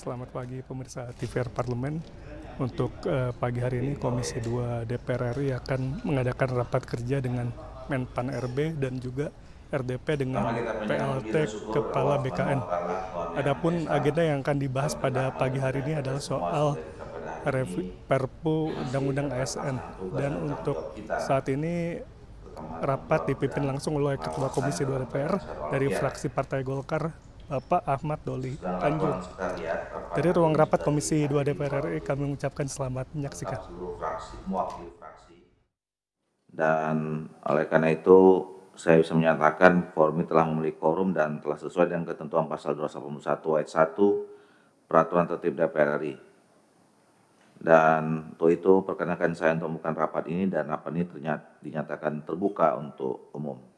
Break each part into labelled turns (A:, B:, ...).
A: Selamat pagi pemirsa TVR Parlemen. Untuk uh, pagi hari ini Komisi 2 DPR RI akan mengadakan rapat kerja dengan Menpan RB dan juga RDP dengan PLT Kepala BKN. Adapun agenda yang akan dibahas pada pagi hari ini adalah soal Perpu Undang-Undang ASN dan untuk saat ini rapat dipimpin langsung oleh Ketua Komisi 2 DPR dari fraksi Partai Golkar Bapak Ahmad Doli Tanjung. Dari ruang rapat Komisi 2 DPR RI kami mengucapkan selamat menyaksikan.
B: Dan oleh karena itu saya bisa menyatakan forum telah memiliki quorum dan telah sesuai dengan ketentuan pasal 281 ayat 1 Peraturan Tertib DPR RI. Dan untuk itu perkenankan saya untuk membuka rapat ini dan rapat ini ternyata, dinyatakan terbuka untuk umum.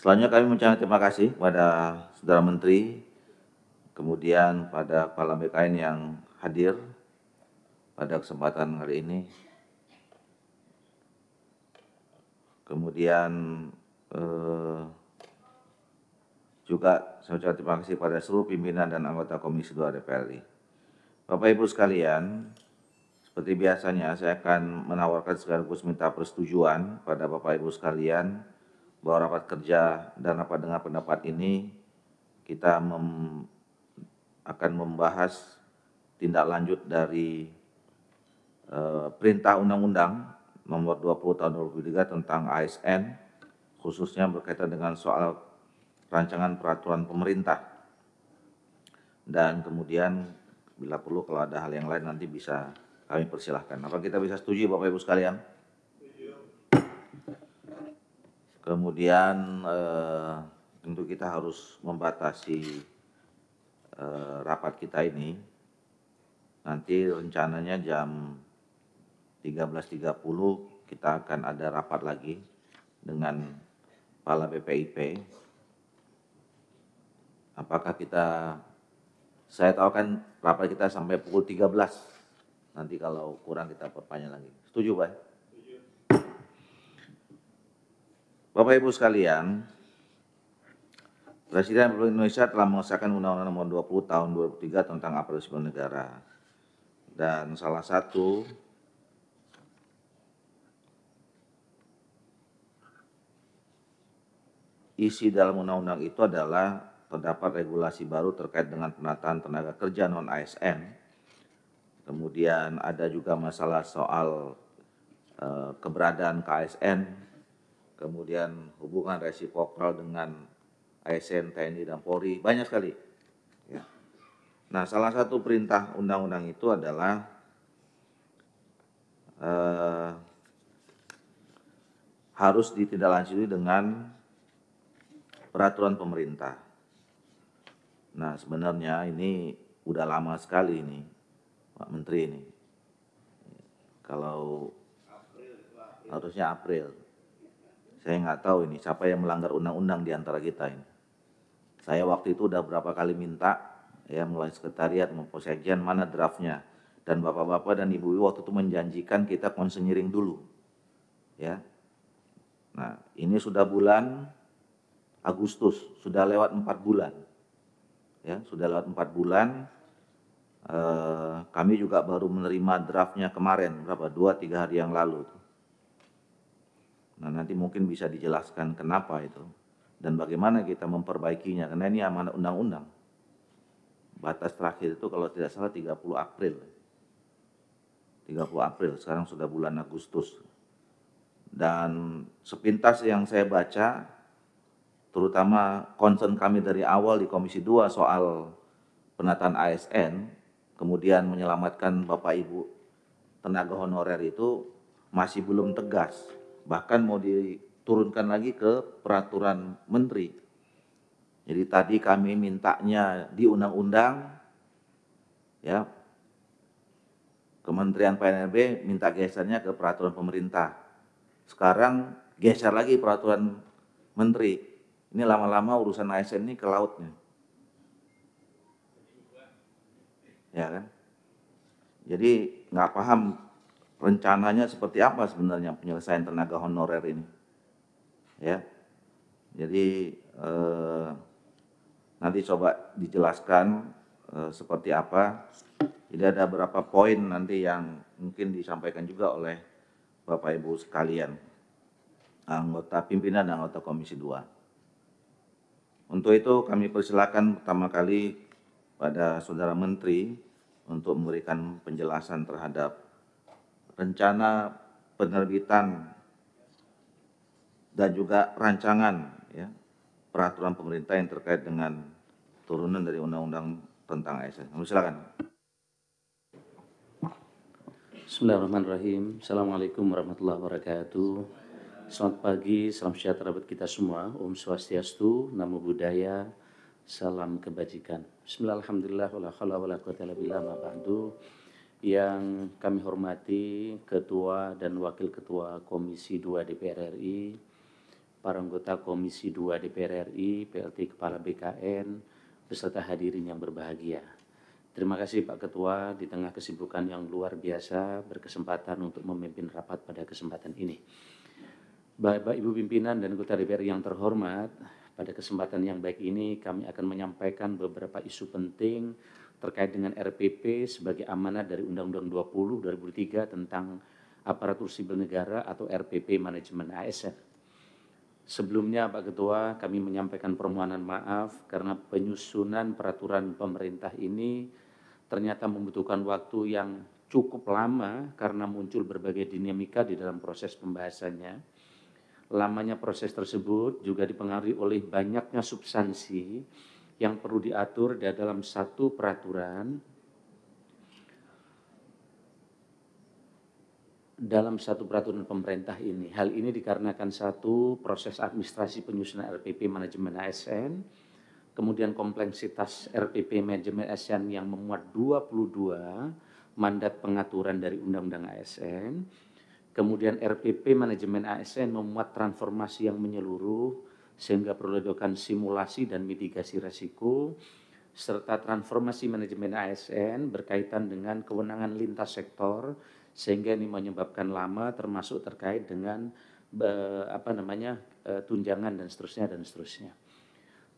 B: Selanjutnya kami mengucapkan terima kasih kepada Saudara Menteri, kemudian pada Kepala BKN yang hadir pada kesempatan hari ini. Kemudian eh, juga saya ucapkan terima kasih pada seluruh pimpinan dan anggota Komisi 2 DPR Bapak Ibu sekalian, seperti biasanya saya akan menawarkan sekaligus minta persetujuan pada Bapak Ibu sekalian bahwa rapat kerja dan rapat dengar pendapat ini kita mem, akan membahas tindak lanjut dari eh, perintah undang-undang nomor 20 tahun 2003 tentang ASN khususnya berkaitan dengan soal rancangan peraturan pemerintah dan kemudian bila perlu kalau ada hal yang lain nanti bisa kami persilahkan. Apa kita bisa setuju Bapak Ibu sekalian? Kemudian eh, tentu kita harus membatasi eh, rapat kita ini. Nanti rencananya jam 13.30 kita akan ada rapat lagi dengan Kepala BPIP. Apakah kita, saya tahu kan rapat kita sampai pukul 13. Nanti kalau kurang kita perpanjang lagi. Setuju, Pak? Bapak Ibu sekalian, Presiden Republik Indonesia telah mengesahkan Undang-Undang Nomor 20 Tahun 2003 tentang Aparatur Sipil Negara. Dan salah satu isi dalam undang-undang itu adalah terdapat regulasi baru terkait dengan penataan tenaga kerja non ASN. Kemudian ada juga masalah soal eh, keberadaan KSN kemudian hubungan resiprokal dengan ASN, TNI, dan Polri, banyak sekali. Ya. Nah, salah satu perintah undang-undang itu adalah eh, harus ditindaklanjuti dengan peraturan pemerintah. Nah, sebenarnya ini udah lama sekali ini, Pak Menteri ini. Kalau harusnya April, saya nggak tahu ini siapa yang melanggar undang-undang di antara kita ini. Saya waktu itu udah berapa kali minta ya mulai sekretariat maupun mana draftnya dan bapak-bapak dan ibu-ibu waktu itu menjanjikan kita konsenyering dulu ya nah ini sudah bulan Agustus sudah lewat empat bulan ya sudah lewat empat bulan eh, kami juga baru menerima draftnya kemarin berapa dua tiga hari yang lalu Nah nanti mungkin bisa dijelaskan kenapa itu dan bagaimana kita memperbaikinya karena ini amanat undang-undang. Batas terakhir itu kalau tidak salah 30 April. 30 April, sekarang sudah bulan Agustus. Dan sepintas yang saya baca, terutama concern kami dari awal di Komisi 2 soal penataan ASN, kemudian menyelamatkan Bapak Ibu tenaga honorer itu masih belum tegas bahkan mau diturunkan lagi ke peraturan menteri. Jadi tadi kami mintanya di undang-undang ya Kementerian PNRB minta gesernya ke peraturan pemerintah. Sekarang geser lagi peraturan menteri. Ini lama-lama urusan ASN ini ke lautnya. Ya kan? Jadi nggak paham rencananya seperti apa sebenarnya penyelesaian tenaga honorer ini. Ya. Jadi eh, nanti coba dijelaskan eh, seperti apa. Jadi ada beberapa poin nanti yang mungkin disampaikan juga oleh Bapak Ibu sekalian anggota pimpinan dan anggota Komisi 2. Untuk itu kami persilakan pertama kali pada Saudara Menteri untuk memberikan penjelasan terhadap rencana penerbitan dan juga rancangan ya, peraturan pemerintah yang terkait dengan turunan dari undang-undang tentang ASN. Silakan.
C: Bismillahirrahmanirrahim. Assalamualaikum warahmatullahi wabarakatuh. Selamat pagi, salam sejahtera buat kita semua. Om Swastiastu, Namo Buddhaya, salam kebajikan. Bismillahirrahmanirrahim. Alhamdulillah, wala khala wala quwata illa billah ma ba'du yang kami hormati Ketua dan Wakil Ketua Komisi 2 DPR RI, para anggota Komisi 2 DPR RI, PLT Kepala BKN, beserta hadirin yang berbahagia. Terima kasih Pak Ketua di tengah kesibukan yang luar biasa berkesempatan untuk memimpin rapat pada kesempatan ini. Bapak Ibu pimpinan dan anggota DPR yang terhormat, pada kesempatan yang baik ini kami akan menyampaikan beberapa isu penting terkait dengan RPP sebagai amanah dari Undang-Undang 20 2003 tentang aparatur sipil negara atau RPP manajemen ASN. Sebelumnya Pak Ketua, kami menyampaikan permohonan maaf karena penyusunan peraturan pemerintah ini ternyata membutuhkan waktu yang cukup lama karena muncul berbagai dinamika di dalam proses pembahasannya. Lamanya proses tersebut juga dipengaruhi oleh banyaknya substansi yang perlu diatur dalam satu peraturan dalam satu peraturan pemerintah ini. Hal ini dikarenakan satu proses administrasi penyusunan RPP manajemen ASN, kemudian kompleksitas RPP manajemen ASN yang memuat 22 mandat pengaturan dari Undang-Undang ASN, kemudian RPP manajemen ASN memuat transformasi yang menyeluruh sehingga perlu dilakukan simulasi dan mitigasi resiko serta transformasi manajemen ASN berkaitan dengan kewenangan lintas sektor sehingga ini menyebabkan lama termasuk terkait dengan apa namanya e, tunjangan dan seterusnya dan seterusnya.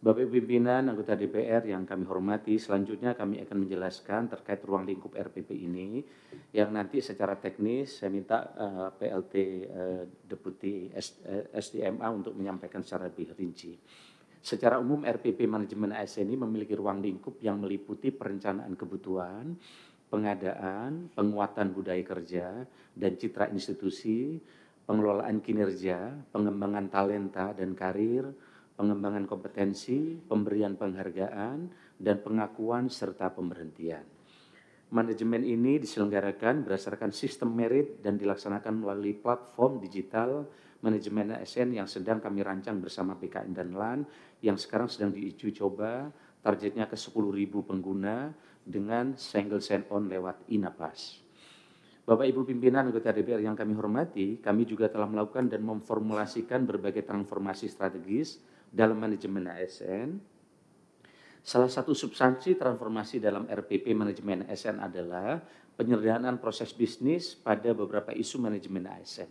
C: Bapak pimpinan anggota DPR yang kami hormati, selanjutnya kami akan menjelaskan terkait ruang lingkup RPP ini yang nanti secara teknis saya minta uh, eh, PLT uh, eh, Deputi SDMA eh, untuk menyampaikan secara lebih rinci. Secara umum RPP manajemen ASN ini memiliki ruang lingkup yang meliputi perencanaan kebutuhan, pengadaan, penguatan budaya kerja dan citra institusi, pengelolaan kinerja, pengembangan talenta dan karir, pengembangan kompetensi, pemberian penghargaan, dan pengakuan serta pemberhentian. Manajemen ini diselenggarakan berdasarkan sistem merit dan dilaksanakan melalui platform digital manajemen ASN yang sedang kami rancang bersama BKN dan LAN yang sekarang sedang diuji coba targetnya ke 10.000 pengguna dengan single sign-on lewat Inapas. Bapak Ibu pimpinan anggota DPR yang kami hormati, kami juga telah melakukan dan memformulasikan berbagai transformasi strategis dalam manajemen ASN. Salah satu substansi transformasi dalam RPP manajemen ASN adalah penyederhanaan proses bisnis pada beberapa isu manajemen ASN.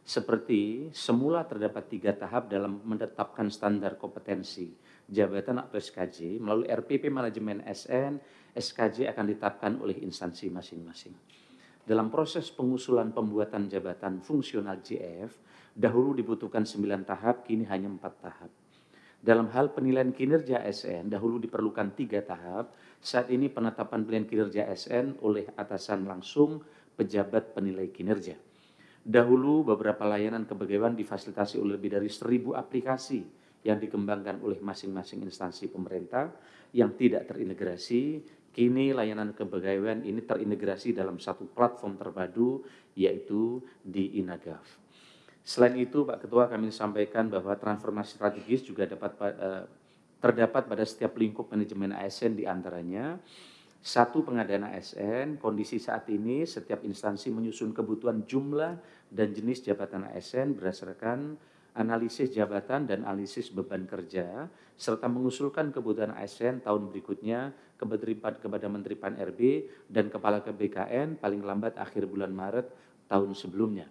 C: Seperti semula terdapat tiga tahap dalam menetapkan standar kompetensi jabatan atau SKJ melalui RPP manajemen ASN, SKJ akan ditetapkan oleh instansi masing-masing. Dalam proses pengusulan pembuatan jabatan fungsional JF, dahulu dibutuhkan 9 tahap, kini hanya empat tahap. Dalam hal penilaian kinerja SN dahulu diperlukan tiga tahap. Saat ini penetapan penilaian kinerja SN oleh atasan langsung pejabat penilai kinerja. Dahulu beberapa layanan kepegawaian difasilitasi oleh lebih dari seribu aplikasi yang dikembangkan oleh masing-masing instansi pemerintah yang tidak terintegrasi. Kini layanan kepegawaian ini terintegrasi dalam satu platform terpadu yaitu di Inagaf. Selain itu, Pak Ketua kami sampaikan bahwa transformasi strategis juga dapat eh, terdapat pada setiap lingkup manajemen ASN di antaranya satu pengadaan ASN, kondisi saat ini setiap instansi menyusun kebutuhan jumlah dan jenis jabatan ASN berdasarkan analisis jabatan dan analisis beban kerja, serta mengusulkan kebutuhan ASN tahun berikutnya kepada Menteri Pan-RB dan Kepala KBKN paling lambat akhir bulan Maret tahun sebelumnya.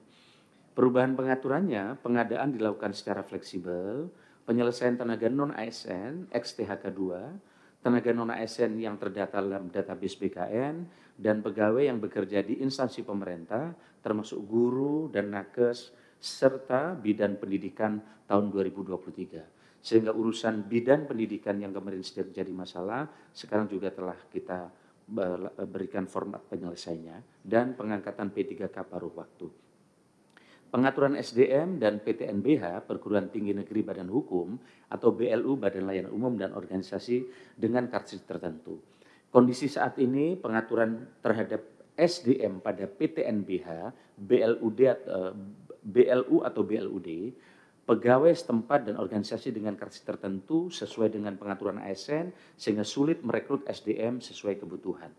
C: Perubahan pengaturannya, pengadaan dilakukan secara fleksibel, penyelesaian tenaga non asn xthk 2 tenaga non-ASN yang terdata dalam database BKN, dan pegawai yang bekerja di instansi pemerintah, termasuk guru dan nakes, serta bidan pendidikan tahun 2023. Sehingga urusan bidan pendidikan yang kemarin sudah jadi masalah, sekarang juga telah kita berikan format penyelesaiannya dan pengangkatan P3K paruh waktu. Pengaturan SDM dan PTNBH, Perguruan Tinggi Negeri Badan Hukum, atau BLU, Badan Layanan Umum dan Organisasi dengan karcis tertentu. Kondisi saat ini pengaturan terhadap SDM pada PTNBH, BLUD, eh, BLU atau BLUD, pegawai setempat dan organisasi dengan karcis tertentu sesuai dengan pengaturan ASN sehingga sulit merekrut SDM sesuai kebutuhan.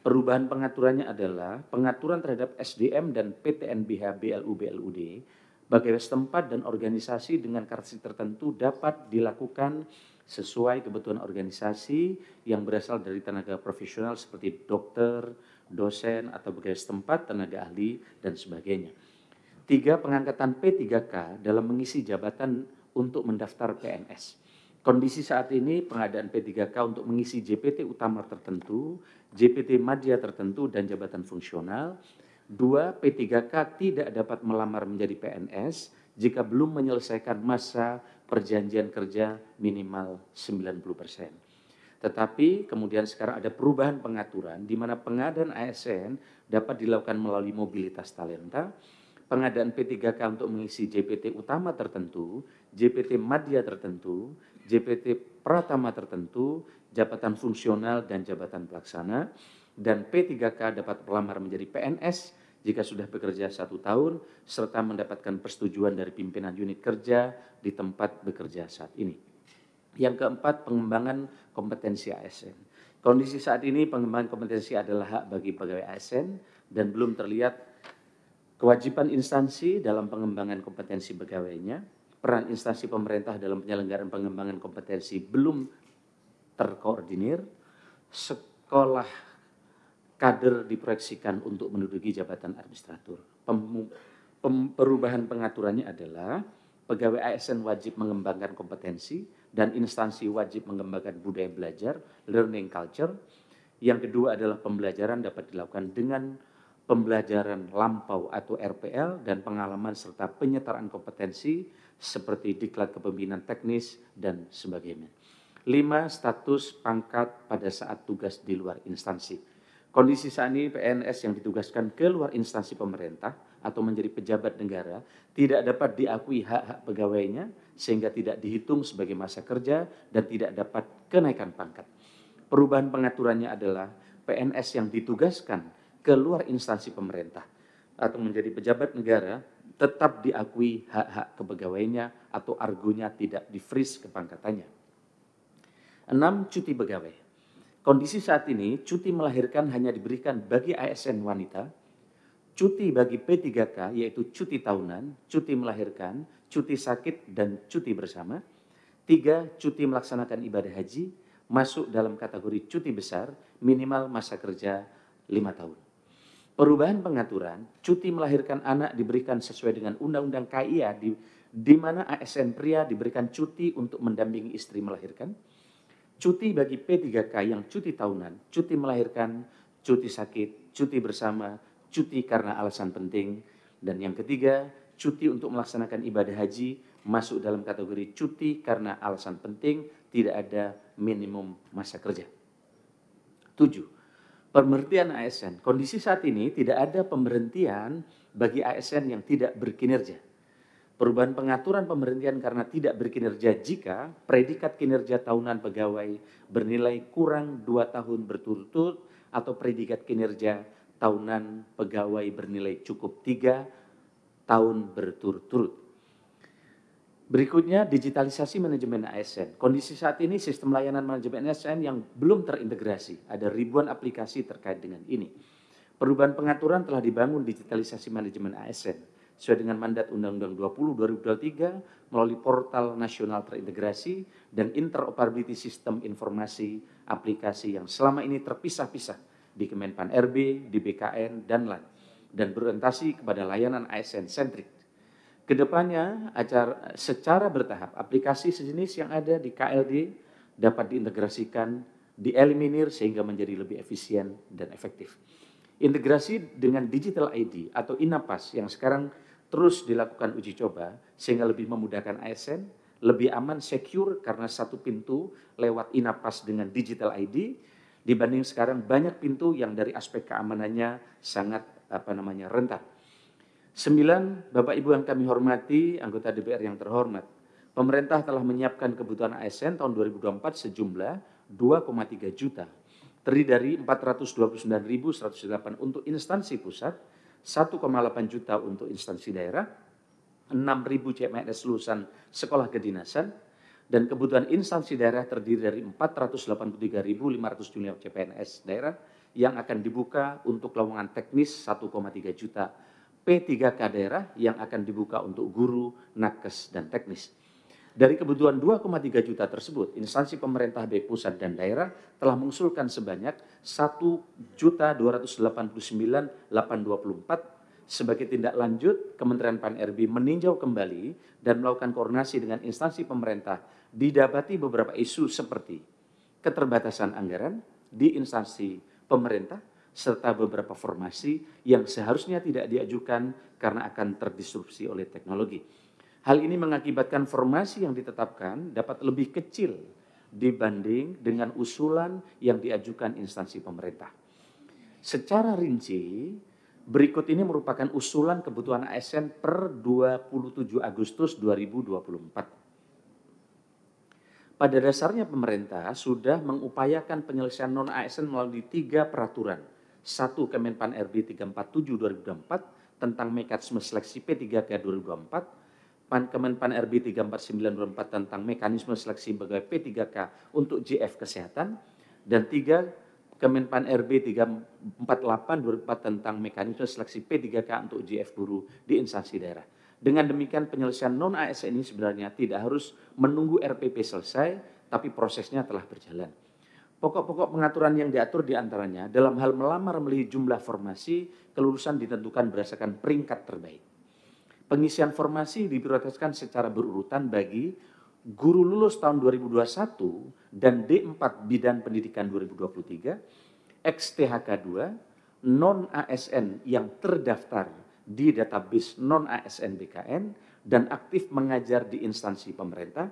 C: Perubahan pengaturannya adalah pengaturan terhadap SDM dan PTNBH BLU BLUD bagi setempat dan organisasi dengan karakteristik tertentu dapat dilakukan sesuai kebutuhan organisasi yang berasal dari tenaga profesional seperti dokter, dosen, atau pegawai setempat, tenaga ahli, dan sebagainya. Tiga, pengangkatan P3K dalam mengisi jabatan untuk mendaftar PNS. Kondisi saat ini pengadaan P3K untuk mengisi JPT utama tertentu JPT madya tertentu dan jabatan fungsional. Dua, P3K tidak dapat melamar menjadi PNS jika belum menyelesaikan masa perjanjian kerja minimal 90 persen. Tetapi kemudian sekarang ada perubahan pengaturan di mana pengadaan ASN dapat dilakukan melalui mobilitas talenta, pengadaan P3K untuk mengisi JPT utama tertentu, JPT media tertentu, JPT pratama tertentu, jabatan fungsional dan jabatan pelaksana, dan P3K dapat melamar menjadi PNS jika sudah bekerja satu tahun, serta mendapatkan persetujuan dari pimpinan unit kerja di tempat bekerja saat ini. Yang keempat, pengembangan kompetensi ASN. Kondisi saat ini pengembangan kompetensi adalah hak bagi pegawai ASN dan belum terlihat kewajiban instansi dalam pengembangan kompetensi pegawainya. Peran instansi pemerintah dalam penyelenggaraan pengembangan kompetensi belum terkoordinir, sekolah kader diproyeksikan untuk menduduki jabatan administratur. Pem, pem, perubahan pengaturannya adalah pegawai ASN wajib mengembangkan kompetensi dan instansi wajib mengembangkan budaya belajar, learning culture. Yang kedua adalah pembelajaran dapat dilakukan dengan pembelajaran lampau atau RPL dan pengalaman serta penyetaraan kompetensi seperti diklat kepemimpinan teknis dan sebagainya lima status pangkat pada saat tugas di luar instansi. Kondisi saat ini PNS yang ditugaskan ke luar instansi pemerintah atau menjadi pejabat negara tidak dapat diakui hak-hak pegawainya sehingga tidak dihitung sebagai masa kerja dan tidak dapat kenaikan pangkat. Perubahan pengaturannya adalah PNS yang ditugaskan ke luar instansi pemerintah atau menjadi pejabat negara tetap diakui hak-hak kepegawainya atau argunya tidak di-freeze kepangkatannya. 6. Cuti pegawai. Kondisi saat ini, cuti melahirkan hanya diberikan bagi ASN wanita, cuti bagi P3K yaitu cuti tahunan, cuti melahirkan, cuti sakit, dan cuti bersama. Tiga, cuti melaksanakan ibadah haji masuk dalam kategori cuti besar minimal masa kerja 5 tahun. Perubahan pengaturan, cuti melahirkan anak diberikan sesuai dengan Undang-Undang KIA di, di mana ASN pria diberikan cuti untuk mendampingi istri melahirkan cuti bagi P3K yang cuti tahunan, cuti melahirkan, cuti sakit, cuti bersama, cuti karena alasan penting, dan yang ketiga, cuti untuk melaksanakan ibadah haji masuk dalam kategori cuti karena alasan penting, tidak ada minimum masa kerja. 7. Pemberhentian ASN. Kondisi saat ini tidak ada pemberhentian bagi ASN yang tidak berkinerja Perubahan pengaturan pemberhentian karena tidak berkinerja jika predikat kinerja tahunan pegawai bernilai kurang dua tahun berturut-turut atau predikat kinerja tahunan pegawai bernilai cukup tiga tahun berturut-turut. Berikutnya, digitalisasi manajemen ASN. Kondisi saat ini sistem layanan manajemen ASN yang belum terintegrasi. Ada ribuan aplikasi terkait dengan ini. Perubahan pengaturan telah dibangun digitalisasi manajemen ASN sesuai dengan mandat Undang-Undang 20 2023 melalui portal nasional terintegrasi dan interoperability sistem informasi aplikasi yang selama ini terpisah-pisah di Kemenpan RB, di BKN, dan lain dan berorientasi kepada layanan ASN sentrik. Kedepannya acara, secara bertahap aplikasi sejenis yang ada di KLD dapat diintegrasikan, dieliminir sehingga menjadi lebih efisien dan efektif. Integrasi dengan digital ID atau INAPAS yang sekarang terus dilakukan uji coba sehingga lebih memudahkan ASN, lebih aman, secure karena satu pintu lewat Inapas dengan digital ID dibanding sekarang banyak pintu yang dari aspek keamanannya sangat apa namanya rentan. Sembilan, Bapak Ibu yang kami hormati, anggota DPR yang terhormat, pemerintah telah menyiapkan kebutuhan ASN tahun 2024 sejumlah 2,3 juta, terdiri dari 429.108 untuk instansi pusat, 1,8 juta untuk instansi daerah, 6.000 CPNS lulusan sekolah kedinasan, dan kebutuhan instansi daerah terdiri dari 483.500 junior CPNS daerah yang akan dibuka untuk lowongan teknis 1,3 juta P3K daerah yang akan dibuka untuk guru, nakes, dan teknis. Dari kebutuhan 2,3 juta tersebut, instansi pemerintah baik pusat dan daerah telah mengusulkan sebanyak 1.289.824 sebagai tindak lanjut, Kementerian Pan-RB meninjau kembali dan melakukan koordinasi dengan instansi pemerintah didapati beberapa isu seperti keterbatasan anggaran di instansi pemerintah serta beberapa formasi yang seharusnya tidak diajukan karena akan terdisrupsi oleh teknologi. Hal ini mengakibatkan formasi yang ditetapkan dapat lebih kecil dibanding dengan usulan yang diajukan instansi pemerintah. Secara rinci, berikut ini merupakan usulan kebutuhan ASN per 27 Agustus 2024. Pada dasarnya pemerintah sudah mengupayakan penyelesaian non ASN melalui tiga peraturan. Satu Kemenpan RB 347 2004 tentang mekanisme seleksi P3K 2004 Kemenpan RB 34924 tentang mekanisme seleksi pegawai P3K untuk JF Kesehatan dan tiga Kemenpan RB 348 2004 tentang mekanisme seleksi P3K untuk JF guru di instansi daerah. Dengan demikian penyelesaian non ASN ini sebenarnya tidak harus menunggu RPP selesai, tapi prosesnya telah berjalan. Pokok-pokok pengaturan yang diatur diantaranya dalam hal melamar melihat jumlah formasi, kelulusan ditentukan berdasarkan peringkat terbaik pengisian formasi diprioritaskan secara berurutan bagi guru lulus tahun 2021 dan D4 bidan pendidikan 2023, XTHK2, non-ASN yang terdaftar di database non-ASN BKN dan aktif mengajar di instansi pemerintah,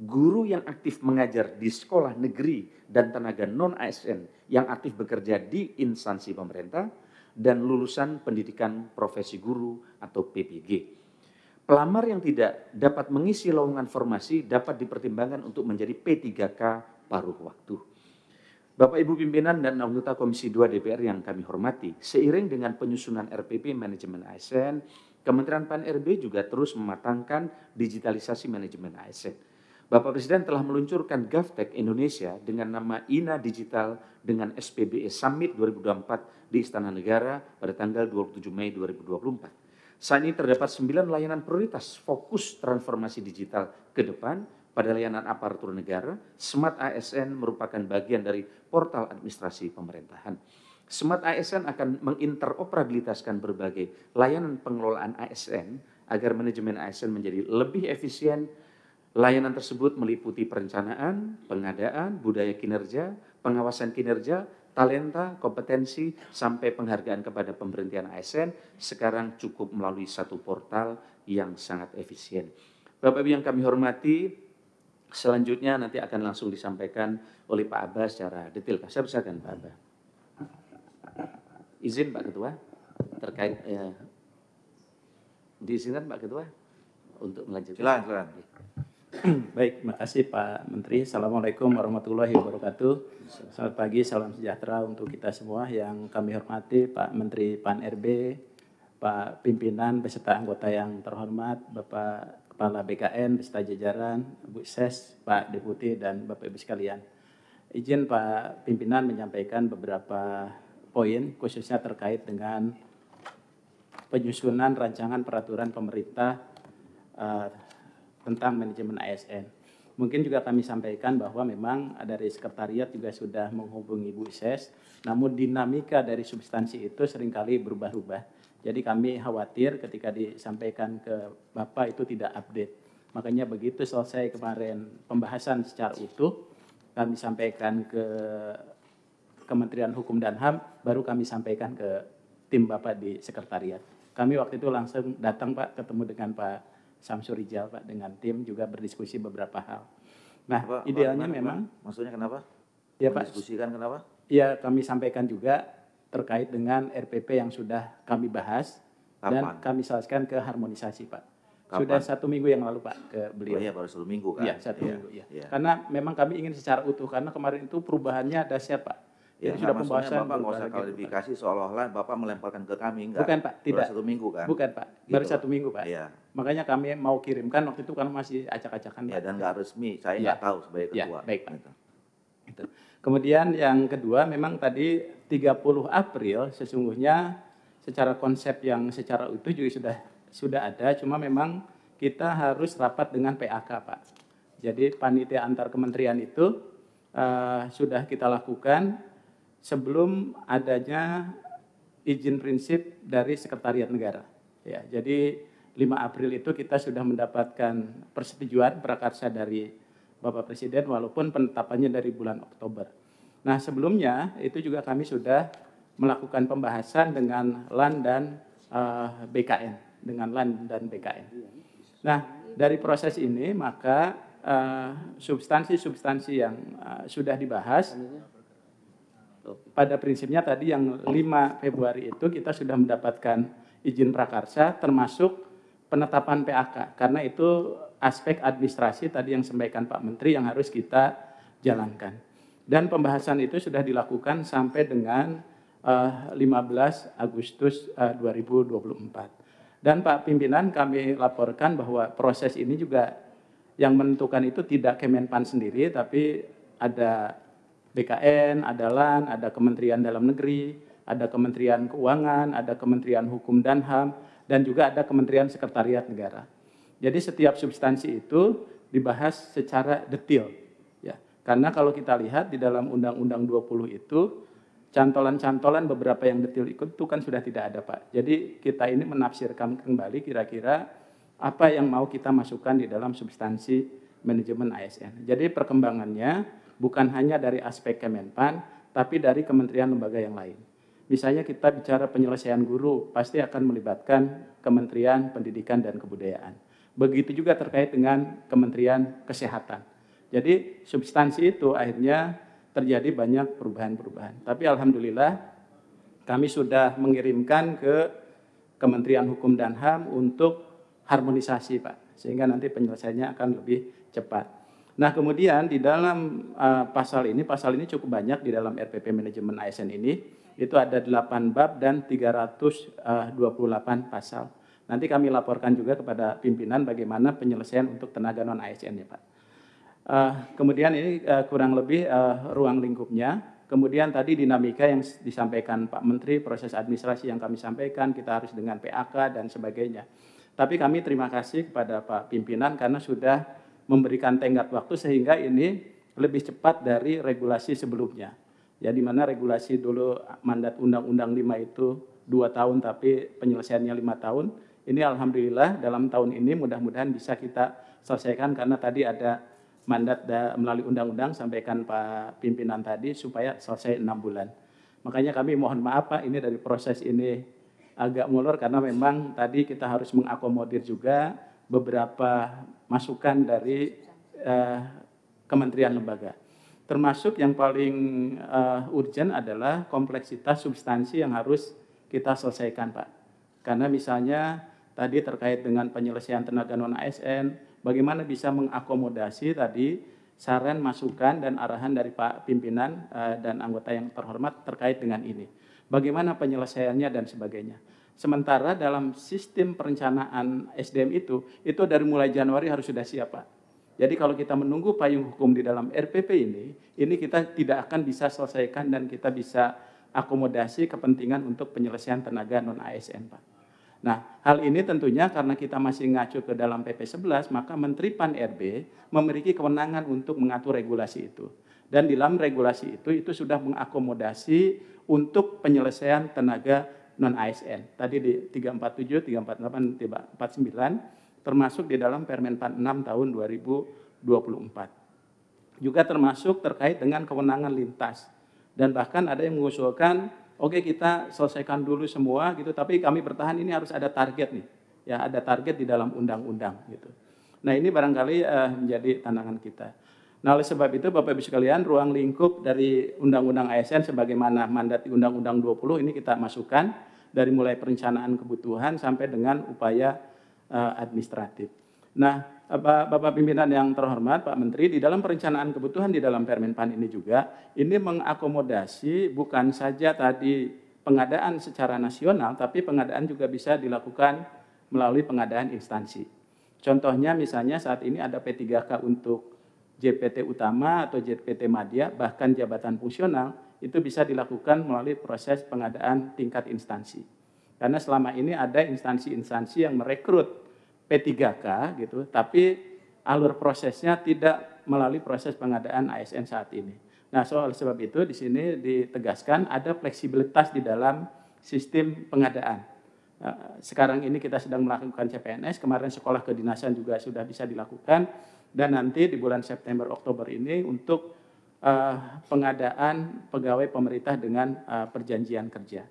C: guru yang aktif mengajar di sekolah negeri dan tenaga non-ASN yang aktif bekerja di instansi pemerintah, dan lulusan pendidikan profesi guru atau PPG. Pelamar yang tidak dapat mengisi lowongan formasi dapat dipertimbangkan untuk menjadi P3K paruh waktu. Bapak Ibu pimpinan dan anggota Komisi 2 DPR yang kami hormati, seiring dengan penyusunan RPP manajemen ASN, Kementerian Pan-RB juga terus mematangkan digitalisasi manajemen ASN. Bapak Presiden telah meluncurkan GovTech Indonesia dengan nama INA Digital dengan SPBE Summit 2024 di Istana Negara pada tanggal 27 Mei 2024. Saat ini terdapat sembilan layanan prioritas fokus transformasi digital ke depan pada layanan aparatur negara. Smart ASN merupakan bagian dari portal administrasi pemerintahan. Smart ASN akan menginteroperabilitaskan berbagai layanan pengelolaan ASN agar manajemen ASN menjadi lebih efisien. Layanan tersebut meliputi perencanaan, pengadaan, budaya kinerja, pengawasan kinerja, talenta, kompetensi, sampai penghargaan kepada pemberhentian ASN, sekarang cukup melalui satu portal yang sangat efisien. Bapak-Ibu yang kami hormati, selanjutnya nanti akan langsung disampaikan oleh Pak Abah secara detail. Saya persilakan Pak Abah. Izin Pak Ketua, terkait eh, diizinkan Pak Ketua untuk melanjutkan. Silahkan, silahkan. Baik, terima kasih Pak Menteri. Assalamualaikum
D: warahmatullahi wabarakatuh. Selamat pagi, salam sejahtera untuk kita semua yang kami hormati Pak Menteri Pan RB, Pak pimpinan beserta anggota yang terhormat, Bapak Kepala BKN beserta jajaran, Bu Ses, Pak Deputi dan Bapak Ibu sekalian. Izin Pak pimpinan menyampaikan beberapa poin khususnya terkait dengan penyusunan rancangan peraturan pemerintah uh, tentang manajemen ASN. Mungkin juga kami sampaikan bahwa memang dari sekretariat juga sudah menghubungi Bu Ses, namun dinamika dari substansi itu seringkali berubah-ubah. Jadi kami khawatir ketika disampaikan ke Bapak itu tidak update. Makanya begitu selesai kemarin pembahasan secara utuh, kami sampaikan ke Kementerian Hukum dan HAM, baru kami sampaikan ke tim Bapak di sekretariat. Kami waktu itu langsung datang Pak, ketemu dengan Pak Samsur Rijal Pak dengan tim juga berdiskusi beberapa hal. Nah, Pak, idealnya Pak, memang maksudnya kenapa? Ya Pak. Diskusikan kenapa? Ya, kami sampaikan juga terkait dengan RPP yang sudah kami bahas Kapan? dan kami selesaikan ke harmonisasi, Pak. Kapan? Sudah satu minggu yang lalu Pak ke beliau. Oh iya baru satu minggu kan? Iya satu ya. minggu ya. ya. Karena memang kami ingin secara utuh karena kemarin itu perubahannya dahsyat Pak. Ya, sudah pembahasan Bapak nggak usah gitu, klarifikasi seolah-olah Bapak melemparkan ke kami enggak. Bukan Pak, tidak. Baru satu minggu kan? Bukan Pak, gitu baru gitu, satu minggu Pak. Iya. Makanya kami mau kirimkan waktu itu kan masih acak-acakan. Ya, dan nggak resmi, saya iya. nggak ya. tahu sebagai iya, ketua. Ya, baik Pak. Gitu. gitu. Kemudian yang kedua memang tadi 30 April sesungguhnya secara konsep yang secara utuh juga sudah sudah ada, cuma memang kita harus rapat dengan PAK Pak. Jadi panitia antar kementerian itu uh, sudah kita lakukan sebelum adanya izin prinsip dari sekretariat negara. Ya, jadi 5 April itu kita sudah mendapatkan persetujuan prakarsa dari Bapak Presiden walaupun penetapannya dari bulan Oktober. Nah sebelumnya itu juga kami sudah melakukan pembahasan dengan LAN dan uh, eh, BKN, dengan LAN dan BKN. Nah dari proses ini maka eh, substansi-substansi uh, yang uh, sudah dibahas pada prinsipnya tadi yang 5 Februari itu kita sudah mendapatkan izin prakarsa termasuk penetapan PAK karena itu aspek administrasi tadi yang sampaikan Pak Menteri yang harus kita jalankan. Dan pembahasan itu sudah dilakukan sampai dengan uh, eh, 15 Agustus eh, uh, 2024. Dan Pak pimpinan kami laporkan bahwa proses ini juga yang menentukan itu tidak Kemenpan sendiri tapi ada BKN, ada LAN, ada Kementerian Dalam Negeri, ada Kementerian Keuangan, ada Kementerian Hukum dan HAM dan juga ada Kementerian Sekretariat Negara. Jadi setiap substansi itu dibahas secara detail, Ya, karena kalau kita lihat di dalam Undang-Undang 20 itu cantolan-cantolan beberapa yang detail ikut itu kan sudah tidak ada Pak. Jadi kita ini menafsirkan kembali kira-kira apa yang mau kita masukkan di dalam substansi manajemen ASN. Jadi perkembangannya bukan hanya dari aspek Kemenpan, tapi dari kementerian lembaga yang lain misalnya kita bicara penyelesaian guru, pasti akan melibatkan Kementerian Pendidikan dan Kebudayaan. Begitu juga terkait dengan Kementerian Kesehatan. Jadi substansi itu akhirnya terjadi banyak perubahan-perubahan. Tapi alhamdulillah kami sudah mengirimkan ke Kementerian Hukum dan HAM untuk harmonisasi, Pak. Sehingga nanti penyelesaiannya akan lebih cepat. Nah, kemudian di dalam uh, pasal ini, pasal ini cukup banyak di dalam RPP manajemen ASN ini itu ada 8 bab dan 328 eh, pasal. Nanti kami laporkan juga kepada pimpinan bagaimana penyelesaian untuk tenaga non ASN ya Pak. Uh, kemudian ini uh, kurang lebih uh, ruang lingkupnya. Kemudian tadi dinamika yang disampaikan Pak Menteri, proses administrasi yang kami sampaikan, kita harus dengan PAK dan sebagainya. Tapi kami terima kasih kepada Pak Pimpinan karena sudah memberikan tenggat waktu sehingga ini lebih cepat dari regulasi sebelumnya ya di mana regulasi dulu mandat undang-undang 5 itu dua tahun tapi penyelesaiannya lima tahun. Ini alhamdulillah dalam tahun ini mudah-mudahan bisa kita selesaikan karena tadi ada mandat da melalui undang-undang sampaikan Pak pimpinan tadi supaya selesai enam bulan. Makanya kami mohon maaf Pak ini dari proses ini agak molor karena memang tadi kita harus mengakomodir juga beberapa masukan dari eh, kementerian lembaga. Termasuk yang paling uh, urgent adalah kompleksitas substansi yang harus kita selesaikan, Pak. Karena misalnya tadi terkait dengan penyelesaian tenaga non ASN, bagaimana bisa mengakomodasi tadi saran, masukan dan arahan dari Pak pimpinan uh, dan anggota yang terhormat terkait dengan ini. Bagaimana penyelesaiannya dan sebagainya. Sementara dalam sistem perencanaan SDM itu, itu dari mulai Januari harus sudah siap, Pak jadi kalau kita menunggu payung hukum di dalam RPP ini, ini kita tidak akan bisa selesaikan dan kita bisa akomodasi kepentingan untuk penyelesaian tenaga non ASN, Pak. Nah, hal ini tentunya karena kita masih ngacu ke dalam PP 11, maka Menteri Pan RB memiliki kewenangan untuk mengatur regulasi itu. Dan di dalam regulasi itu itu sudah mengakomodasi untuk penyelesaian tenaga non ASN. Tadi di 347, 348, 49 termasuk di dalam Permen 46 tahun 2024. Juga termasuk terkait dengan kewenangan lintas. Dan bahkan ada yang mengusulkan, oke okay, kita selesaikan dulu semua gitu, tapi kami bertahan ini harus ada target nih. Ya, ada target di dalam undang-undang gitu. Nah, ini barangkali uh, menjadi tantangan kita. Nah, oleh sebab itu Bapak Ibu sekalian, ruang lingkup dari Undang-Undang ASN sebagaimana mandat di Undang-Undang 20 ini kita masukkan dari mulai perencanaan kebutuhan sampai dengan upaya Eh, administratif. Nah, Bapak pimpinan yang terhormat, Pak Menteri, di dalam perencanaan kebutuhan di dalam Permenpan ini juga, ini mengakomodasi bukan saja tadi pengadaan secara nasional, tapi pengadaan juga bisa dilakukan melalui pengadaan instansi. Contohnya misalnya saat ini ada P3K untuk JPT utama atau JPT madya, bahkan jabatan fungsional, itu bisa dilakukan melalui proses pengadaan tingkat instansi. Karena selama ini ada instansi-instansi yang merekrut P3K gitu, tapi alur prosesnya tidak melalui proses pengadaan ASN saat ini. Nah, soal sebab itu di sini ditegaskan ada fleksibilitas di dalam sistem pengadaan. Eh, sekarang ini kita sedang melakukan CPNS, kemarin sekolah kedinasan juga sudah bisa dilakukan, dan nanti di bulan September Oktober ini untuk eh, pengadaan pegawai pemerintah dengan eh, perjanjian kerja.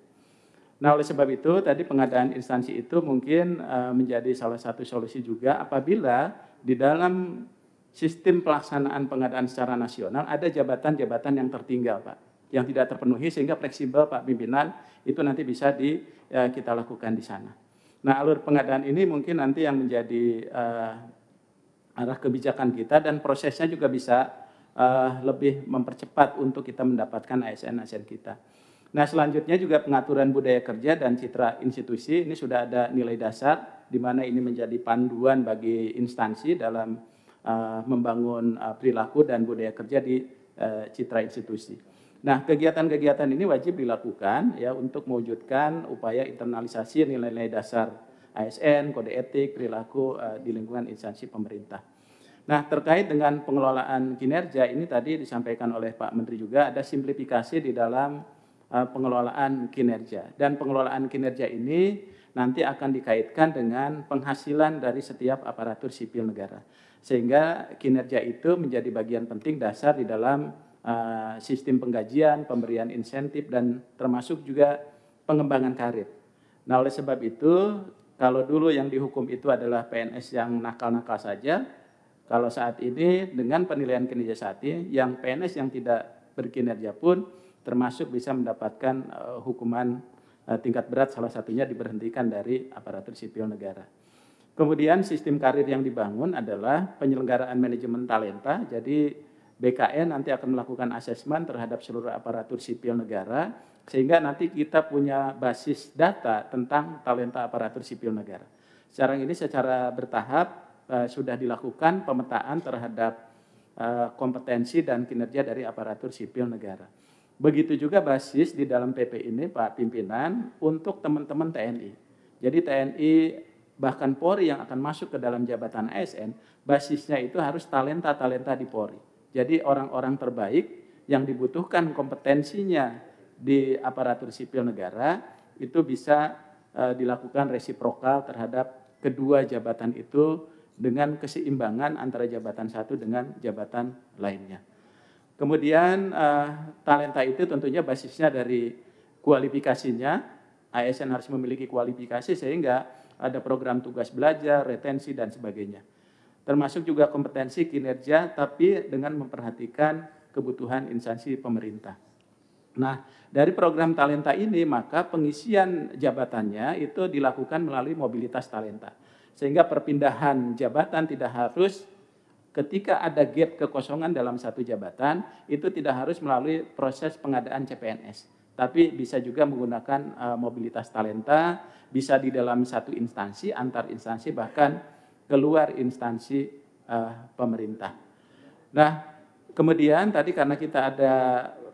D: Nah, oleh sebab itu tadi pengadaan instansi itu mungkin eh, menjadi salah satu solusi juga apabila di dalam sistem pelaksanaan pengadaan secara nasional ada jabatan-jabatan yang tertinggal, Pak, yang tidak terpenuhi sehingga fleksibel Pak pimpinan itu nanti bisa di ya, kita lakukan di sana. Nah, alur pengadaan ini mungkin nanti yang menjadi uh, arah kebijakan kita dan prosesnya juga bisa uh, lebih mempercepat untuk kita mendapatkan ASN-ASN kita. Nah selanjutnya juga pengaturan budaya kerja dan citra institusi ini sudah ada nilai dasar di mana ini menjadi panduan bagi instansi dalam uh, membangun uh, perilaku dan budaya kerja di uh, citra institusi. Nah kegiatan-kegiatan ini wajib dilakukan ya untuk mewujudkan upaya internalisasi nilai-nilai dasar ASN, kode etik, perilaku uh, di lingkungan instansi pemerintah. Nah, terkait dengan pengelolaan kinerja ini tadi disampaikan oleh Pak Menteri juga ada simplifikasi di dalam Eh, pengelolaan kinerja. Dan pengelolaan kinerja ini nanti akan dikaitkan dengan penghasilan dari setiap aparatur sipil negara. Sehingga kinerja itu menjadi bagian penting dasar di dalam eh, sistem penggajian, pemberian insentif, dan termasuk juga pengembangan karir. Nah oleh sebab itu, kalau dulu yang dihukum itu adalah PNS yang nakal-nakal saja, kalau saat ini dengan penilaian kinerja saat ini, yang PNS yang tidak berkinerja pun termasuk bisa mendapatkan uh, hukuman uh, tingkat berat salah satunya diberhentikan dari aparatur sipil negara. Kemudian sistem karir yang dibangun adalah penyelenggaraan manajemen talenta. Jadi BKN nanti akan melakukan asesmen terhadap seluruh aparatur sipil negara sehingga nanti kita punya basis data tentang talenta aparatur sipil negara. Sekarang ini secara bertahap uh, sudah dilakukan pemetaan terhadap uh, kompetensi dan kinerja dari aparatur sipil negara. Begitu juga basis di dalam PP ini Pak Pimpinan untuk teman-teman TNI. Jadi TNI bahkan Polri yang akan masuk ke dalam jabatan ASN, basisnya itu harus talenta-talenta di Polri. Jadi orang-orang terbaik yang dibutuhkan kompetensinya di aparatur sipil negara itu bisa e, dilakukan resiprokal terhadap kedua jabatan itu dengan keseimbangan antara jabatan satu dengan jabatan lainnya. Kemudian uh, talenta itu tentunya basisnya dari kualifikasinya. ASN harus memiliki kualifikasi sehingga ada program tugas belajar, retensi dan sebagainya. Termasuk juga kompetensi kinerja tapi dengan memperhatikan kebutuhan instansi pemerintah. Nah, dari program talenta ini maka pengisian jabatannya itu dilakukan melalui mobilitas talenta. Sehingga perpindahan jabatan tidak harus ketika ada gap kekosongan dalam satu jabatan, itu tidak harus melalui proses pengadaan CPNS. Tapi bisa juga menggunakan uh, mobilitas talenta, bisa di dalam satu instansi, antar instansi, bahkan keluar instansi uh, pemerintah. Nah, kemudian tadi karena kita ada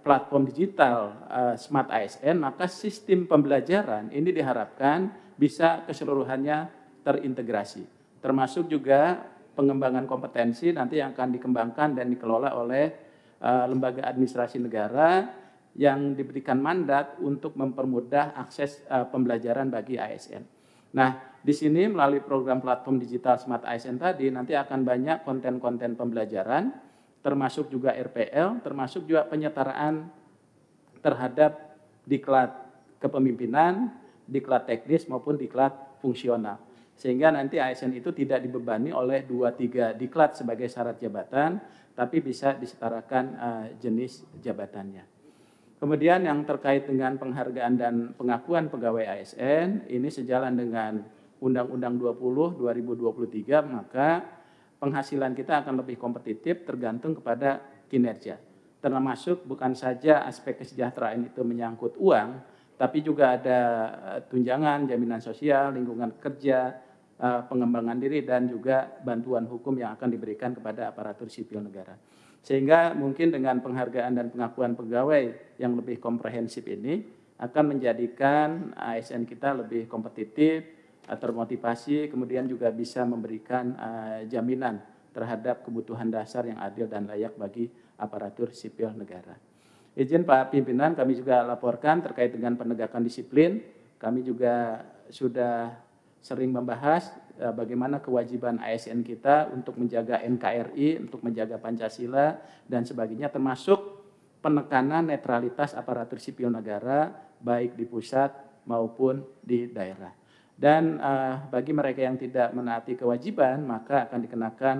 D: platform digital uh, Smart ASN, maka sistem pembelajaran ini diharapkan bisa keseluruhannya terintegrasi. Termasuk juga pengembangan kompetensi nanti yang akan dikembangkan dan dikelola oleh uh, lembaga administrasi negara yang diberikan mandat untuk mempermudah akses uh, pembelajaran bagi ASN. Nah, di sini melalui program platform digital Smart ASN tadi nanti akan banyak konten-konten pembelajaran termasuk juga RPL, termasuk juga penyetaraan terhadap diklat kepemimpinan, diklat teknis maupun diklat fungsional. Sehingga nanti ASN itu tidak dibebani oleh dua tiga diklat sebagai syarat jabatan, tapi bisa disetarakan uh, jenis jabatannya. Kemudian yang terkait dengan penghargaan dan pengakuan pegawai ASN ini sejalan dengan Undang-Undang 20 2023 maka penghasilan kita akan lebih kompetitif tergantung kepada kinerja. Termasuk bukan saja aspek kesejahteraan itu menyangkut uang, tapi juga ada eh, tunjangan, jaminan sosial, lingkungan kerja, uh, pengembangan diri dan juga bantuan hukum yang akan diberikan kepada aparatur sipil negara. Sehingga mungkin dengan penghargaan dan pengakuan pegawai yang lebih komprehensif ini akan menjadikan ASN kita lebih kompetitif, termotivasi, kemudian juga bisa memberikan uh, jaminan terhadap kebutuhan dasar yang adil dan layak bagi aparatur sipil negara. Izin Pak Pimpinan, kami juga laporkan terkait dengan penegakan disiplin. Kami juga sudah sering membahas uh, bagaimana kewajiban ASN kita untuk menjaga NKRI, untuk menjaga Pancasila dan sebagainya termasuk penekanan netralitas aparatur sipil negara baik di pusat maupun di daerah. Dan uh, bagi mereka yang tidak menaati kewajiban maka akan dikenakan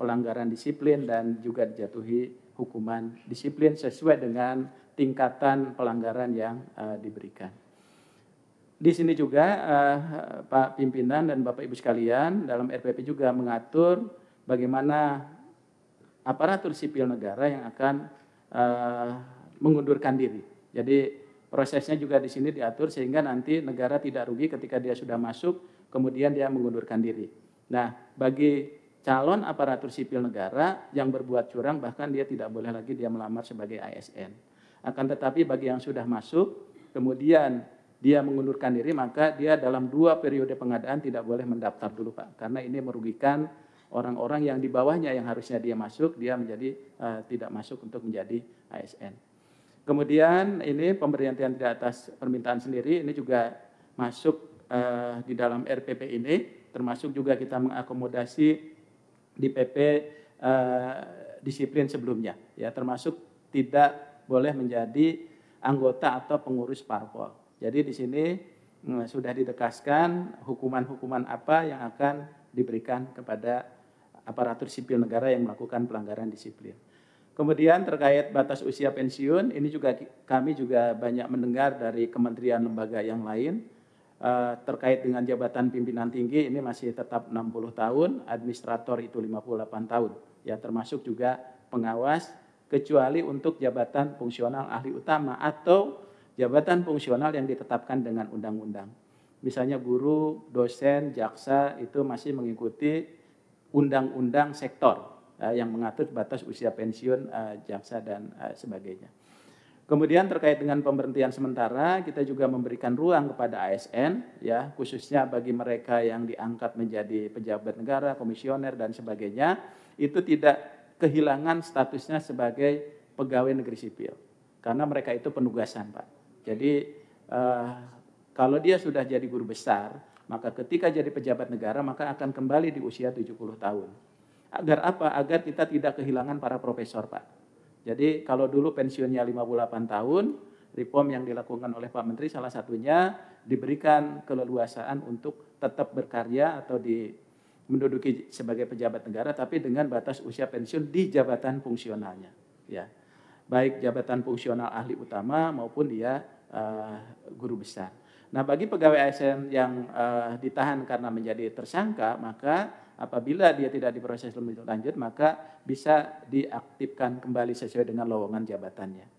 D: pelanggaran disiplin dan juga dijatuhi hukuman disiplin sesuai dengan tingkatan pelanggaran yang uh, diberikan di sini juga uh, Pak pimpinan dan Bapak Ibu sekalian dalam RPP juga mengatur bagaimana aparatur sipil negara yang akan uh, mengundurkan diri. Jadi prosesnya juga di sini diatur sehingga nanti negara tidak rugi ketika dia sudah masuk kemudian dia mengundurkan diri. Nah, bagi calon aparatur sipil negara yang berbuat curang bahkan dia tidak boleh lagi dia melamar sebagai ASN. Akan tetapi bagi yang sudah masuk kemudian dia mengundurkan diri maka dia dalam dua periode pengadaan tidak boleh mendaftar dulu Pak karena ini merugikan orang-orang yang di bawahnya yang harusnya dia masuk dia menjadi uh, tidak masuk untuk menjadi ASN. Kemudian ini pemberhentian tidak atas permintaan sendiri ini juga masuk uh, di dalam RPP ini termasuk juga kita mengakomodasi di PP uh, eh, disiplin sebelumnya ya termasuk tidak boleh menjadi anggota atau pengurus parpol jadi di sini mm, sudah ditegaskan hukuman-hukuman apa yang akan diberikan kepada aparatur sipil negara yang melakukan pelanggaran disiplin. Kemudian terkait batas usia pensiun, ini juga kami juga banyak mendengar dari kementerian lembaga yang lain eh, terkait dengan jabatan pimpinan tinggi ini masih tetap 60 tahun, administrator itu 58 tahun. Ya termasuk juga pengawas kecuali untuk jabatan fungsional ahli utama atau jabatan fungsional yang ditetapkan dengan undang-undang. Misalnya guru, dosen, jaksa itu masih mengikuti undang-undang sektor uh, yang mengatur batas usia pensiun uh, jaksa dan uh, sebagainya. Kemudian terkait dengan pemberhentian sementara, kita juga memberikan ruang kepada ASN, ya khususnya bagi mereka yang diangkat menjadi pejabat negara, komisioner dan sebagainya, itu tidak kehilangan statusnya sebagai pegawai negeri sipil, karena mereka itu penugasan, Pak. Jadi uh, kalau dia sudah jadi guru besar, maka ketika jadi pejabat negara maka akan kembali di usia 70 tahun. Agar apa? Agar kita tidak kehilangan para profesor, Pak. Jadi kalau dulu pensiunnya 58 tahun, reform yang dilakukan oleh Pak Menteri salah satunya diberikan keleluasaan untuk tetap berkarya atau di menduduki sebagai pejabat negara tapi dengan batas usia pensiun di jabatan fungsionalnya, ya baik jabatan fungsional ahli utama maupun dia uh, guru besar. Nah, bagi pegawai ASN yang uh, ditahan karena menjadi tersangka, maka apabila dia tidak diproses lebih lanjut, maka bisa diaktifkan kembali sesuai dengan lowongan jabatannya.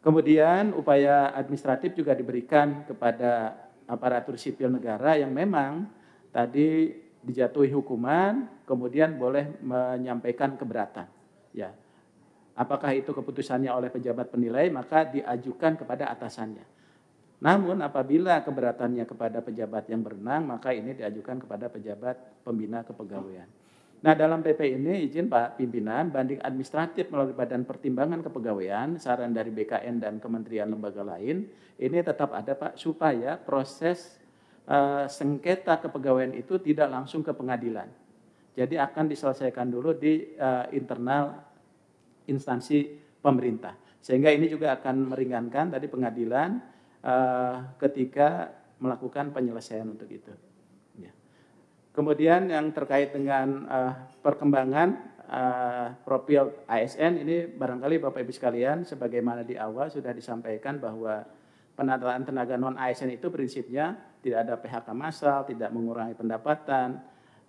D: Kemudian upaya administratif juga diberikan kepada aparatur sipil negara yang memang tadi dijatuhi hukuman, kemudian boleh menyampaikan keberatan. Ya, apakah itu keputusannya oleh pejabat penilai, maka diajukan kepada atasannya. Namun apabila keberatannya kepada pejabat yang berenang, maka ini diajukan kepada pejabat pembina kepegawaian. Nah dalam PP ini izin Pak Pimpinan, banding administratif melalui Badan Pertimbangan Kepegawaian, saran dari BKN dan kementerian lembaga lain, ini tetap ada Pak, supaya proses uh, sengketa kepegawaian itu tidak langsung ke pengadilan. Jadi akan diselesaikan dulu di uh, internal instansi pemerintah. Sehingga ini juga akan meringankan tadi pengadilan uh, ketika melakukan penyelesaian untuk itu. Ya. Kemudian yang terkait dengan uh, perkembangan Uh, profil ASN ini barangkali Bapak Ibu sekalian sebagaimana di awal sudah disampaikan bahwa penataan tenaga non ASN itu prinsipnya tidak ada PHK massal, tidak mengurangi pendapatan,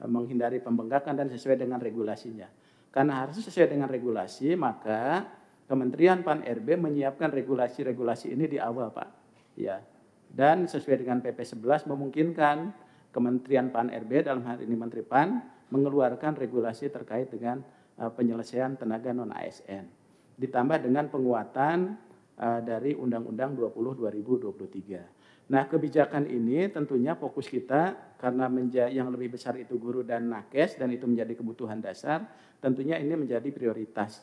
D: menghindari pembengkakan dan sesuai dengan regulasinya. Karena harus sesuai dengan regulasi, maka Kementerian Pan RB menyiapkan regulasi-regulasi ini di awal, Pak. Ya. Dan sesuai dengan PP 11 memungkinkan Kementerian Pan RB dalam hal ini Menteri Pan mengeluarkan regulasi terkait dengan eh, penyelesaian tenaga non ASN. Ditambah dengan penguatan eh, dari Undang-Undang 20 2023. Nah, kebijakan ini tentunya fokus kita karena yang lebih besar itu guru dan nakes dan itu menjadi kebutuhan dasar, tentunya ini menjadi prioritas.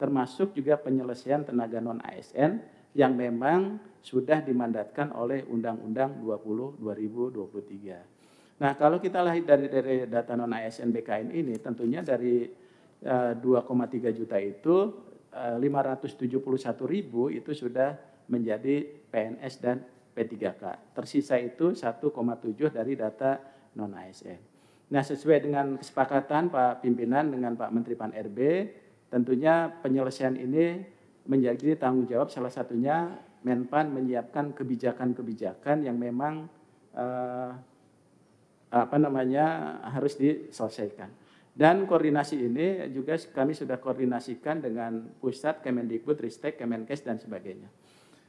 D: Termasuk juga penyelesaian tenaga non ASN yang memang sudah dimandatkan oleh Undang-Undang 20 2023. Nah, kalau kita lihat dari, dari data non ASN BKN ini, tentunya dari uh, eh, 2,3 juta itu eh, uh, 571 ribu itu sudah menjadi PNS dan P3K. Tersisa itu 1,7 dari data non-ASN. Nah, sesuai dengan kesepakatan Pak Pimpinan dengan Pak Menteri Pan RB, tentunya penyelesaian ini menjadi tanggung jawab salah satunya Menpan menyiapkan kebijakan-kebijakan yang memang eh, apa namanya harus diselesaikan. Dan koordinasi ini juga kami sudah koordinasikan dengan pusat Kemendikbud, Ristek, Kemenkes dan sebagainya.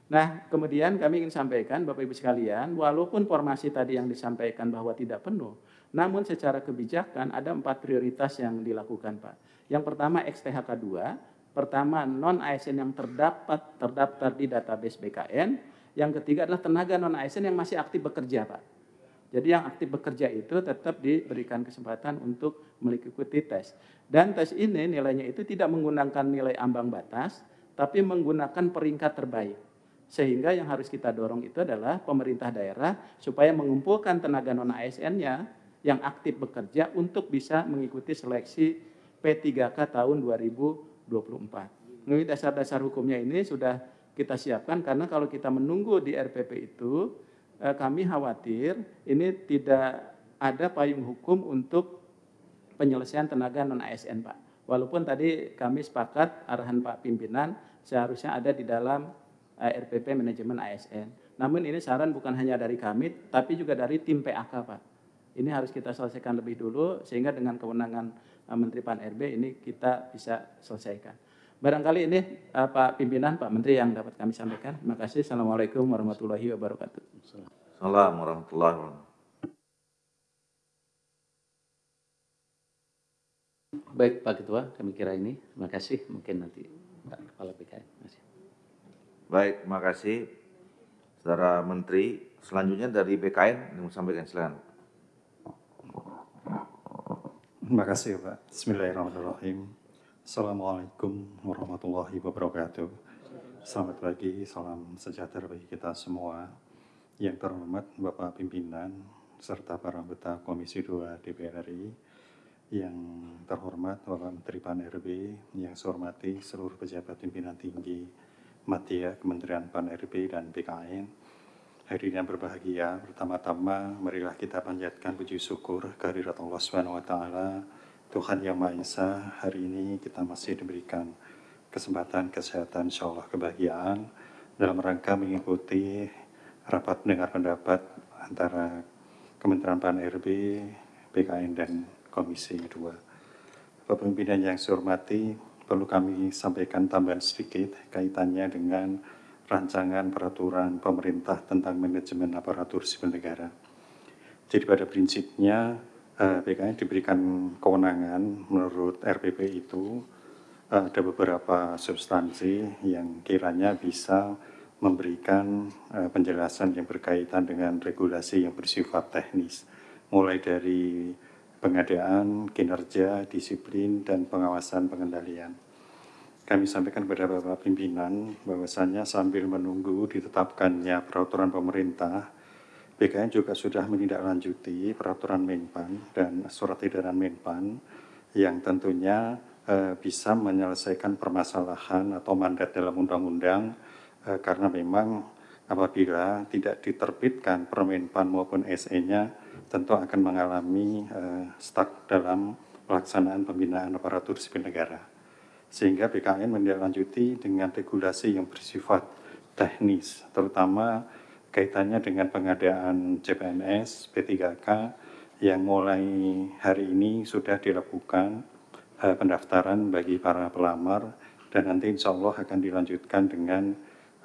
D: Nah, kemudian kami ingin sampaikan Bapak Ibu sekalian, walaupun formasi tadi yang disampaikan bahwa tidak penuh, namun secara kebijakan ada empat prioritas yang dilakukan, Pak. Yang pertama XTHK2, pertama non ASN yang terdapat terdaftar di database BKN, yang ketiga adalah tenaga non ASN yang masih aktif bekerja, Pak. Jadi yang aktif bekerja itu tetap diberikan kesempatan untuk mengikuti tes. Dan tes ini nilainya itu tidak menggunakan nilai ambang batas, tapi menggunakan peringkat terbaik. Sehingga yang harus kita dorong itu adalah pemerintah daerah supaya mengumpulkan tenaga non ASN-nya yang aktif bekerja untuk bisa mengikuti seleksi P3K tahun 2024. Ini dasar-dasar hukumnya ini sudah kita siapkan karena kalau kita menunggu di RPP itu eh, kami khawatir ini tidak ada payung hukum untuk penyelesaian tenaga non ASN Pak. Walaupun tadi kami sepakat arahan Pak pimpinan seharusnya ada di dalam Eh, RPP manajemen ASN. Namun ini saran bukan hanya dari kami, tapi juga dari tim PAK, Pak. Ini harus kita selesaikan lebih dulu, sehingga dengan kewenangan eh, Menteri Pan RB ini kita bisa selesaikan. Barangkali ini eh, Pak Pimpinan, Pak Menteri yang dapat kami sampaikan. Terima kasih. Assalamualaikum warahmatullahi wabarakatuh.
B: Assalamualaikum
C: warahmatullahi wabarakatuh. Baik Pak Ketua, kami kira ini. Terima kasih. Mungkin nanti Pak Kepala BKN. Terima kasih.
B: Baik, terima kasih. Saudara Menteri, selanjutnya dari
E: BKN, yang sampaikan silakan. Terima kasih Pak. Bismillahirrahmanirrahim. Assalamualaikum warahmatullahi wabarakatuh. Selamat pagi, salam sejahtera bagi kita semua. Yang terhormat Bapak Pimpinan, serta para anggota Komisi 2 DPR RI, yang terhormat Bapak Menteri Pan RB, yang saya hormati seluruh pejabat pimpinan tinggi Matia, ya, Kementerian PAN-RB dan BKN. Hari ini yang berbahagia, pertama-tama marilah kita panjatkan puji syukur kehadirat Allah Subhanahu wa Tuhan Yang Maha Esa, hari ini kita masih diberikan kesempatan kesehatan insya Allah kebahagiaan dalam rangka mengikuti rapat dengar pendapat antara Kementerian PAN-RB, BKN dan Komisi 2. Kepemimpinan yang saya hormati, perlu kami sampaikan tambahan sedikit kaitannya dengan rancangan peraturan pemerintah tentang manajemen aparatur sipil negara. Jadi pada prinsipnya BKN eh, diberikan kewenangan menurut RPP itu eh, ada beberapa substansi yang kiranya bisa memberikan eh, penjelasan yang berkaitan dengan regulasi yang bersifat teknis mulai dari pengadaan, kinerja, disiplin, dan pengawasan pengendalian. Kami sampaikan kepada Bapak Pimpinan bahwasannya sambil menunggu ditetapkannya peraturan pemerintah, BKN juga sudah menindaklanjuti peraturan Menpan dan surat edaran Menpan yang tentunya eh, bisa menyelesaikan permasalahan atau mandat dalam undang-undang eh, karena memang apabila tidak diterbitkan Permenpan maupun SE-nya tentu akan mengalami uh, stuck dalam pelaksanaan pembinaan aparatur sipil negara. Sehingga BKN menindaklanjuti dengan regulasi yang bersifat teknis, terutama kaitannya dengan pengadaan CPNS, P3K, yang mulai hari ini sudah dilakukan uh, pendaftaran bagi para pelamar dan nanti insya Allah akan dilanjutkan dengan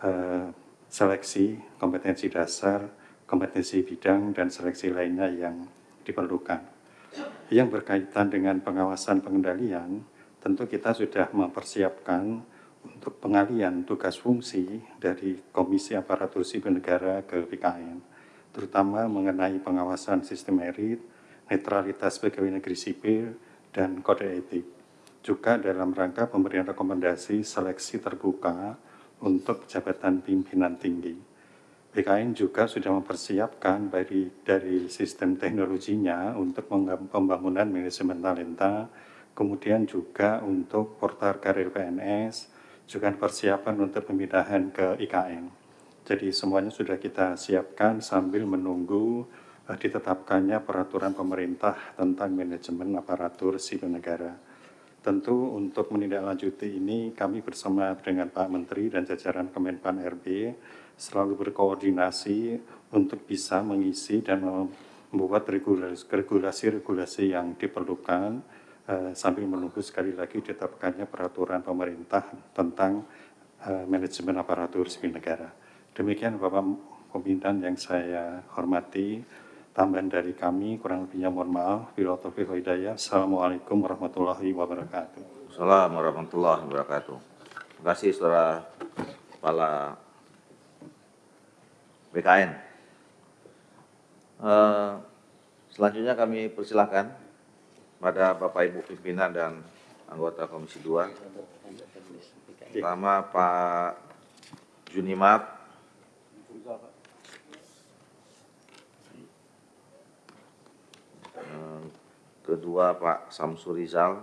E: uh, seleksi kompetensi dasar kompetensi bidang dan seleksi lainnya yang diperlukan. Yang berkaitan dengan pengawasan pengendalian, tentu kita sudah mempersiapkan untuk pengalian tugas fungsi dari Komisi Aparatur Sipil Negara ke PKN, terutama mengenai pengawasan sistem merit, netralitas pegawai negeri sipil, dan kode etik. Juga dalam rangka pemberian rekomendasi seleksi terbuka untuk jabatan pimpinan tinggi. BKN juga sudah mempersiapkan dari, dari sistem teknologinya untuk pembangunan manajemen talenta, kemudian juga untuk portal karir PNS, juga persiapan untuk pemindahan ke IKN. Jadi semuanya sudah kita siapkan sambil menunggu uh, ditetapkannya peraturan pemerintah tentang manajemen aparatur sipil negara. Tentu untuk menindaklanjuti ini kami bersama dengan Pak Menteri dan jajaran Kemenpan RB selalu berkoordinasi untuk bisa mengisi dan membuat regulasi-regulasi yang diperlukan eh, sambil menunggu sekali lagi ditetapkannya peraturan pemerintah tentang eh, manajemen aparatur sipil negara. Demikian Bapak Pemimpinan yang saya hormati, tambahan dari kami kurang lebihnya mohon maaf. Bila taufiq hidayah. Assalamualaikum warahmatullahi wabarakatuh.
B: Assalamualaikum warahmatullahi wabarakatuh. Terima kasih saudara kepala BKN. Uh, eh, selanjutnya kami persilahkan pada Bapak Ibu pimpinan dan anggota Komisi 2. Pertama Pak Junimat. Eh, kedua Pak Samsur Rizal.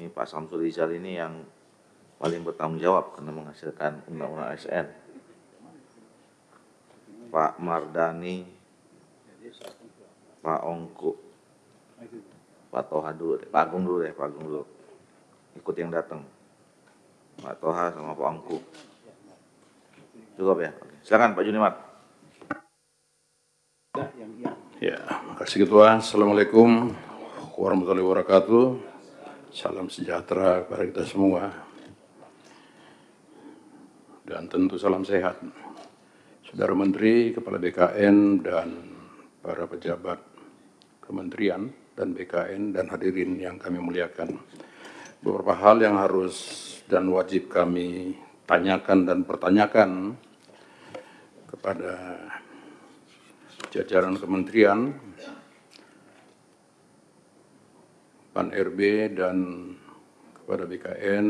B: Ini Pak Samsur Rizal ini yang paling bertanggung jawab karena menghasilkan undang-undang ASN. Pak Mardani, Pak Ongku, Pak Toha dulu deh, Pak Agung dulu deh, Pak Agung dulu. Ikut yang datang. Pak Toha sama Pak Ongku.
F: Cukup ya? Oke. Silakan Pak Junimat. Ya, makasih Ketua. Assalamualaikum warahmatullahi wabarakatuh. Salam sejahtera kepada kita semua. Dan tentu salam sehat. Saudara Menteri, Kepala BKN, dan para pejabat kementerian dan BKN dan hadirin yang kami muliakan. Beberapa hal yang harus dan wajib kami tanyakan dan pertanyakan kepada jajaran kementerian, PAN RB dan kepada BKN.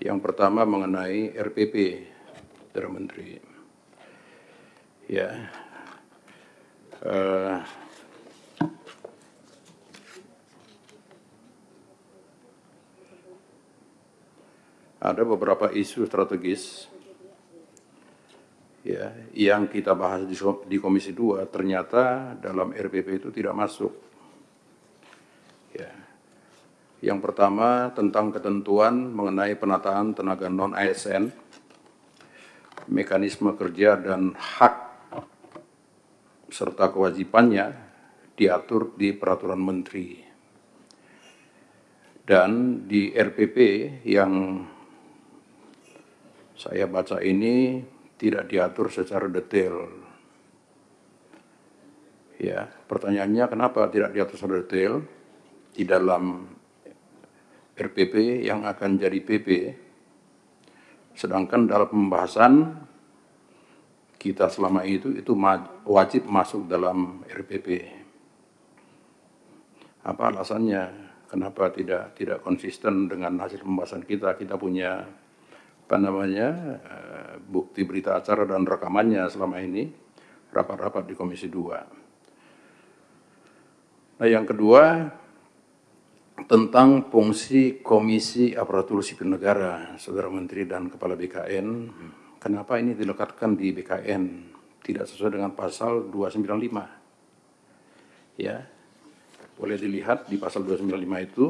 F: Yang pertama mengenai RPP, Saudara Menteri ya uh, ada beberapa isu strategis ya yang kita bahas di, di Komisi 2 ternyata dalam RPP itu tidak masuk. Ya. Yang pertama tentang ketentuan mengenai penataan tenaga non ASN, mekanisme kerja dan hak serta kewajibannya diatur di peraturan menteri. Dan di RPP yang saya baca ini tidak diatur secara detail. Ya, pertanyaannya kenapa tidak diatur secara detail di dalam RPP yang akan jadi PP? Sedangkan dalam pembahasan kita selama itu itu wajib masuk dalam RPP. Apa alasannya? Kenapa tidak tidak konsisten dengan hasil pembahasan kita? Kita punya apa namanya eh, bukti berita acara dan rekamannya selama ini rapat-rapat di Komisi 2. Nah yang kedua tentang fungsi Komisi Aparatur Sipil Negara, Saudara Menteri dan Kepala BKN. Hmm Kenapa ini dilekatkan di BKN? Tidak sesuai dengan pasal 295. Ya. Boleh dilihat di pasal 295 itu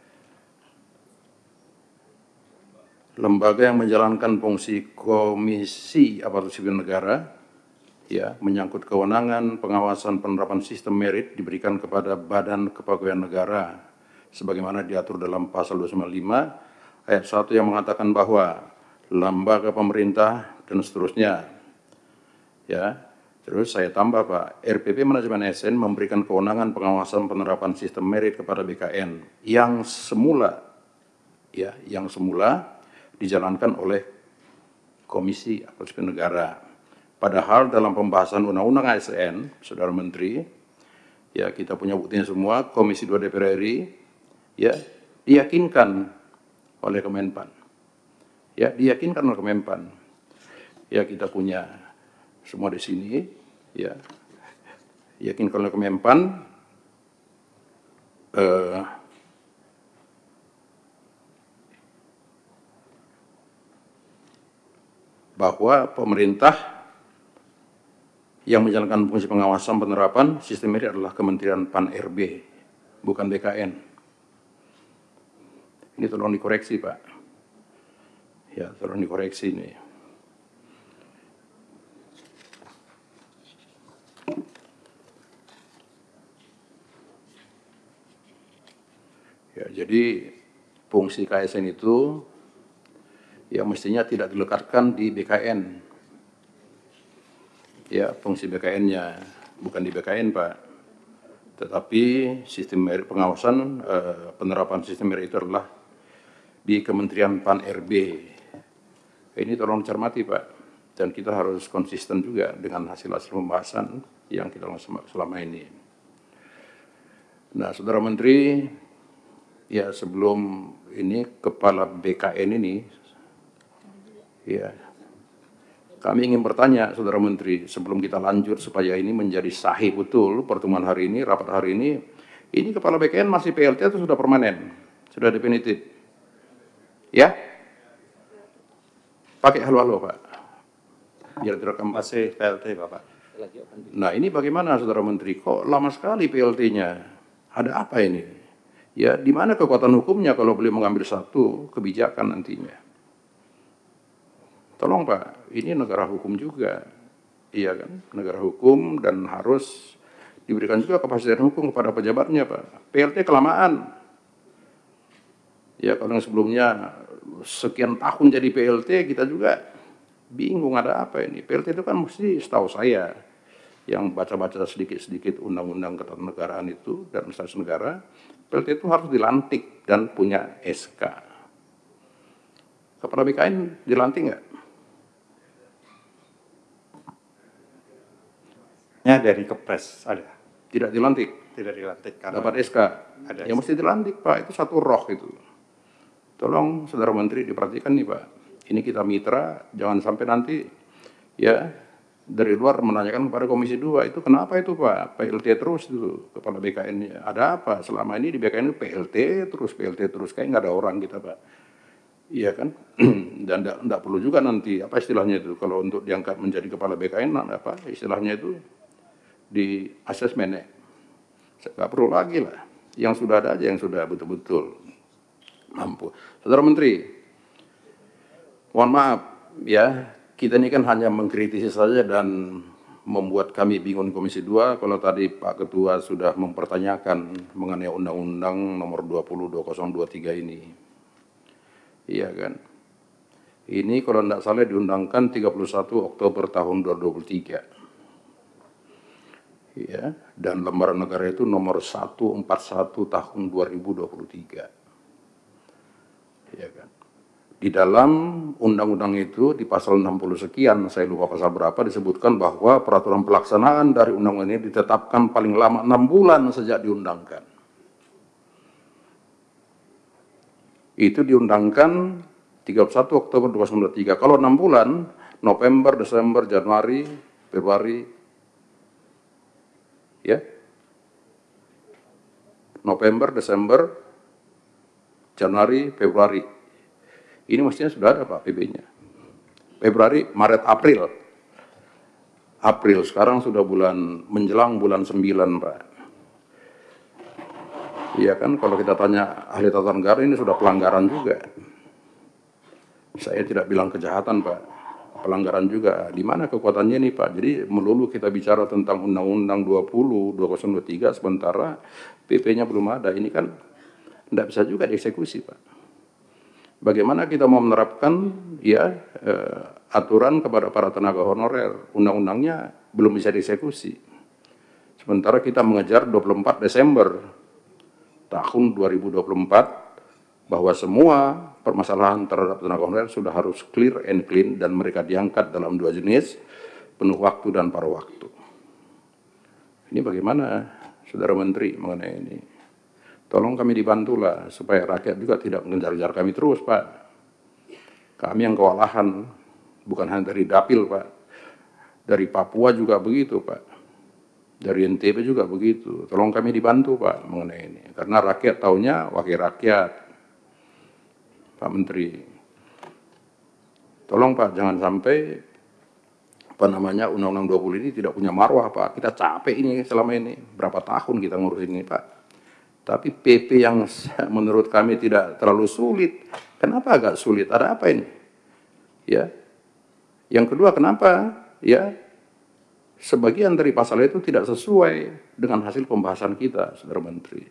F: lembaga yang menjalankan fungsi komisi aparatur sipil negara ya menyangkut kewenangan pengawasan penerapan sistem merit diberikan kepada Badan Kepegawaian Negara sebagaimana diatur dalam pasal 295 ayat 1 yang mengatakan bahwa lembaga pemerintah dan seterusnya. Ya, Terus saya tambah Pak, RPP Manajemen SN memberikan kewenangan pengawasan penerapan sistem merit kepada BKN yang semula ya, yang semula dijalankan oleh Komisi Aparatur Negara. Padahal dalam pembahasan undang-undang ASN, Saudara Menteri, ya kita punya buktinya semua, Komisi 2 DPR RI ya diyakinkan oleh Kemenpan. Ya, diyakinkan oleh Kemenpan. Ya, kita punya semua di sini, ya. Yakinkan oleh Kemenpan eh, bahwa pemerintah yang menjalankan fungsi pengawasan penerapan sistem ini adalah Kementerian Pan RB, bukan BKN. Ini tolong dikoreksi Pak. Ya tolong dikoreksi ini. Ya, jadi fungsi KSN itu ya mestinya tidak dilekatkan di BKN. Ya, fungsi BKN-nya bukan di BKN, Pak. Tetapi sistem pengawasan eh, penerapan sistem itu adalah di Kementerian Pan RB. Eh, ini tolong cermati Pak, dan kita harus konsisten juga dengan hasil-hasil pembahasan yang kita lakukan selama ini. Nah, Saudara Menteri, ya sebelum ini Kepala BKN ini, ya kami ingin bertanya, Saudara Menteri, sebelum kita lanjut supaya ini menjadi sahih betul pertemuan hari ini, rapat hari ini, ini Kepala BKN masih PLT atau sudah permanen? Sudah definitif? Ya? Pakai halo-halo, Pak. Biar direkam. Masih PLT, Bapak. Nah, ini bagaimana Saudara Menteri? Kok lama sekali PLT-nya? Ada apa ini? Ya, di mana kekuatan hukumnya kalau beliau mengambil satu kebijakan nantinya? Tolong Pak, ini negara hukum juga. Iya kan? Negara hukum dan harus diberikan juga kepastian hukum kepada pejabatnya Pak. PLT kelamaan, ya kalau yang sebelumnya sekian tahun jadi PLT kita juga bingung ada apa ini. PLT itu kan mesti setahu saya yang baca-baca sedikit-sedikit undang-undang negaraan itu dan status negara, PLT itu harus dilantik dan punya SK. Kepala BKN dilantik nggak?
E: Ya dari Kepres ada.
F: Tidak dilantik. Tidak dilantik. Dapat SK. Ada ya mesti dilantik Pak, itu satu roh itu. Tolong saudara menteri diperhatikan nih Pak. Ini kita mitra, jangan sampai nanti ya dari luar menanyakan kepada Komisi 2 itu kenapa itu Pak PLT terus itu kepala BKN ada apa selama ini di BKN itu PLT terus PLT terus kayak nggak ada orang kita Pak iya kan dan tidak perlu juga nanti apa istilahnya itu kalau untuk diangkat menjadi kepala BKN apa istilahnya itu di asesmen ya nggak perlu lagi lah yang sudah ada aja yang sudah betul-betul mampu. Saudara Menteri, mohon maaf ya, kita ini kan hanya mengkritisi saja dan membuat kami bingung Komisi 2 kalau tadi Pak Ketua sudah mempertanyakan mengenai Undang-Undang nomor 202023 ini. Iya kan? Ini kalau tidak salah diundangkan 31 Oktober tahun 2023. iya dan lembaran negara itu nomor 141 tahun 2023. Ya kan? Di dalam undang-undang itu di pasal 60 sekian, saya lupa pasal berapa disebutkan bahwa peraturan pelaksanaan dari undang-undang ini ditetapkan paling lama 6 bulan sejak diundangkan. Itu diundangkan 31 Oktober 2003. Kalau 6 bulan, November, Desember, Januari, Februari, ya, November, Desember, Januari, Februari. Ini mestinya sudah ada Pak PB-nya. Februari, Maret, April. April, sekarang sudah bulan menjelang bulan 9 Pak. Iya kan, kalau kita tanya ahli tata negara ini sudah pelanggaran juga. Saya tidak bilang kejahatan Pak, pelanggaran juga. Di mana kekuatannya nih Pak? Jadi melulu kita bicara tentang Undang-Undang 20, 2023 sementara PP-nya belum ada. Ini kan tidak bisa juga dieksekusi, Pak. Bagaimana kita mau menerapkan ya eh, aturan kepada para tenaga honorer? Undang-undangnya belum bisa dieksekusi. Sementara kita mengejar 24 Desember tahun 2024 bahwa semua permasalahan terhadap tenaga honorer sudah harus clear and clean dan mereka diangkat dalam dua jenis, penuh waktu dan paruh waktu. Ini bagaimana Saudara Menteri mengenai ini? Tolong kami dibantulah supaya rakyat juga tidak mengejar-ngejar kami terus, Pak. Kami yang kewalahan, bukan hanya dari Dapil, Pak. Dari Papua juga begitu, Pak. Dari NTP juga begitu. Tolong kami dibantu, Pak, mengenai ini. Karena rakyat taunya wakil rakyat. Pak Menteri. Tolong, Pak, jangan sampai apa namanya Undang-Undang 20 ini tidak punya marwah, Pak. Kita capek ini selama ini. Berapa tahun kita ngurus ini, Pak. Tapi PP yang menurut kami tidak terlalu sulit. Kenapa agak sulit? Ada apa ini? Ya. Yang kedua, kenapa? Ya. Sebagian dari pasal itu tidak sesuai dengan hasil pembahasan kita, Saudara Menteri.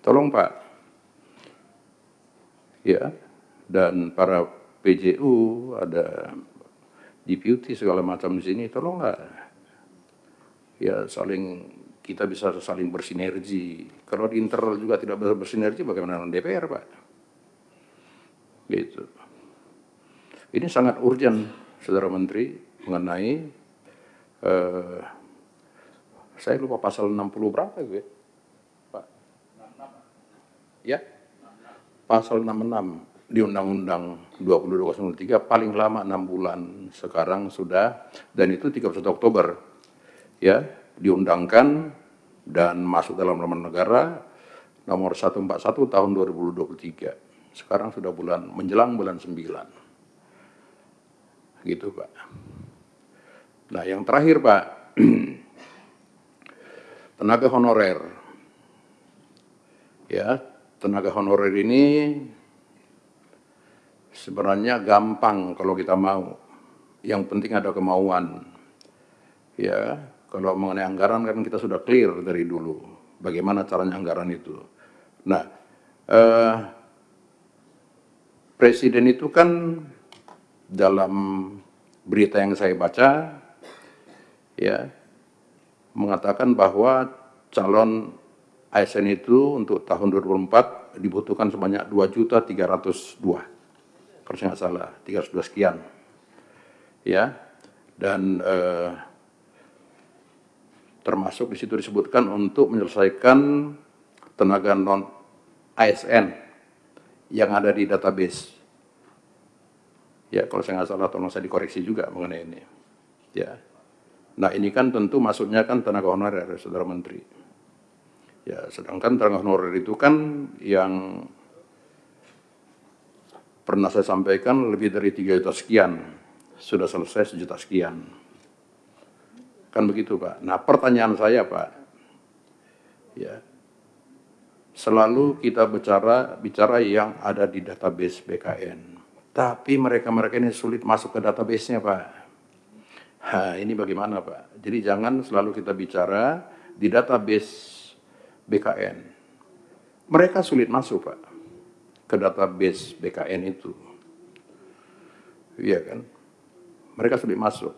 F: Tolong Pak. Ya. Dan para PJU, ada deputy segala macam di sini, tolonglah. Ya, saling kita bisa saling bersinergi. Kalau di internal juga tidak bisa bersinergi, bagaimana dengan DPR, Pak? Gitu. Ini sangat urgent, Saudara Menteri, mengenai eh, saya lupa pasal 60 berapa itu ya, Pak? Ya? Pasal 66 di Undang-Undang 2023 paling lama 6 bulan sekarang sudah dan itu 31 Oktober. Ya, diundangkan dan masuk dalam laman negara nomor 141 tahun 2023. Sekarang sudah bulan menjelang bulan 9. Gitu, Pak. Nah, yang terakhir, Pak. tenaga honorer. Ya, tenaga honorer ini sebenarnya gampang kalau kita mau. Yang penting ada kemauan. Ya, kalau mengenai anggaran kan kita sudah clear dari dulu bagaimana caranya anggaran itu. Nah, eh, presiden itu kan dalam berita yang saya baca ya mengatakan bahwa calon ASN itu untuk tahun 2024 dibutuhkan sebanyak 2.302. Kalau saya nggak salah, 302 sekian. Ya. Dan eh, termasuk di situ disebutkan untuk menyelesaikan tenaga non ASN yang ada di database. Ya, kalau saya nggak salah, tolong saya dikoreksi juga mengenai ini. Ya, nah ini kan tentu maksudnya kan tenaga honorer, saudara menteri. Ya, sedangkan tenaga honorer itu kan yang pernah saya sampaikan lebih dari tiga juta sekian, sudah selesai sejuta sekian. Kan begitu Pak. Nah pertanyaan saya Pak, ya selalu kita bicara bicara yang ada di database BKN. Tapi mereka-mereka ini sulit masuk ke database-nya Pak. Nah, ini bagaimana Pak? Jadi jangan selalu kita bicara di database BKN. Mereka sulit masuk Pak ke database BKN itu. Iya kan? Mereka sulit masuk.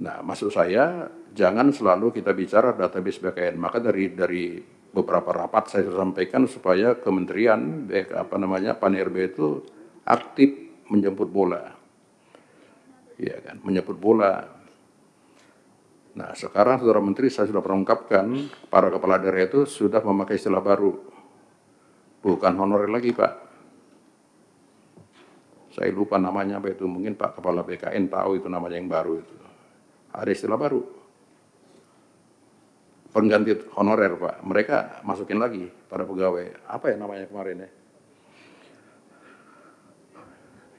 F: Nah, maksud saya jangan selalu kita bicara database BKN. Maka dari dari beberapa rapat saya sampaikan supaya kementerian BK apa namanya Pan RB itu aktif menjemput bola. Iya kan, menjemput bola. Nah, sekarang saudara menteri saya sudah perungkapkan para kepala daerah itu sudah memakai istilah baru. Bukan honorer lagi, Pak. Saya lupa namanya apa itu, mungkin Pak Kepala BKN tahu itu namanya yang baru itu ada istilah baru. Pengganti honorer, Pak. Mereka masukin lagi pada pegawai. Apa ya namanya kemarin ya?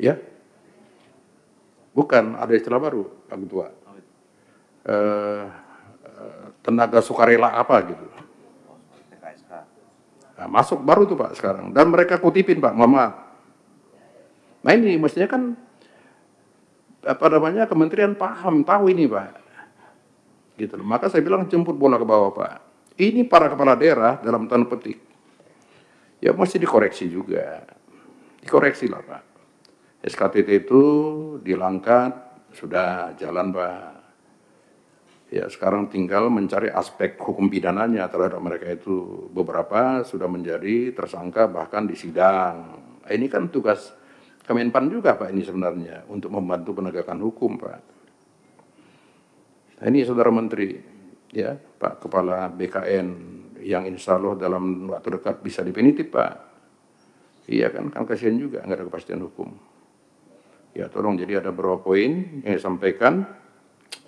F: Ya? Bukan, ada istilah baru, Pak Ketua. Eh, eh tenaga sukarela apa gitu. Nah, masuk baru tuh Pak sekarang. Dan mereka kutipin Pak, Mama. Nah ini mestinya kan apa namanya kementerian paham tahu ini pak gitu loh. maka saya bilang jemput bola ke bawah pak ini para kepala daerah dalam tanda petik ya masih dikoreksi juga dikoreksi lah pak SKTT itu dilangkat sudah jalan pak ya sekarang tinggal mencari aspek hukum pidananya terhadap mereka itu beberapa sudah menjadi tersangka bahkan disidang. Nah, ini kan tugas Kemenpan juga Pak ini sebenarnya untuk membantu penegakan hukum Pak. Nah, ini Saudara Menteri, ya Pak Kepala BKN yang insya Allah dalam waktu dekat bisa definitif Pak. Iya kan, kan kasihan juga nggak ada kepastian hukum. Ya tolong jadi ada beberapa poin yang disampaikan.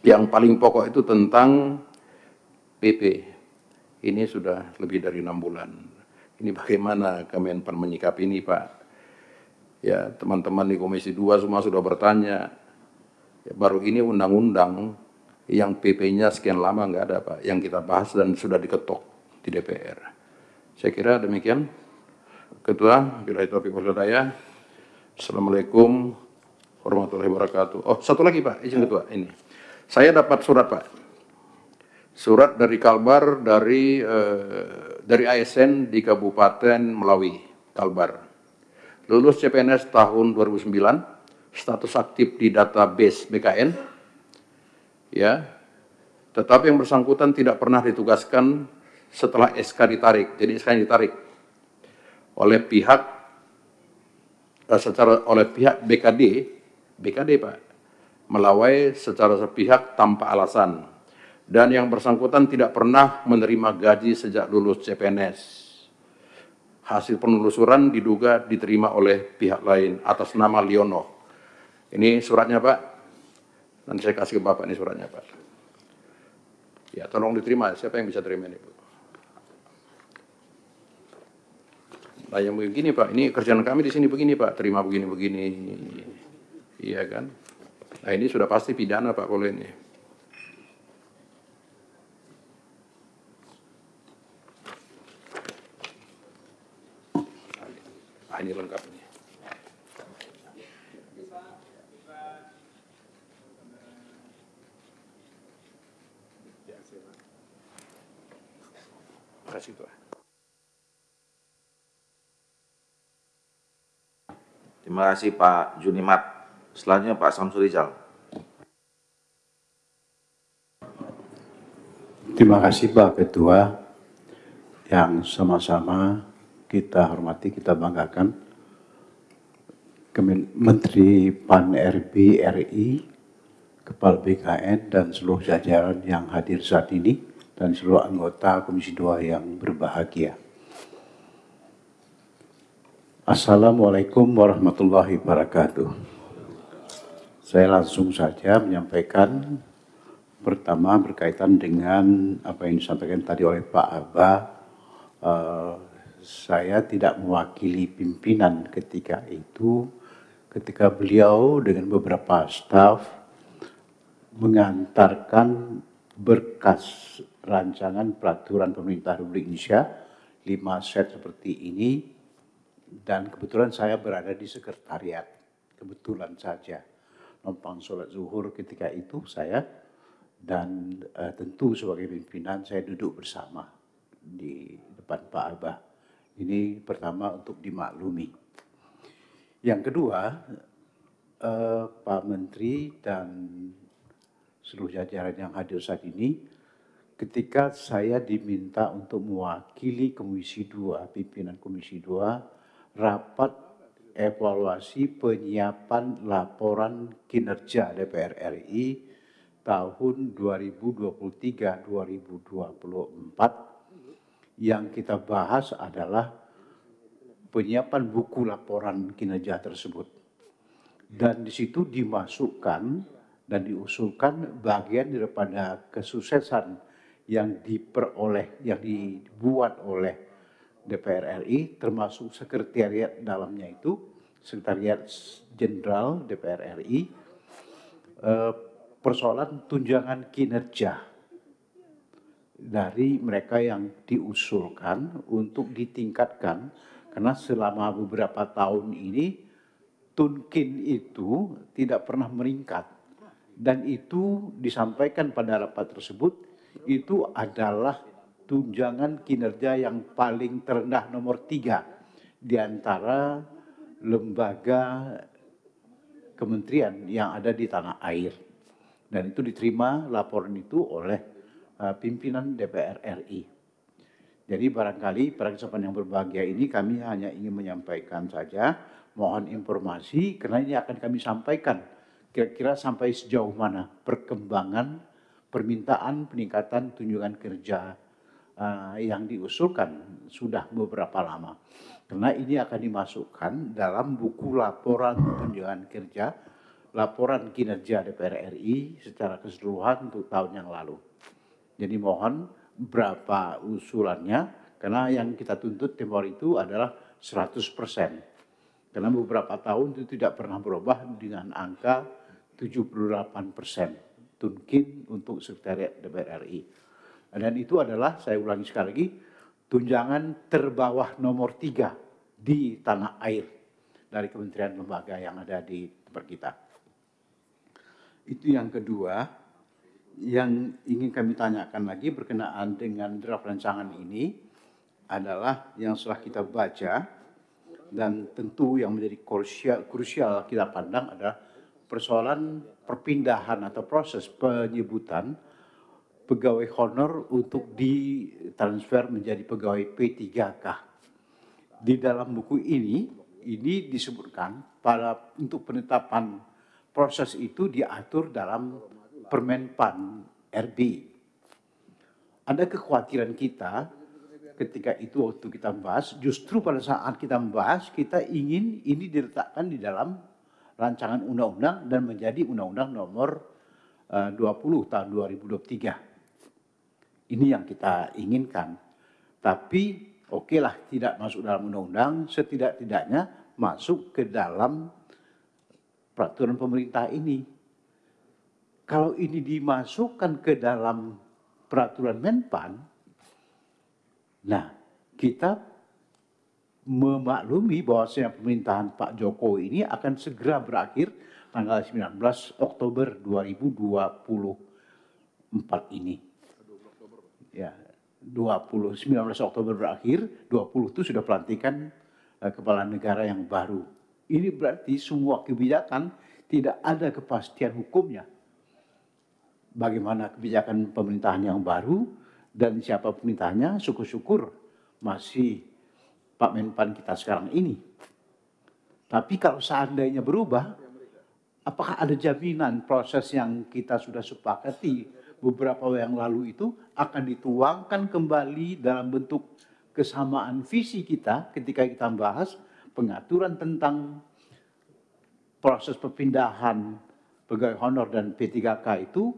F: Yang paling pokok itu tentang PP. Ini sudah lebih dari enam bulan. Ini bagaimana Kemenpan menyikapi ini Pak? ya teman-teman di Komisi 2 semua sudah bertanya. Ya, baru ini undang-undang yang PP-nya sekian lama nggak ada Pak, yang kita bahas dan sudah diketok di DPR. Saya kira demikian. Ketua, bila itu Taufiq daya. Assalamualaikum warahmatullahi wabarakatuh. Oh, satu lagi Pak, izin Ketua, ini. Saya dapat surat Pak. Surat dari Kalbar dari eh, dari ASN di Kabupaten Melawi, Kalbar lulus CPNS tahun 2009, status aktif di database BKN, ya. Tetapi yang bersangkutan tidak pernah ditugaskan setelah SK ditarik. Jadi SK ditarik oleh pihak eh, secara oleh pihak BKD, BKD Pak, melawai secara sepihak tanpa alasan. Dan yang bersangkutan tidak pernah menerima gaji sejak lulus CPNS hasil penelusuran diduga diterima oleh pihak lain atas nama Liono. Ini suratnya Pak. Nanti saya kasih ke Bapak ini suratnya Pak. Ya tolong diterima, siapa yang bisa terima ini Bu? Nah yang begini Pak, ini kerjaan kami di sini begini Pak, terima begini-begini. Iya kan? Nah ini sudah pasti pidana Pak kalau ini. ini lengkapnya. Terima kasih
B: Terima kasih Pak Junimat. Selanjutnya Pak Samsul
G: Terima kasih Pak Ketua yang sama-sama kita hormati, kita banggakan Menteri PAN RB RI, Kepala BKN dan seluruh jajaran yang hadir saat ini dan seluruh anggota Komisi 2 yang berbahagia. Assalamualaikum warahmatullahi wabarakatuh. Saya langsung saja menyampaikan pertama berkaitan dengan apa yang disampaikan tadi oleh Pak Abah eh, saya tidak mewakili pimpinan ketika itu ketika beliau dengan beberapa staf mengantarkan berkas rancangan peraturan pemerintah Republik Indonesia lima set seperti ini dan kebetulan saya berada di sekretariat kebetulan saja numpang sholat zuhur ketika itu saya dan uh, tentu sebagai pimpinan saya duduk bersama di depan Pak Abah ini pertama untuk dimaklumi. Yang kedua, eh, Pak Menteri dan seluruh jajaran yang hadir saat ini, ketika saya diminta untuk mewakili Komisi 2, pimpinan Komisi 2, rapat evaluasi penyiapan laporan kinerja DPR RI tahun 2023-2024 yang kita bahas adalah penyiapan buku laporan kinerja tersebut. Dan di situ dimasukkan dan diusulkan bagian daripada kesuksesan yang diperoleh, yang dibuat oleh DPR RI, termasuk sekretariat dalamnya itu, sekretariat jenderal DPR RI, eh, persoalan tunjangan kinerja dari mereka yang diusulkan untuk ditingkatkan karena selama beberapa tahun ini tunkin itu tidak pernah meningkat dan itu disampaikan pada rapat tersebut itu adalah tunjangan kinerja yang paling terendah nomor tiga di antara lembaga kementerian yang ada di tanah air dan itu diterima laporan itu oleh Eh, pimpinan DPR RI. Jadi barangkali pada kesempatan yang berbahagia ini kami hanya ingin menyampaikan saja mohon informasi karena ini akan kami sampaikan kira-kira sampai sejauh mana perkembangan permintaan peningkatan tunjangan kerja uh, yang diusulkan sudah beberapa lama. Karena ini akan dimasukkan dalam buku laporan tunjangan kerja, laporan kinerja DPR RI secara keseluruhan untuk tahun yang lalu. Jadi mohon berapa usulannya, karena yang kita tuntut Timor itu adalah 100 persen. Karena beberapa tahun itu tidak pernah berubah dengan angka 78 persen. Tunkin untuk Sekretariat DPR RI. Dan itu adalah, saya ulangi sekali lagi, tunjangan terbawah nomor tiga di tanah air dari kementerian lembaga yang ada di tempat kita. Itu yang kedua yang ingin kami tanyakan lagi berkenaan dengan draft rancangan ini adalah yang setelah kita baca dan tentu yang menjadi krusial, krusial kita pandang adalah persoalan perpindahan atau proses penyebutan pegawai honor untuk ditransfer menjadi pegawai P3K. Di dalam buku ini, ini disebutkan pada untuk penetapan proses itu diatur dalam Permenpan RB. Ada kekhawatiran kita ketika itu waktu kita membahas, justru pada saat kita membahas kita ingin ini diletakkan di dalam rancangan undang-undang dan menjadi undang-undang nomor 20 eh, tahun 2023. Ini yang kita inginkan. Tapi oke okay lah tidak masuk dalam undang-undang, setidak-tidaknya masuk ke dalam peraturan pemerintah ini kalau ini dimasukkan ke dalam peraturan Menpan, nah kita memaklumi bahwasanya pemerintahan Pak Jokowi ini akan segera berakhir tanggal 19 Oktober 2024 ini. Ya, 20 19 Oktober berakhir, 20 itu sudah pelantikan uh, kepala negara yang baru. Ini berarti semua kebijakan tidak ada kepastian hukumnya bagaimana kebijakan pemerintahan yang baru dan siapa pemerintahnya, syukur-syukur masih Pak Menpan kita sekarang ini. Tapi kalau seandainya berubah, apakah ada jaminan proses yang kita sudah sepakati beberapa yang lalu itu akan dituangkan kembali dalam bentuk kesamaan visi kita ketika kita membahas pengaturan tentang proses perpindahan pegawai honor dan P3K itu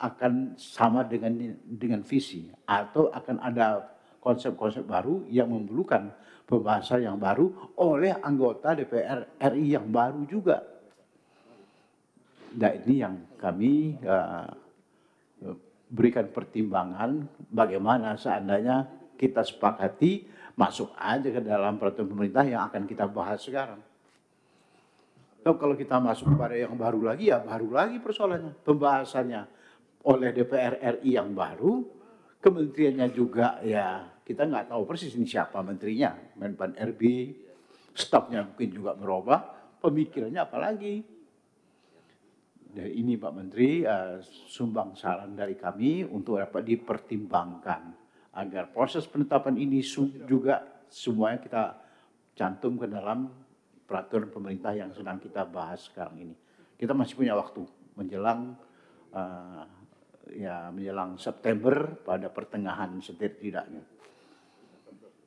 G: akan sama dengan dengan visi atau akan ada konsep-konsep baru yang memerlukan pembahasan yang baru oleh anggota DPR RI yang baru juga. Nah ini yang kami uh, berikan pertimbangan bagaimana seandainya kita sepakati masuk aja ke dalam peraturan pemerintah yang akan kita bahas sekarang. Tapi kalau kita masuk kepada yang baru lagi ya baru lagi persoalannya, pembahasannya oleh DPR RI yang baru, kementeriannya juga ya kita nggak tahu persis ini siapa menterinya, Menpan RB, stafnya mungkin juga merubah, pemikirannya apalagi. Dari ya, ini Pak Menteri, uh, sumbang saran dari kami untuk dapat dipertimbangkan agar proses penetapan ini juga semuanya kita cantum ke dalam peraturan pemerintah yang sedang kita bahas sekarang ini. Kita masih punya waktu menjelang uh, ya menjelang September pada pertengahan setidaknya.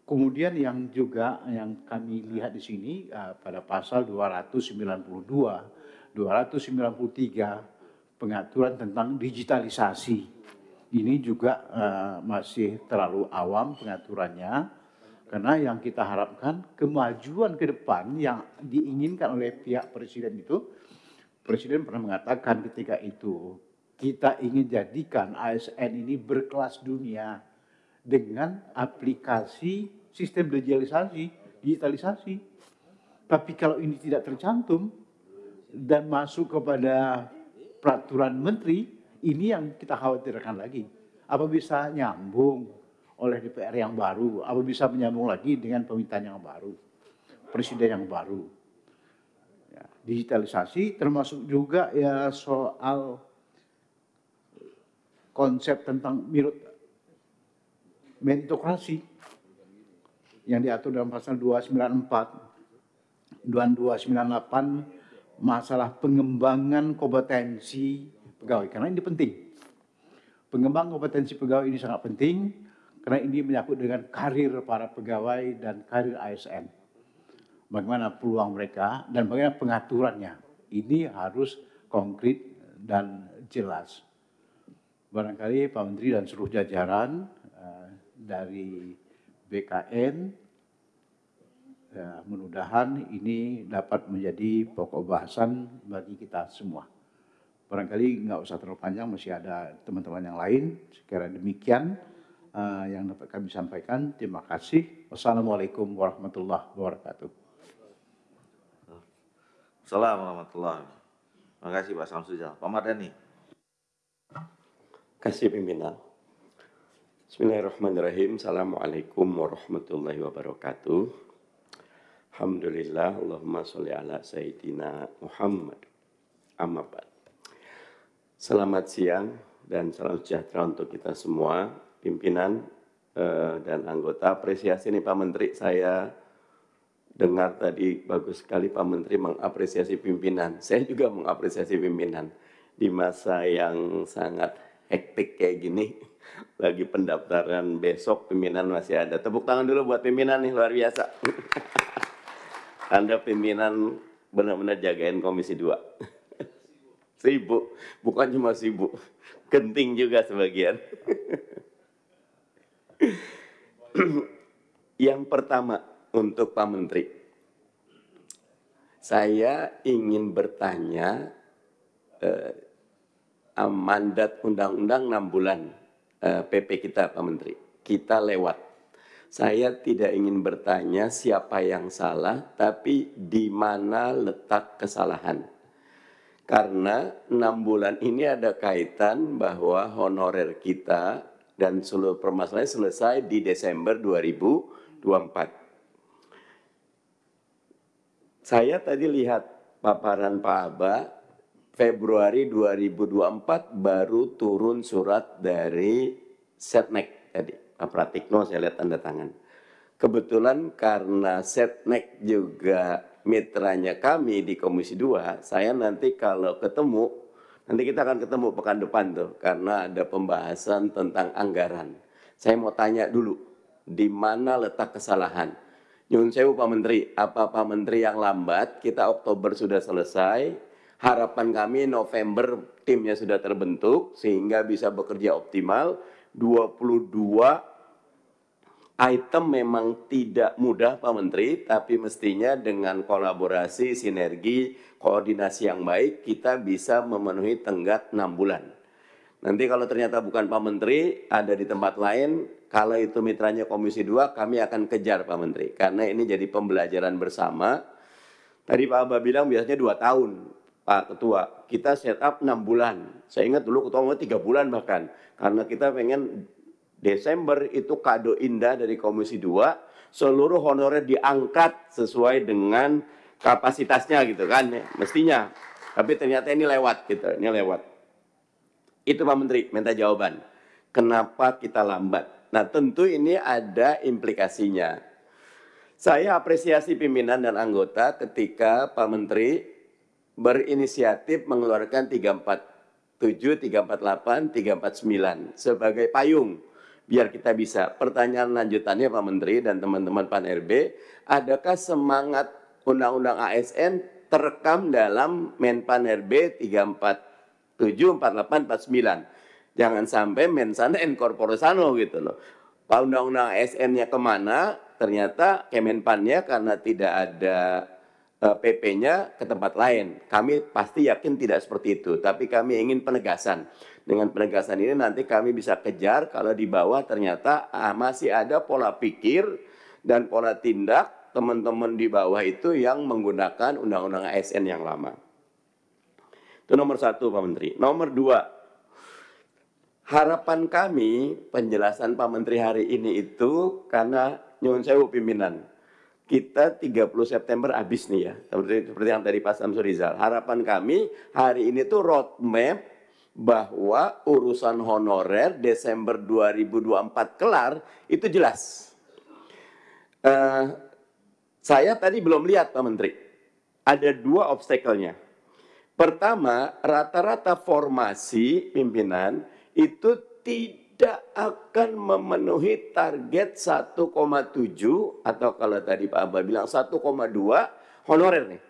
G: Kemudian yang juga yang kami lihat di sini uh, pada pasal 292, 293 pengaturan tentang digitalisasi. Ini juga uh, masih terlalu awam pengaturannya karena yang kita harapkan kemajuan ke depan yang diinginkan oleh pihak presiden itu presiden pernah mengatakan ketika itu kita ingin jadikan ASN ini berkelas dunia dengan aplikasi sistem digitalisasi, digitalisasi. Tapi kalau ini tidak tercantum dan masuk kepada peraturan menteri, ini yang kita khawatirkan lagi. Apa bisa nyambung oleh DPR yang baru? Apa bisa menyambung lagi dengan pemerintahan yang baru? Presiden yang baru? Ya, digitalisasi termasuk juga ya soal konsep tentang mirut meritokrasi yang diatur dalam pasal 294 dan 298 masalah pengembangan kompetensi pegawai karena ini penting. Pengembangan kompetensi pegawai ini sangat penting karena ini menyangkut dengan karir para pegawai dan karir ASN. Bagaimana peluang mereka dan bagaimana pengaturannya. Ini harus konkret dan jelas barangkali Pak Menteri dan seluruh jajaran eh, dari BKN Ya, eh, mudah-mudahan ini dapat menjadi pokok bahasan bagi kita semua. Barangkali nggak usah terlalu panjang, masih ada teman-teman yang lain. Sekiranya demikian eh, yang dapat kami sampaikan. Terima kasih. Wassalamualaikum warahmatullahi wabarakatuh.
B: Assalamualaikum warahmatullahi wabarakatuh. Terima kasih Pak Samsujal.
H: Pak Mardani kasih pimpinan. Bismillahirrahmanirrahim. Assalamualaikum warahmatullahi wabarakatuh. Alhamdulillah, Allahumma sholli ala Sayyidina Muhammad. Amabat. Selamat siang dan salam sejahtera untuk kita semua, pimpinan eh, dan anggota. Apresiasi nih Pak Menteri, saya dengar tadi bagus sekali Pak Menteri mengapresiasi pimpinan. Saya juga mengapresiasi pimpinan di masa yang sangat hektik kayak gini bagi pendaftaran besok pimpinan masih ada tepuk tangan dulu buat pimpinan nih luar biasa anda pimpinan benar-benar jagain komisi 2 sibuk bukan cuma sibuk genting juga sebagian yang pertama untuk Pak Menteri saya ingin bertanya eh, Eh, mandat undang-undang 6 bulan uh, eh, PP kita Pak Menteri. Kita lewat. Saya tidak ingin bertanya siapa yang salah, tapi di mana letak kesalahan. Karena enam bulan ini ada kaitan bahwa honorer kita dan seluruh permasalahan selesai di Desember 2024. Saya tadi lihat paparan Pak Aba, Februari 2024 baru turun surat dari Setnek tadi. Pak Pratikno saya lihat tanda tangan. Kebetulan karena Setnek juga mitranya kami di Komisi 2, saya nanti kalau ketemu, nanti kita akan ketemu pekan depan tuh, karena ada pembahasan tentang anggaran. Saya mau tanya dulu, di mana letak kesalahan? Nyun Sewu Pak Menteri, apa Pak Menteri yang lambat, kita Oktober sudah selesai, harapan kami November timnya sudah terbentuk sehingga bisa bekerja optimal. 22 item memang tidak mudah Pak Menteri, tapi mestinya dengan kolaborasi, sinergi, koordinasi yang baik kita bisa memenuhi tenggat 6 bulan. Nanti kalau ternyata bukan Pak Menteri, ada di tempat lain, kalau itu mitranya Komisi 2, kami akan kejar Pak Menteri. Karena ini jadi pembelajaran bersama. Tadi Pak Abah bilang biasanya 2 tahun. Pak Ketua, kita setup up 6 bulan. Saya ingat dulu Ketua Umum 3 bulan bahkan. Karena kita pengen Desember itu kado indah dari Komisi 2, seluruh honorer diangkat sesuai dengan kapasitasnya gitu kan, mestinya. Tapi ternyata ini lewat gitu, ini lewat. Itu Pak Menteri, minta jawaban. Kenapa kita lambat? Nah tentu ini ada implikasinya. Saya apresiasi pimpinan dan anggota ketika Pak Menteri berinisiatif mengeluarkan 347, 348, 349 sebagai payung biar kita bisa. Pertanyaan lanjutannya Pak Menteri dan teman-teman Pan RB, adakah semangat Undang-Undang ASN terekam dalam Menpan RB 347, 48, 49? Jangan sampai Mensana sana Sano gitu loh. Pak Undang-Undang ASN-nya kemana? Ternyata Kemenpan-nya karena tidak ada Eh, PP-nya ke tempat lain. Kami pasti yakin tidak seperti itu, tapi kami ingin penegasan. Dengan penegasan ini nanti kami bisa kejar kalau di bawah ternyata ah, masih ada pola pikir dan pola tindak teman-teman di bawah itu yang menggunakan undang-undang ASN yang lama. Itu nomor satu Pak Menteri. Nomor dua, harapan kami penjelasan Pak Menteri hari ini itu karena nyuwun sewu pimpinan kita 30 September habis nih ya. Seperti, seperti yang tadi Pak Samsur Rizal. Harapan kami hari ini tuh roadmap bahwa urusan honorer Desember 2024 kelar itu jelas. Uh, saya tadi belum lihat Pak Menteri. Ada dua obstacle-nya. Pertama, rata-rata formasi pimpinan itu tidak tidak akan memenuhi target 1,7 atau kalau tadi Pak Abah bilang 1,2 honorer nih.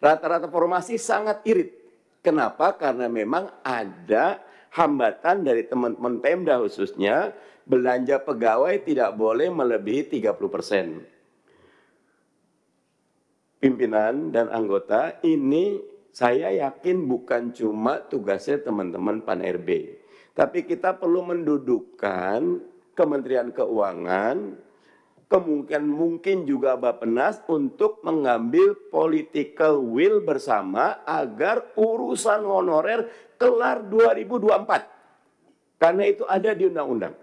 H: Rata-rata formasi sangat irit. Kenapa? Karena memang ada hambatan dari teman-teman Pemda khususnya belanja pegawai tidak boleh melebihi 30 persen. Pimpinan dan anggota ini saya yakin bukan cuma tugasnya teman-teman Pan RB tapi kita perlu mendudukkan Kementerian Keuangan, kemungkinan mungkin juga Bapenas untuk mengambil political will bersama agar urusan honorer kelar 2024. Karena itu ada di undang-undang.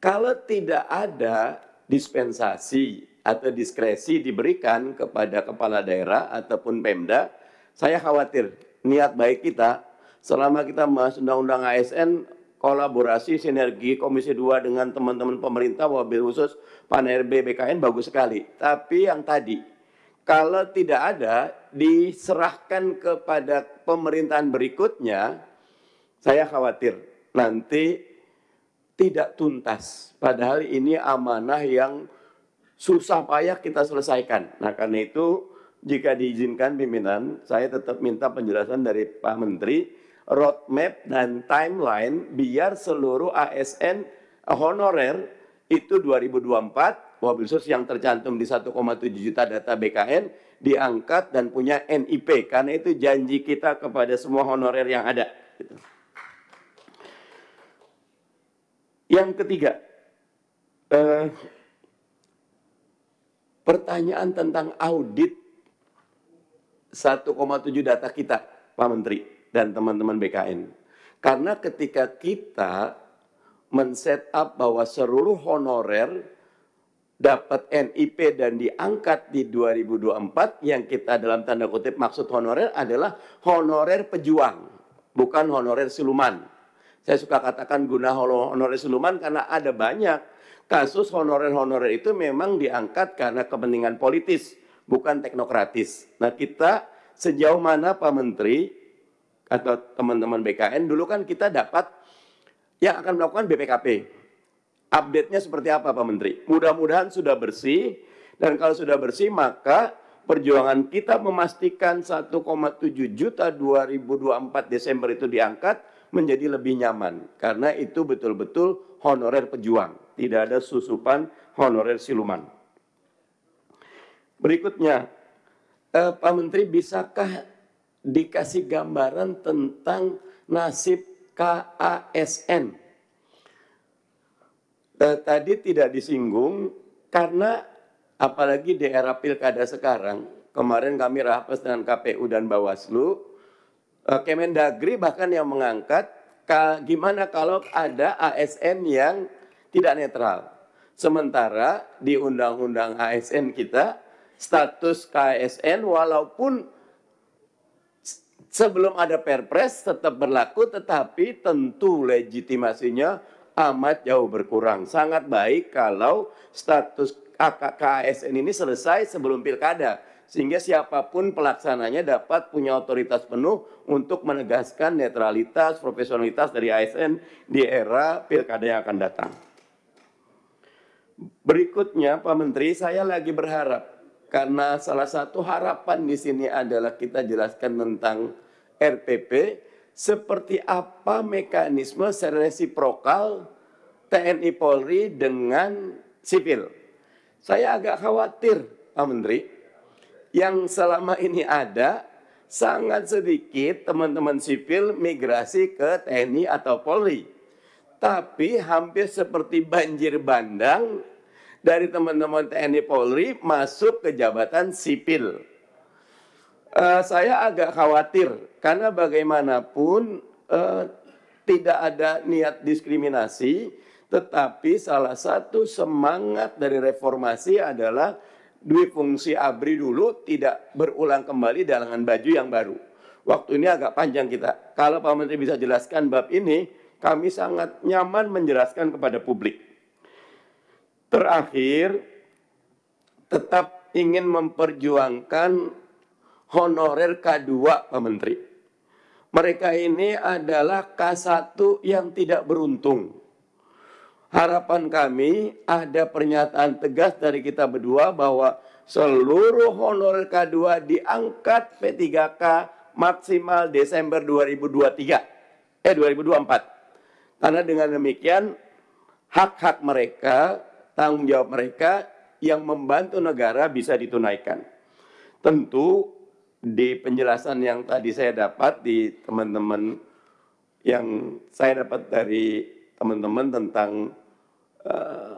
H: Kalau tidak ada dispensasi atau diskresi diberikan kepada kepala daerah ataupun Pemda, saya khawatir niat baik kita selama kita membahas undang-undang ASN kolaborasi sinergi Komisi 2 dengan teman-teman pemerintah wabil khusus Pan RB BKN bagus sekali. Tapi yang tadi kalau tidak ada diserahkan kepada pemerintahan berikutnya saya khawatir nanti tidak tuntas. Padahal ini amanah yang susah payah kita selesaikan. Nah, karena itu jika diizinkan pimpinan, saya tetap minta penjelasan dari Pak Menteri roadmap dan timeline biar seluruh ASN honorer itu 2024 mobil sus yang tercantum di 1,7 juta data BKN diangkat dan punya NIP karena itu janji kita kepada semua honorer yang ada. Gitu. Yang ketiga, eh, pertanyaan tentang audit 1,7 data kita, Pak Menteri dan teman-teman BKN. Karena ketika kita men-set up bahwa seluruh honorer dapat NIP dan diangkat di 2024 yang kita dalam tanda kutip maksud honorer adalah honorer pejuang, bukan honorer siluman. Saya suka katakan guna honorer siluman karena ada banyak kasus honorer-honorer itu memang diangkat karena kepentingan politis, bukan teknokratis. Nah kita sejauh mana Pak Menteri atau teman-teman BKN dulu kan kita dapat yang akan melakukan BPKP. Update-nya seperti apa Pak Menteri? Mudah-mudahan sudah bersih dan kalau sudah bersih maka perjuangan kita memastikan 1,7 juta 2024 Desember itu diangkat menjadi lebih nyaman karena itu betul-betul honorer pejuang, tidak ada susupan honorer siluman. Berikutnya, eh, Pak Menteri, bisakah dikasih gambaran tentang nasib KASN. Eh, tadi tidak disinggung karena apalagi di era pilkada sekarang, kemarin kami rapat dengan KPU dan Bawaslu, eh, Kemendagri bahkan yang mengangkat gimana kalau ada ASN yang tidak netral. Sementara di undang-undang ASN kita status KASN walaupun sebelum ada perpres tetap berlaku tetapi tentu legitimasinya amat jauh berkurang. Sangat baik kalau status KASN ini selesai sebelum pilkada sehingga siapapun pelaksananya dapat punya otoritas penuh untuk menegaskan netralitas, profesionalitas dari ASN di era pilkada yang akan datang. Berikutnya Pak Menteri, saya lagi berharap karena salah satu harapan di sini adalah kita jelaskan tentang RPP seperti apa mekanisme prokal TNI Polri dengan sipil. Saya agak khawatir, Pak Menteri, yang selama ini ada sangat sedikit teman-teman sipil migrasi ke TNI atau Polri. Tapi hampir seperti banjir bandang dari teman-teman TNI Polri masuk ke jabatan sipil uh, saya agak khawatir karena bagaimanapun uh, tidak ada niat diskriminasi, tetapi salah satu semangat dari reformasi adalah dwi fungsi abri dulu tidak berulang kembali dalangan baju yang baru. Waktu ini agak panjang kita. Kalau Pak Menteri bisa jelaskan bab ini, kami sangat nyaman menjelaskan kepada publik. Terakhir, tetap ingin memperjuangkan honorer K2 Pak Menteri. Mereka ini adalah K1 yang tidak beruntung. Harapan kami ada pernyataan tegas dari kita berdua bahwa seluruh honorer K2 diangkat P3K maksimal Desember 2023 eh 2024. Karena dengan demikian hak-hak mereka, tanggung jawab mereka yang membantu negara bisa ditunaikan. Tentu di penjelasan yang tadi saya dapat di teman-teman yang saya dapat dari teman-teman tentang uh,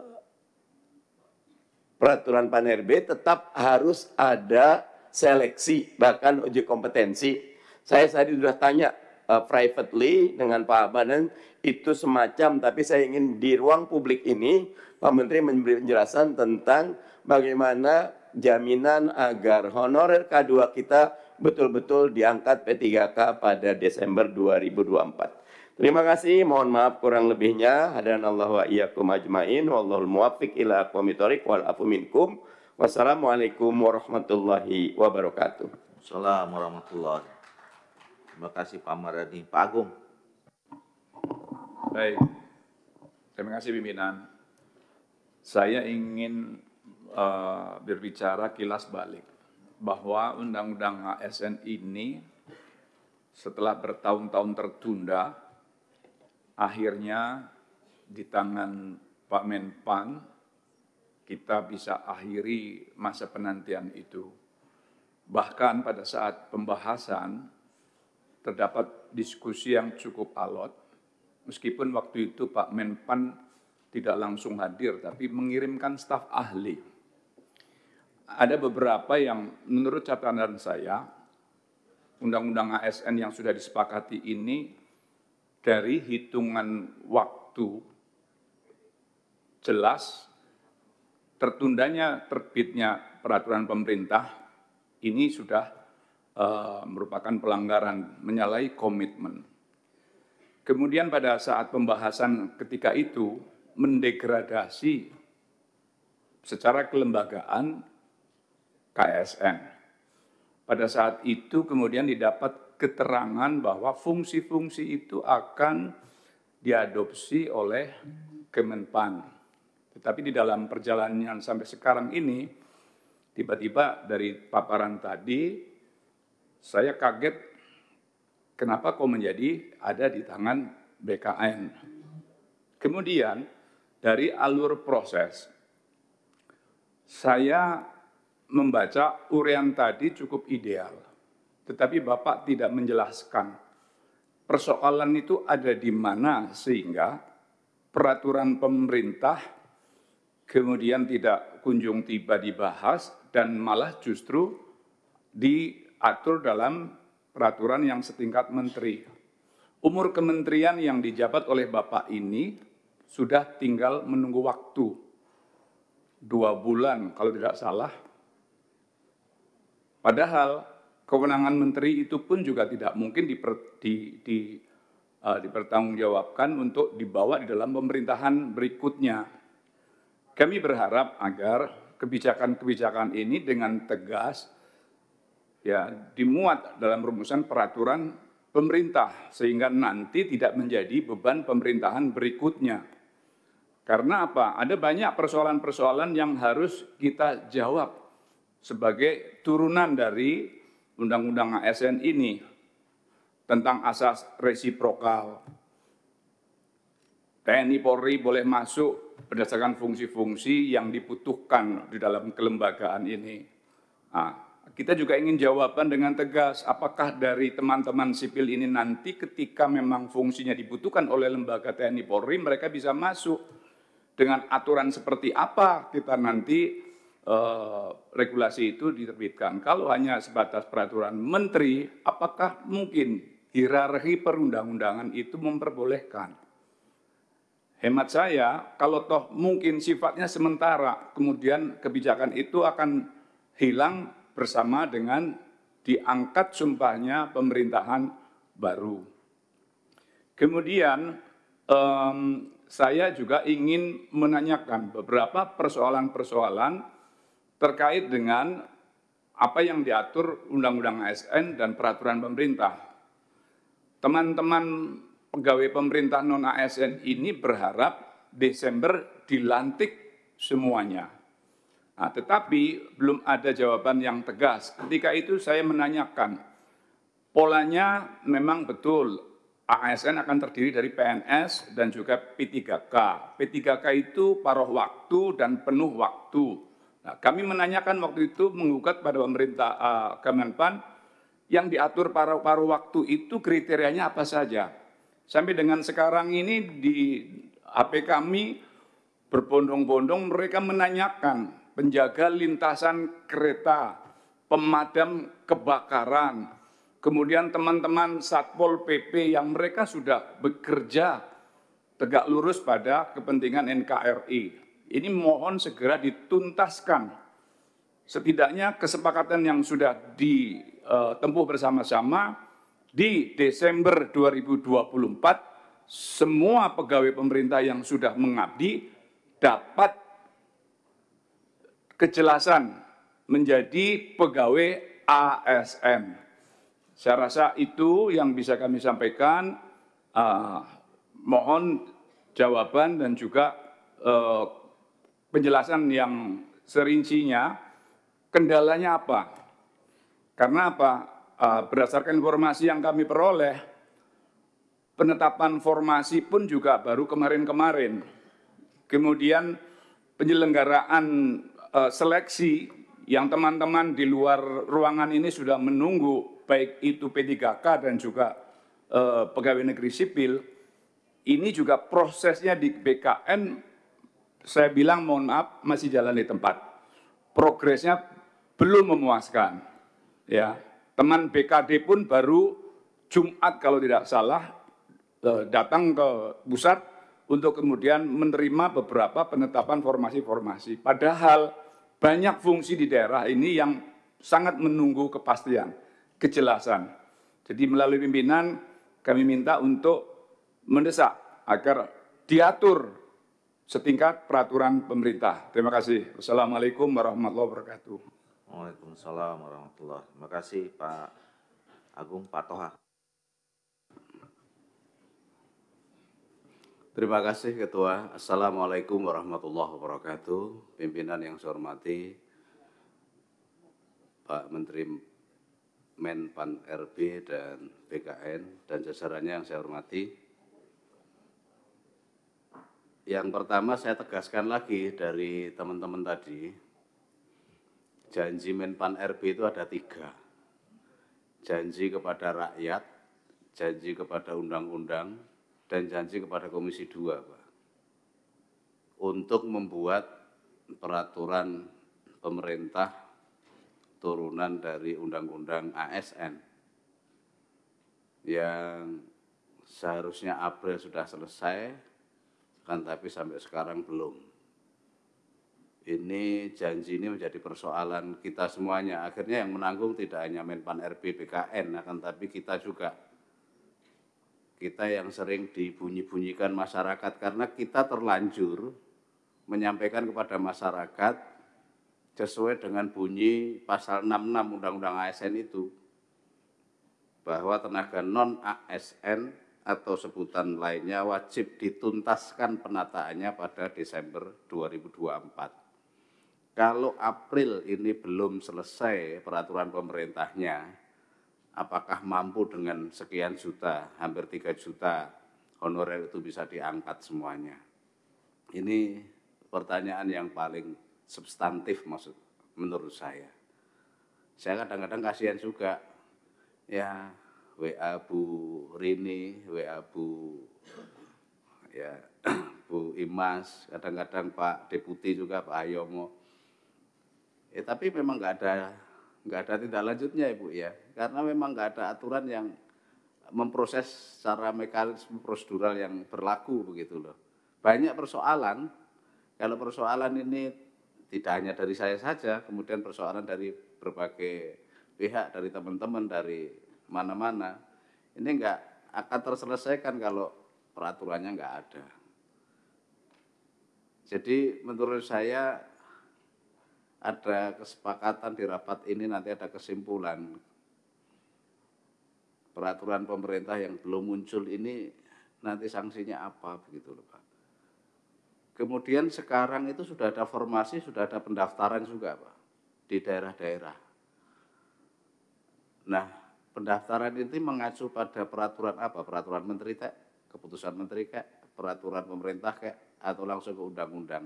H: peraturan Panerb tetap harus ada seleksi bahkan uji kompetensi. Saya tadi sudah tanya uh, privately dengan Pak Abanen itu semacam tapi saya ingin di ruang publik ini Pak Menteri memberi penjelasan tentang bagaimana jaminan agar honorer K2 kita betul-betul diangkat P3K pada Desember 2024. Terima kasih, mohon maaf kurang lebihnya. Hadirin Allah wa iyyakum ajmain. Wallahul muwaffiq ila aqwamit thoriq wal afu minkum. Wassalamualaikum warahmatullahi wabarakatuh. Assalamualaikum warahmatullahi wabarakatuh. Terima kasih Pak Maradi,
I: Pak Agung. Baik. Terima kasih pimpinan. Saya ingin Eh, berbicara kilas balik bahwa undang-undang ASN ini setelah bertahun-tahun tertunda akhirnya di tangan Pak Menpan kita bisa akhiri masa penantian itu. Bahkan pada saat pembahasan terdapat diskusi yang cukup alot meskipun waktu itu Pak Menpan tidak langsung hadir tapi mengirimkan staf ahli ada beberapa yang menurut catatan saya, undang-undang ASN yang sudah disepakati ini dari hitungan waktu jelas tertundanya terbitnya peraturan pemerintah ini sudah uh, merupakan pelanggaran menyalahi komitmen. Kemudian pada saat pembahasan ketika itu mendegradasi secara kelembagaan KSN. Pada saat itu kemudian didapat keterangan bahwa fungsi-fungsi itu akan diadopsi oleh Kemenpan. Tetapi di dalam perjalanan sampai sekarang ini, tiba-tiba dari paparan tadi, saya kaget kenapa kok menjadi ada di tangan BKN. Kemudian dari alur proses, saya membaca urian tadi cukup ideal. Tetapi Bapak tidak menjelaskan persoalan itu ada di mana sehingga peraturan pemerintah kemudian tidak kunjung tiba dibahas dan malah justru diatur dalam peraturan yang setingkat menteri. Umur kementerian yang dijabat oleh Bapak ini sudah tinggal menunggu waktu. Dua bulan kalau tidak salah Padahal kewenangan menteri itu pun juga tidak mungkin diper, di, di, uh, dipertanggungjawabkan untuk dibawa di dalam pemerintahan berikutnya. Kami berharap agar kebijakan-kebijakan ini dengan tegas ya dimuat dalam rumusan peraturan pemerintah sehingga nanti tidak menjadi beban pemerintahan berikutnya. Karena apa? Ada banyak persoalan-persoalan yang harus kita jawab sebagai turunan dari Undang-Undang ASN ini tentang asas resiprokal. TNI Polri boleh masuk berdasarkan fungsi-fungsi yang dibutuhkan di dalam kelembagaan ini. Nah, kita juga ingin jawaban dengan tegas, apakah dari teman-teman sipil ini nanti ketika memang fungsinya dibutuhkan oleh lembaga TNI Polri, mereka bisa masuk dengan aturan seperti apa kita nanti Eh, regulasi itu diterbitkan. Kalau hanya sebatas peraturan menteri, apakah mungkin hierarki perundang-undangan itu memperbolehkan? Hemat saya, kalau toh mungkin sifatnya sementara, kemudian kebijakan itu akan hilang bersama dengan diangkat sumpahnya pemerintahan baru. Kemudian um, saya juga ingin menanyakan beberapa persoalan-persoalan terkait dengan apa yang diatur Undang-Undang ASN dan peraturan pemerintah. Teman-teman pegawai pemerintah non-ASN ini berharap Desember dilantik semuanya. Nah, tetapi belum ada jawaban yang tegas. Ketika itu saya menanyakan, polanya memang betul ASN akan terdiri dari PNS dan juga P3K. P3K itu paruh waktu dan penuh waktu. Nah, kami menanyakan waktu itu menggugat pada pemerintah uh, Kemenpan yang diatur paruh-paruh waktu itu kriterianya apa saja. Sampai dengan sekarang ini di HP kami berbondong-bondong mereka menanyakan penjaga lintasan kereta, pemadam kebakaran, kemudian teman-teman Satpol PP yang mereka sudah bekerja tegak lurus pada kepentingan NKRI. Ini mohon segera dituntaskan. Setidaknya kesepakatan yang sudah ditempuh eh, bersama-sama di Desember 2024, semua pegawai pemerintah yang sudah mengabdi dapat kejelasan menjadi pegawai ASN. Saya rasa itu yang bisa kami sampaikan. Uh, mohon jawaban dan juga uh, penjelasan yang serincinya, kendalanya apa? Karena apa? Ah, berdasarkan informasi yang kami peroleh, penetapan formasi pun juga baru kemarin-kemarin. Kemudian penyelenggaraan eh, seleksi yang teman-teman di luar ruangan ini sudah menunggu baik itu P3K dan juga eh, pegawai negeri sipil, ini juga prosesnya di BKN saya bilang mohon maaf masih jalan di tempat. Progresnya belum memuaskan. Ya, teman BKD pun baru Jumat kalau tidak salah eh, datang ke pusat untuk kemudian menerima beberapa penetapan formasi-formasi. Padahal banyak fungsi di daerah ini yang sangat menunggu kepastian, kejelasan. Jadi melalui pimpinan kami minta untuk mendesak agar diatur setingkat peraturan pemerintah. Terima kasih. Wassalamualaikum warahmatullahi wabarakatuh. Waalaikumsalam warahmatullahi wabarakatuh. Terima kasih Pak Agung Pak Toha.
J: Terima kasih Ketua. Assalamualaikum warahmatullahi wabarakatuh. Pimpinan yang saya hormati, Pak Menteri Menpan RB dan BKN dan jajarannya yang saya hormati. Yang pertama saya tegaskan lagi dari teman-teman tadi, janji Menpan RB itu ada tiga. Janji kepada rakyat, janji kepada undang-undang, dan janji kepada Komisi 2, Pak. Untuk membuat peraturan pemerintah turunan dari undang-undang ASN yang seharusnya April sudah selesai, kan tapi sampai sekarang belum. Ini janji ini menjadi persoalan kita semuanya. Akhirnya yang menanggung tidak hanya Menpan RB BKN, akan tapi kita juga. Kita yang sering dibunyi-bunyikan masyarakat karena kita terlanjur menyampaikan kepada masyarakat sesuai dengan bunyi pasal 66 Undang-Undang ASN itu bahwa tenaga non ASN atau sebutan lainnya wajib dituntaskan penataannya pada Desember 2024. Kalau April ini belum selesai peraturan pemerintahnya, apakah mampu dengan sekian juta, hampir 3 juta honorer itu bisa diangkat semuanya? Ini pertanyaan yang paling substantif maksud menurut saya. Saya kadang-kadang kasihan juga, ya WA Bu Rini, WA Bu ya Bu Imas, kadang-kadang Pak Deputi juga Pak Ayomo. Eh tapi memang nggak ada nggak ada tindak lanjutnya ibu ya, karena memang nggak ada aturan yang memproses secara mekanisme prosedural yang berlaku begitu loh. Banyak persoalan, kalau persoalan ini tidak hanya dari saya saja, kemudian persoalan dari berbagai pihak, dari teman-teman, dari mana-mana. Ini enggak akan terselesaikan kalau peraturannya enggak ada. Jadi menurut saya ada kesepakatan di rapat ini nanti ada kesimpulan. Peraturan pemerintah yang belum muncul ini nanti sanksinya apa begitu loh Pak. Kemudian sekarang itu sudah ada formasi, sudah ada pendaftaran juga Pak di daerah-daerah. Nah, pendaftaran itu mengacu pada peraturan apa? Peraturan menteri kak? Keputusan menteri kak? Peraturan pemerintah kak? Atau langsung ke undang-undang?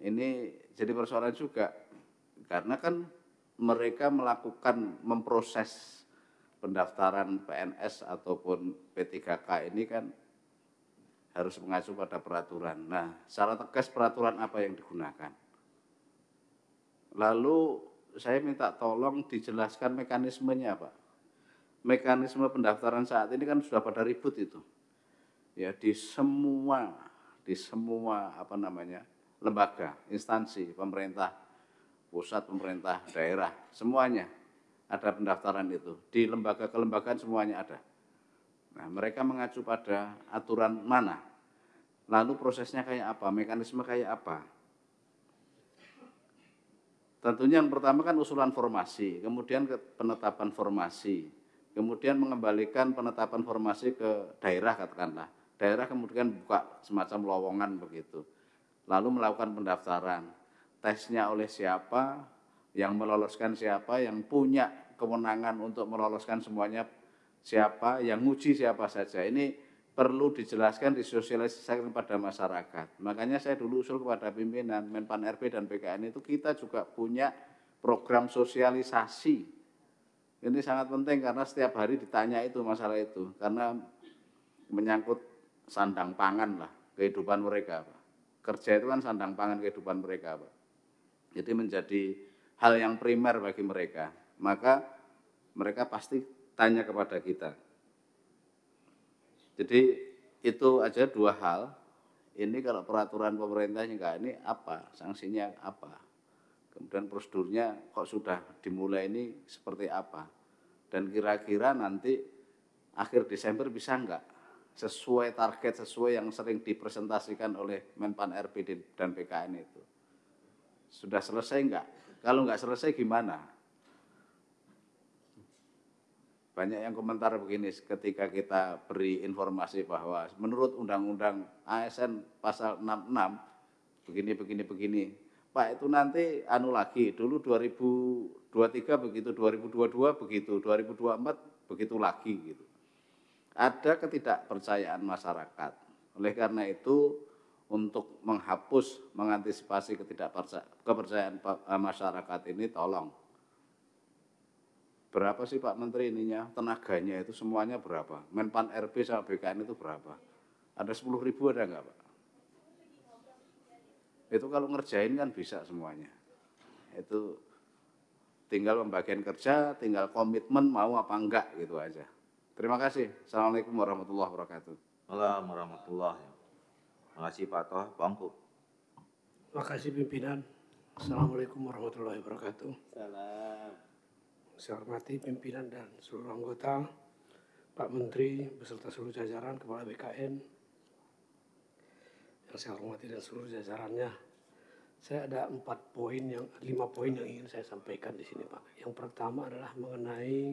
J: Ini jadi persoalan juga karena kan mereka melakukan memproses pendaftaran PNS ataupun P3K ini kan harus mengacu pada peraturan. Nah, secara tegas peraturan apa yang digunakan? Lalu saya minta tolong dijelaskan mekanismenya, Pak. Mekanisme pendaftaran saat ini kan sudah pada ribut itu. Ya, di semua di semua apa namanya? lembaga, instansi, pemerintah pusat, pemerintah daerah, semuanya ada pendaftaran itu. Di lembaga kelembagaan semuanya ada. Nah, mereka mengacu pada aturan mana? Lalu prosesnya kayak apa? Mekanisme kayak apa? Tentunya yang pertama kan usulan formasi, kemudian ke penetapan formasi, kemudian mengembalikan penetapan formasi ke daerah katakanlah. Daerah kemudian buka semacam lowongan begitu. Lalu melakukan pendaftaran. Tesnya oleh siapa, yang meloloskan siapa, yang punya kewenangan untuk meloloskan semuanya siapa, yang nguji siapa saja. Ini perlu dijelaskan, disosialisasikan kepada masyarakat. Makanya saya dulu usul kepada pimpinan Menpan RB dan PKN itu kita juga punya program sosialisasi. Ini sangat penting karena setiap hari ditanya itu masalah itu karena menyangkut sandang pangan lah kehidupan mereka. Kerja itu kan sandang pangan kehidupan mereka. Jadi menjadi hal yang primer bagi mereka. Maka mereka pasti tanya kepada kita. Jadi itu aja dua hal. Ini kalau peraturan pemerintahnya enggak ini apa, sanksinya apa. Kemudian prosedurnya kok sudah dimulai ini seperti apa. Dan kira-kira nanti akhir Desember bisa enggak sesuai target, sesuai yang sering dipresentasikan oleh Menpan RB dan PKN itu. Sudah selesai enggak? Kalau enggak selesai gimana? Banyak yang komentar begini ketika kita beri informasi bahwa menurut Undang-Undang ASN Pasal 66 begini begini begini. Pak itu nanti anu lagi dulu 2023 begitu 2022 begitu 2024 begitu lagi gitu. Ada ketidakpercayaan masyarakat. Oleh karena itu untuk menghapus, mengantisipasi ketidakpercayaan eh, masyarakat ini tolong Berapa sih Pak Menteri ininya, tenaganya itu semuanya berapa? Menpan RB sama BKN itu berapa? Ada 10 ribu ada nggak Pak? Itu kalau ngerjain kan bisa semuanya. Itu tinggal pembagian kerja, tinggal komitmen mau apa enggak gitu aja. Terima kasih. Assalamualaikum
B: warahmatullahi wabarakatuh. Waalaikumsalam warahmatullahi Terima kasih Pak Toh, Pak Angku.
K: Terima kasih pimpinan. Assalamualaikum warahmatullahi wabarakatuh. Salam. Saya hormati pimpinan dan seluruh anggota, Pak Menteri, beserta seluruh jajaran, Kepala BKN, yang saya hormati dan seluruh jajarannya. Saya ada empat poin yang lima poin yang ingin saya sampaikan di sini Pak. Yang pertama adalah mengenai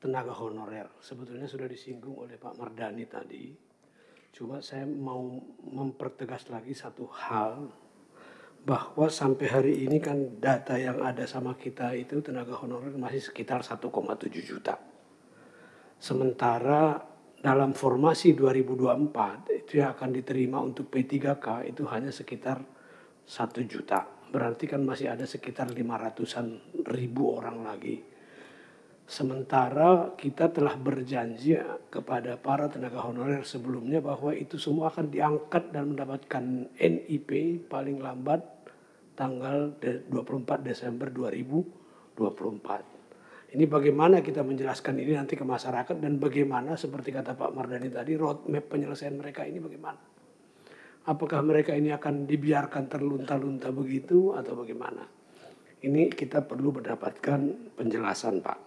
K: tenaga honorer. Sebetulnya sudah disinggung oleh Pak Mardani tadi. Cuma saya mau mempertegas lagi satu hal bahwa sampai hari ini kan data yang ada sama kita itu tenaga honorer masih sekitar 1,7 juta. Sementara dalam formasi 2024 itu yang akan diterima untuk P3K itu hanya sekitar 1 juta. Berarti kan masih ada sekitar 500-an ribu orang lagi. Sementara kita telah berjanji kepada para tenaga honorer sebelumnya bahwa itu semua akan diangkat dan mendapatkan NIP paling lambat tanggal 24 Desember 2024. Ini bagaimana kita menjelaskan ini nanti ke masyarakat dan bagaimana seperti kata Pak Mardani tadi roadmap penyelesaian mereka ini bagaimana? Apakah mereka ini akan dibiarkan terlunta-lunta begitu atau bagaimana? Ini kita perlu mendapatkan penjelasan Pak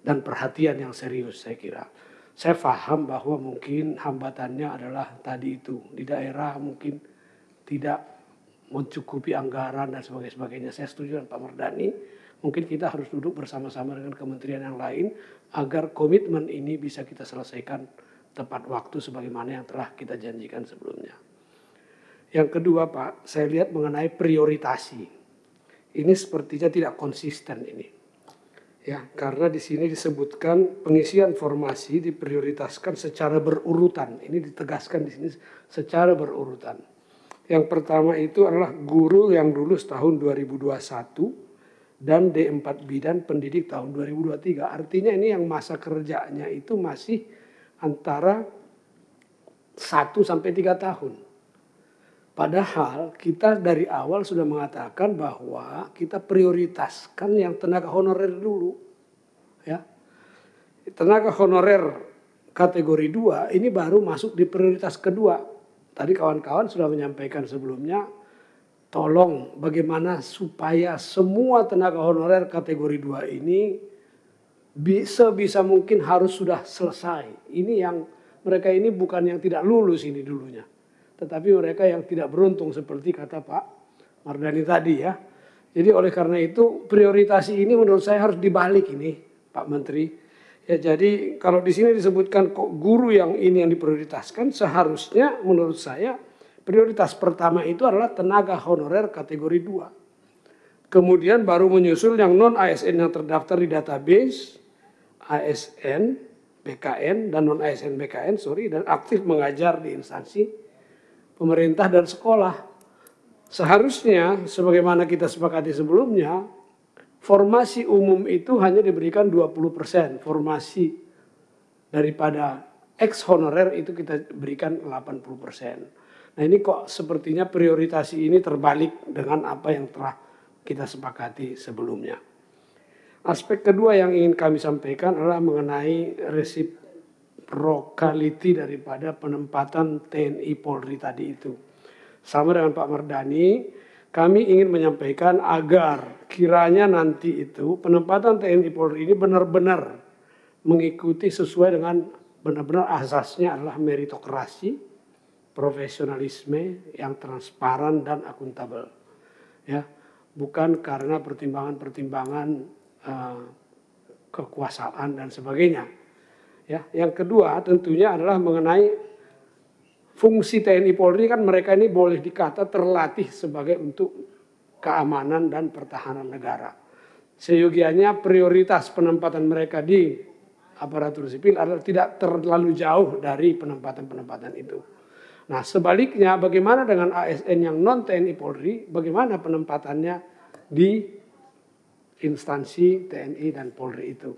K: dan perhatian yang serius saya kira. Saya paham bahwa mungkin hambatannya adalah tadi itu di daerah mungkin tidak mencukupi anggaran dan sebagainya. sebagainya. Saya setuju dengan Pak Mardani, mungkin kita harus duduk bersama-sama dengan kementerian yang lain agar komitmen ini bisa kita selesaikan tepat waktu sebagaimana yang telah kita janjikan sebelumnya. Yang kedua Pak, saya lihat mengenai prioritasi. Ini sepertinya tidak konsisten ini. Ya, karena di sini disebutkan pengisian formasi diprioritaskan secara berurutan. Ini ditegaskan di sini secara berurutan. Yang pertama itu adalah guru yang lulus tahun 2021 dan D4 bidan pendidik tahun 2023. Artinya ini yang masa kerjanya itu masih antara 1 sampai 3 tahun. Padahal kita dari awal sudah mengatakan bahwa kita prioritaskan yang tenaga honorer dulu. Ya. Tenaga honorer kategori 2 ini baru masuk di prioritas kedua Tadi kawan-kawan sudah menyampaikan sebelumnya, tolong bagaimana supaya semua tenaga honorer kategori 2 ini bisa bisa mungkin harus sudah selesai. Ini yang mereka ini bukan yang tidak lulus ini dulunya. Tetapi mereka yang tidak beruntung seperti kata Pak Mardani tadi ya. Jadi oleh karena itu prioritas ini menurut saya harus dibalik ini Pak Menteri Ya jadi kalau di sini disebutkan kok guru yang ini yang diprioritaskan seharusnya menurut saya prioritas pertama itu adalah tenaga honorer kategori 2. Kemudian baru menyusul yang non ASN yang terdaftar di database ASN, BKN dan non ASN BKN sorry dan aktif mengajar di instansi pemerintah dan sekolah. Seharusnya sebagaimana kita sepakati sebelumnya formasi umum itu hanya diberikan 20% formasi daripada ex honorer itu kita berikan 80%. Nah ini kok sepertinya prioritasi ini terbalik dengan apa yang telah kita sepakati sebelumnya. Aspek kedua yang ingin kami sampaikan adalah mengenai reciprocality daripada penempatan TNI Polri tadi itu. Sama dengan Pak Mardani, kami ingin menyampaikan agar kiranya nanti itu penempatan TNI Polri ini benar-benar mengikuti sesuai dengan benar-benar asasnya adalah meritokrasi, profesionalisme yang transparan dan akuntabel. Ya, bukan karena pertimbangan-pertimbangan uh, kekuasaan dan sebagainya. Ya, yang kedua tentunya adalah mengenai fungsi TNI Polri kan mereka ini boleh dikata terlatih sebagai untuk keamanan dan pertahanan negara. Seyogianya prioritas penempatan mereka di aparatur sipil adalah tidak terlalu jauh dari penempatan-penempatan itu. Nah sebaliknya bagaimana dengan ASN yang non TNI Polri, bagaimana penempatannya di instansi TNI dan Polri itu.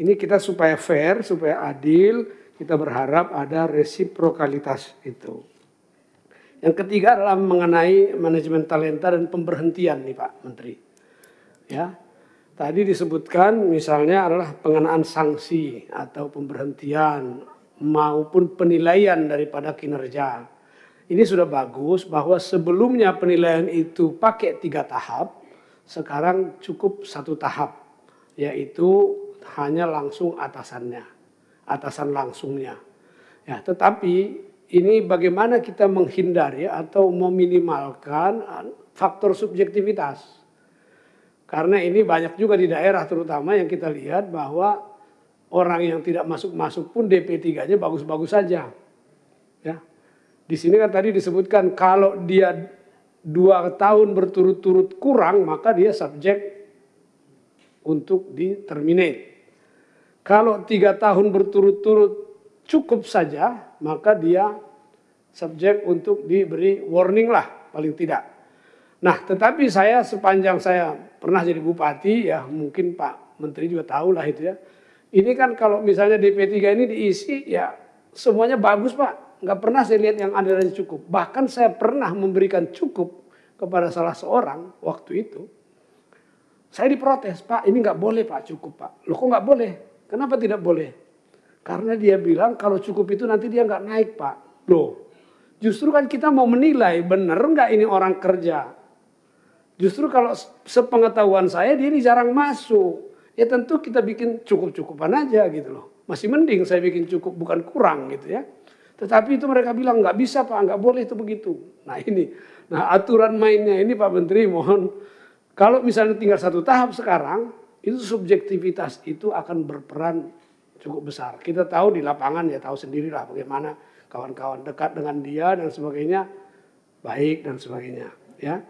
K: Ini kita supaya fair, supaya adil, kita berharap ada resiprokalitas itu. Yang ketiga adalah mengenai manajemen talenta dan pemberhentian nih Pak Menteri. Ya. Tadi disebutkan misalnya adalah pengenaan sanksi atau pemberhentian maupun penilaian daripada kinerja. Ini sudah bagus bahwa sebelumnya penilaian itu pakai tiga tahap, sekarang cukup satu tahap, yaitu hanya langsung atasannya atasan langsungnya. Ya, tetapi ini bagaimana kita menghindari atau meminimalkan faktor subjektivitas. Karena ini banyak juga di daerah terutama yang kita lihat bahwa orang yang tidak masuk-masuk pun DP3-nya bagus-bagus saja. Ya. Di sini kan tadi disebutkan kalau dia dua tahun berturut-turut kurang maka dia subjek untuk di terminate. Kalau tiga tahun berturut-turut cukup saja, maka dia subjek untuk diberi warning lah paling tidak. Nah, tetapi saya sepanjang saya pernah jadi bupati, ya mungkin Pak Menteri juga tahu lah itu ya. Ini kan kalau misalnya DP3 ini diisi, ya semuanya bagus Pak. Nggak pernah saya lihat yang ada dan cukup. Bahkan saya pernah memberikan cukup kepada salah seorang waktu itu. Saya diprotes, Pak ini nggak boleh Pak cukup Pak. Loh kok nggak boleh? Kenapa tidak boleh? Karena dia bilang kalau cukup itu nanti dia nggak naik pak. Loh, justru kan kita mau menilai benar nggak ini orang kerja. Justru kalau sepengetahuan saya dia ini jarang masuk. Ya tentu kita bikin cukup-cukupan aja gitu loh. Masih mending saya bikin cukup bukan kurang gitu ya. Tetapi itu mereka bilang nggak bisa pak, nggak boleh itu begitu. Nah ini, nah aturan mainnya ini Pak Menteri mohon kalau misalnya tinggal satu tahap sekarang, itu subjektivitas itu akan berperan cukup besar. Kita tahu di lapangan ya tahu sendirilah bagaimana kawan-kawan dekat dengan dia dan sebagainya baik dan sebagainya ya.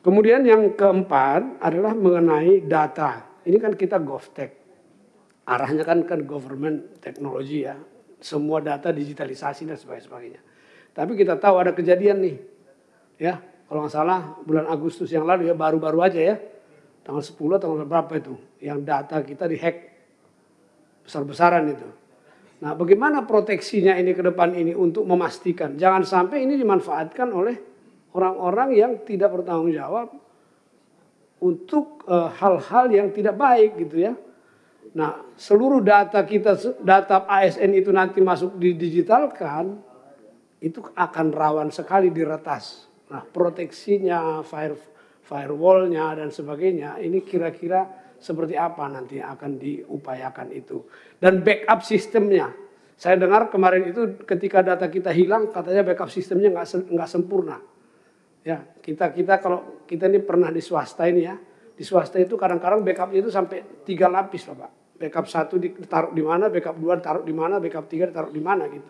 K: Kemudian yang keempat adalah mengenai data. Ini kan kita GovTech. Arahnya kan kan government teknologi ya. Semua data digitalisasi dan sebagainya. Tapi kita tahu ada kejadian nih. Ya, kalau nggak salah bulan Agustus yang lalu ya baru-baru aja ya. Tanggal 10 tanggal berapa itu? yang data kita dihack besar-besaran itu. Nah, bagaimana proteksinya ini ke depan ini untuk memastikan jangan sampai ini dimanfaatkan oleh orang-orang yang tidak bertanggung jawab untuk eh, hal-hal e, yang tidak baik gitu ya. Nah, seluruh data kita data ASN itu nanti masuk di didigitalkan itu akan rawan sekali diretas. Nah, proteksinya, fire firewallnya dan sebagainya ini kira-kira seperti apa nanti akan diupayakan itu. Dan backup sistemnya. Saya dengar kemarin itu ketika data kita hilang katanya backup sistemnya nggak nggak sempurna. Ya kita kita kalau kita ini pernah di swasta ini ya di swasta itu kadang-kadang backup itu sampai tiga lapis loh pak. Backup satu ditaruh di mana, backup dua ditaruh di mana, backup tiga ditaruh di mana gitu.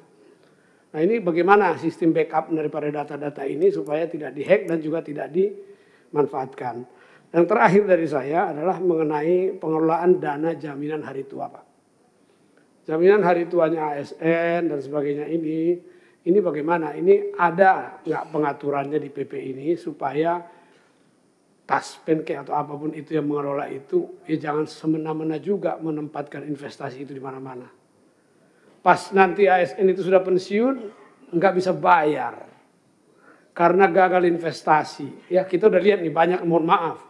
K: Nah ini bagaimana sistem backup daripada data-data ini supaya tidak dihack dan juga tidak dimanfaatkan. Yang terakhir dari saya adalah mengenai pengelolaan dana jaminan hari tua Pak. Jaminan hari tuanya ASN dan sebagainya ini, ini bagaimana? Ini ada nggak pengaturannya di PP ini supaya tas penke atau apapun itu yang mengelola itu, ya jangan semena-mena juga menempatkan investasi itu di mana-mana. Pas nanti ASN itu sudah pensiun, nggak bisa bayar karena gagal investasi. Ya kita udah lihat nih banyak mohon maaf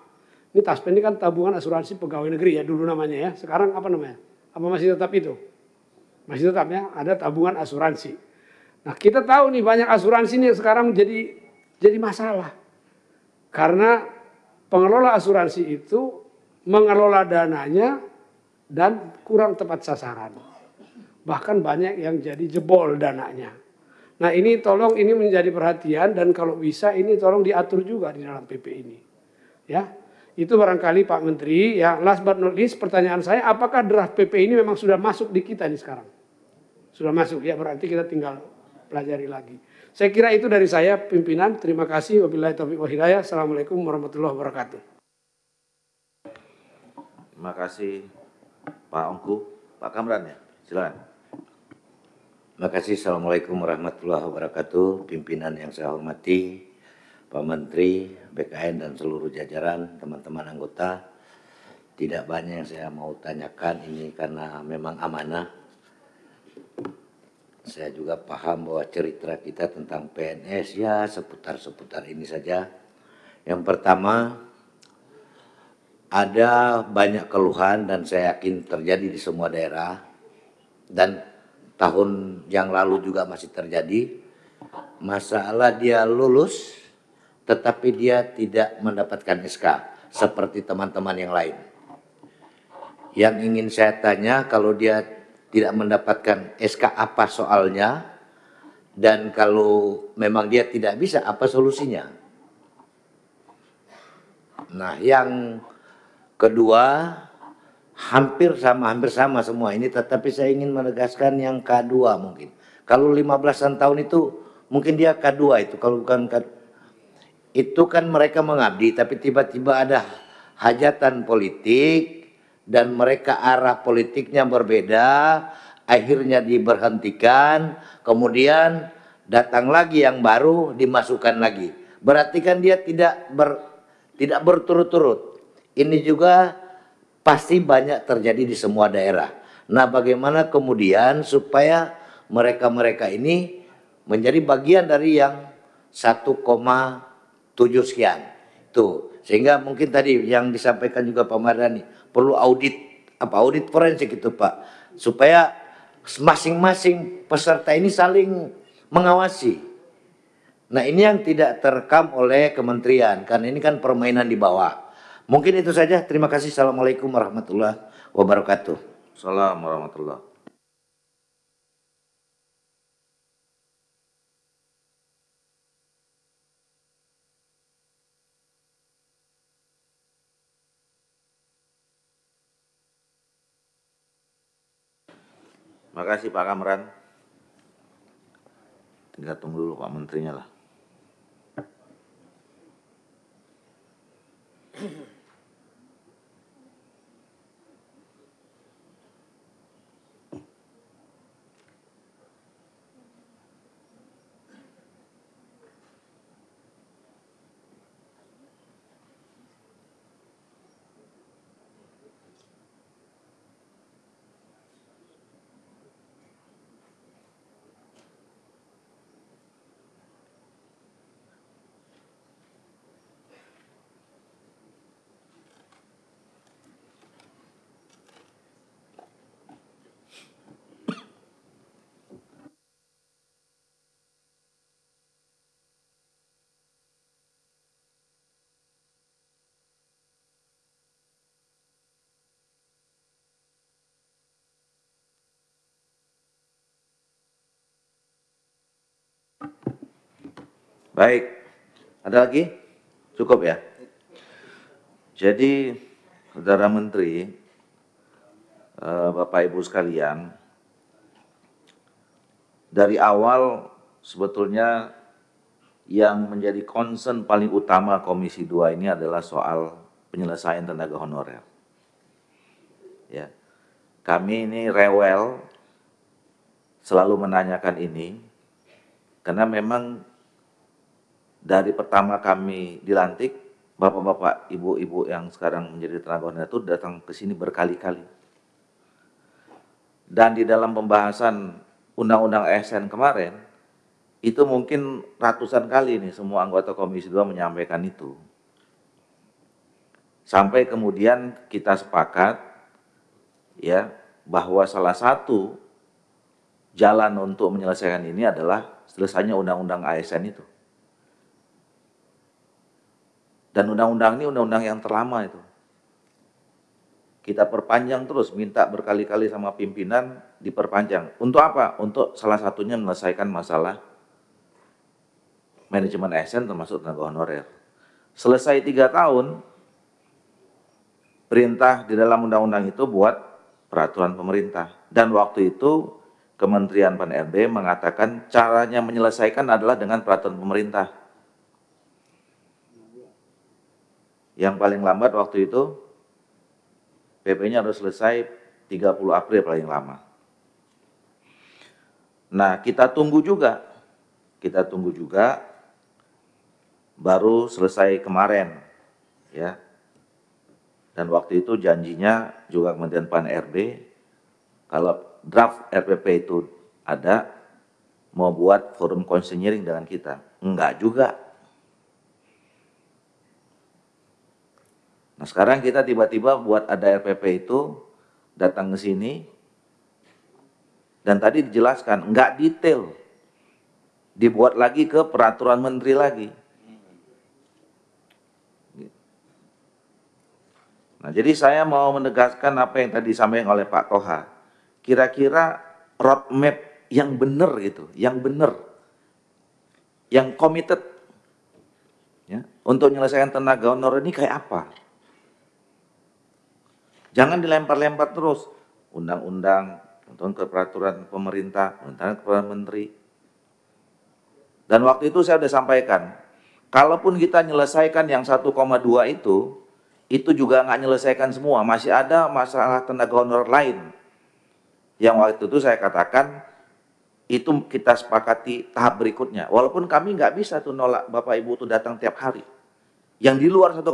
K: ini taspen ini kan tabungan asuransi pegawai negeri ya dulu namanya ya. Sekarang apa namanya? Apa masih tetap itu? Masih tetap ya, ada tabungan asuransi. Nah kita tahu nih banyak asuransi ini sekarang jadi jadi masalah. Karena pengelola asuransi itu mengelola dananya dan kurang tepat sasaran. Bahkan banyak yang jadi jebol dananya. Nah ini tolong ini menjadi perhatian dan kalau bisa ini tolong diatur juga di dalam PP ini. Ya, itu barangkali Pak Menteri. Ya, last but not least pertanyaan saya, apakah draft PP ini memang sudah masuk di kita ini sekarang? Sudah masuk ya, berarti kita tinggal pelajari lagi. Saya kira itu dari saya pimpinan. Terima kasih. Wabillahi taufiq wa Assalamualaikum warahmatullahi wabarakatuh.
L: Terima kasih Pak Ongku. Pak Kamran ya, silakan. Terima kasih. Assalamualaikum warahmatullahi wabarakatuh. Pimpinan yang saya hormati, Pak Menteri, BKN dan seluruh jajaran teman-teman anggota. Tidak banyak yang saya mau tanyakan ini karena memang amanah. Saya juga paham bahwa cerita kita tentang PNS ya seputar-seputar ini saja. Yang pertama, ada banyak keluhan dan saya yakin terjadi di semua daerah dan tahun yang lalu juga masih terjadi masalah dia lulus tetapi dia tidak mendapatkan SK seperti teman-teman yang lain. Yang ingin saya tanya kalau dia tidak mendapatkan SK apa soalnya dan kalau memang dia tidak bisa apa solusinya. Nah, yang kedua hampir sama hampir sama semua ini tetapi saya ingin menegaskan yang K2 mungkin. Kalau 15-an tahun itu mungkin dia K2 itu kalau bukan k itu kan mereka mengabdi tapi tiba-tiba ada hajatan politik dan mereka arah politiknya berbeda akhirnya diberhentikan kemudian datang lagi yang baru dimasukkan lagi berarti kan dia tidak ber, tidak berturut-turut ini juga pasti banyak terjadi di semua daerah nah bagaimana kemudian supaya mereka-mereka ini menjadi bagian dari yang tujuh sekian. Tuh, sehingga mungkin tadi yang disampaikan juga Pak Mardani perlu audit apa audit forensik itu Pak supaya masing-masing peserta ini saling mengawasi. Nah, ini yang tidak terekam oleh kementerian karena ini kan permainan di bawah. Mungkin itu saja. Terima kasih. Assalamualaikum warahmatullahi wabarakatuh.
B: Assalamualaikum warahmatullahi Makasih Pak Kamran. Tinggal tunggu dulu Pak Menterinya lah. Baik. Ada lagi? Cukup ya? Jadi, Saudara Menteri, eh, Bapak Ibu sekalian, dari awal sebetulnya yang menjadi concern paling utama Komisi 2 ini adalah soal penyelesaian tenaga honorer. Ya. Kami ini rewel selalu menanyakan ini karena memang dari pertama kami dilantik, bapak-bapak, ibu-ibu yang sekarang menjadi tenaga honorer itu datang ke sini berkali-kali. Dan di dalam pembahasan undang-undang ASN e kemarin, itu mungkin ratusan kali nih semua anggota Komisi 2 menyampaikan itu. Sampai kemudian kita sepakat ya bahwa salah satu jalan untuk menyelesaikan ini adalah selesainya undang-undang ASN e itu. Dan undang-undang ini undang-undang yang terlama itu. Kita perpanjang terus, minta berkali-kali sama pimpinan diperpanjang. Untuk apa? Untuk salah satunya menyelesaikan masalah manajemen ASN termasuk tenaga honorer. Selesai tiga tahun, perintah di dalam undang-undang itu buat peraturan pemerintah. Dan waktu itu Kementerian Pan-RB mengatakan caranya menyelesaikan adalah dengan peraturan pemerintah. Yang paling lambat waktu itu PP-nya harus selesai 30 April paling lama. Nah, kita tunggu juga. Kita tunggu juga baru selesai kemarin ya. Dan waktu itu janjinya juga Kementerian Pan RB kalau draft RPP itu ada mau buat forum konsinyering dengan kita. Enggak juga. Nah sekarang kita tiba-tiba buat ada RPP itu datang ke sini dan tadi dijelaskan nggak detail dibuat lagi ke peraturan menteri lagi. Nah, jadi saya mau menegaskan apa yang tadi disampaikan oleh Pak Toha. Kira-kira roadmap yang benar gitu, yang benar, yang committed ya, untuk menyelesaikan tenaga honor ini kayak apa? Jangan dilempar-lempar terus. Undang-undang, ke peraturan pemerintah, undang ke menteri. Dan waktu itu saya sudah sampaikan, kalaupun kita menyelesaikan yang 1,2 itu, itu juga nggak menyelesaikan semua. Masih ada masalah tenaga honor lain. Yang waktu itu saya katakan, itu kita sepakati tahap berikutnya. Walaupun kami nggak bisa tuh nolak Bapak Ibu tuh datang tiap hari. Yang di luar 1,2.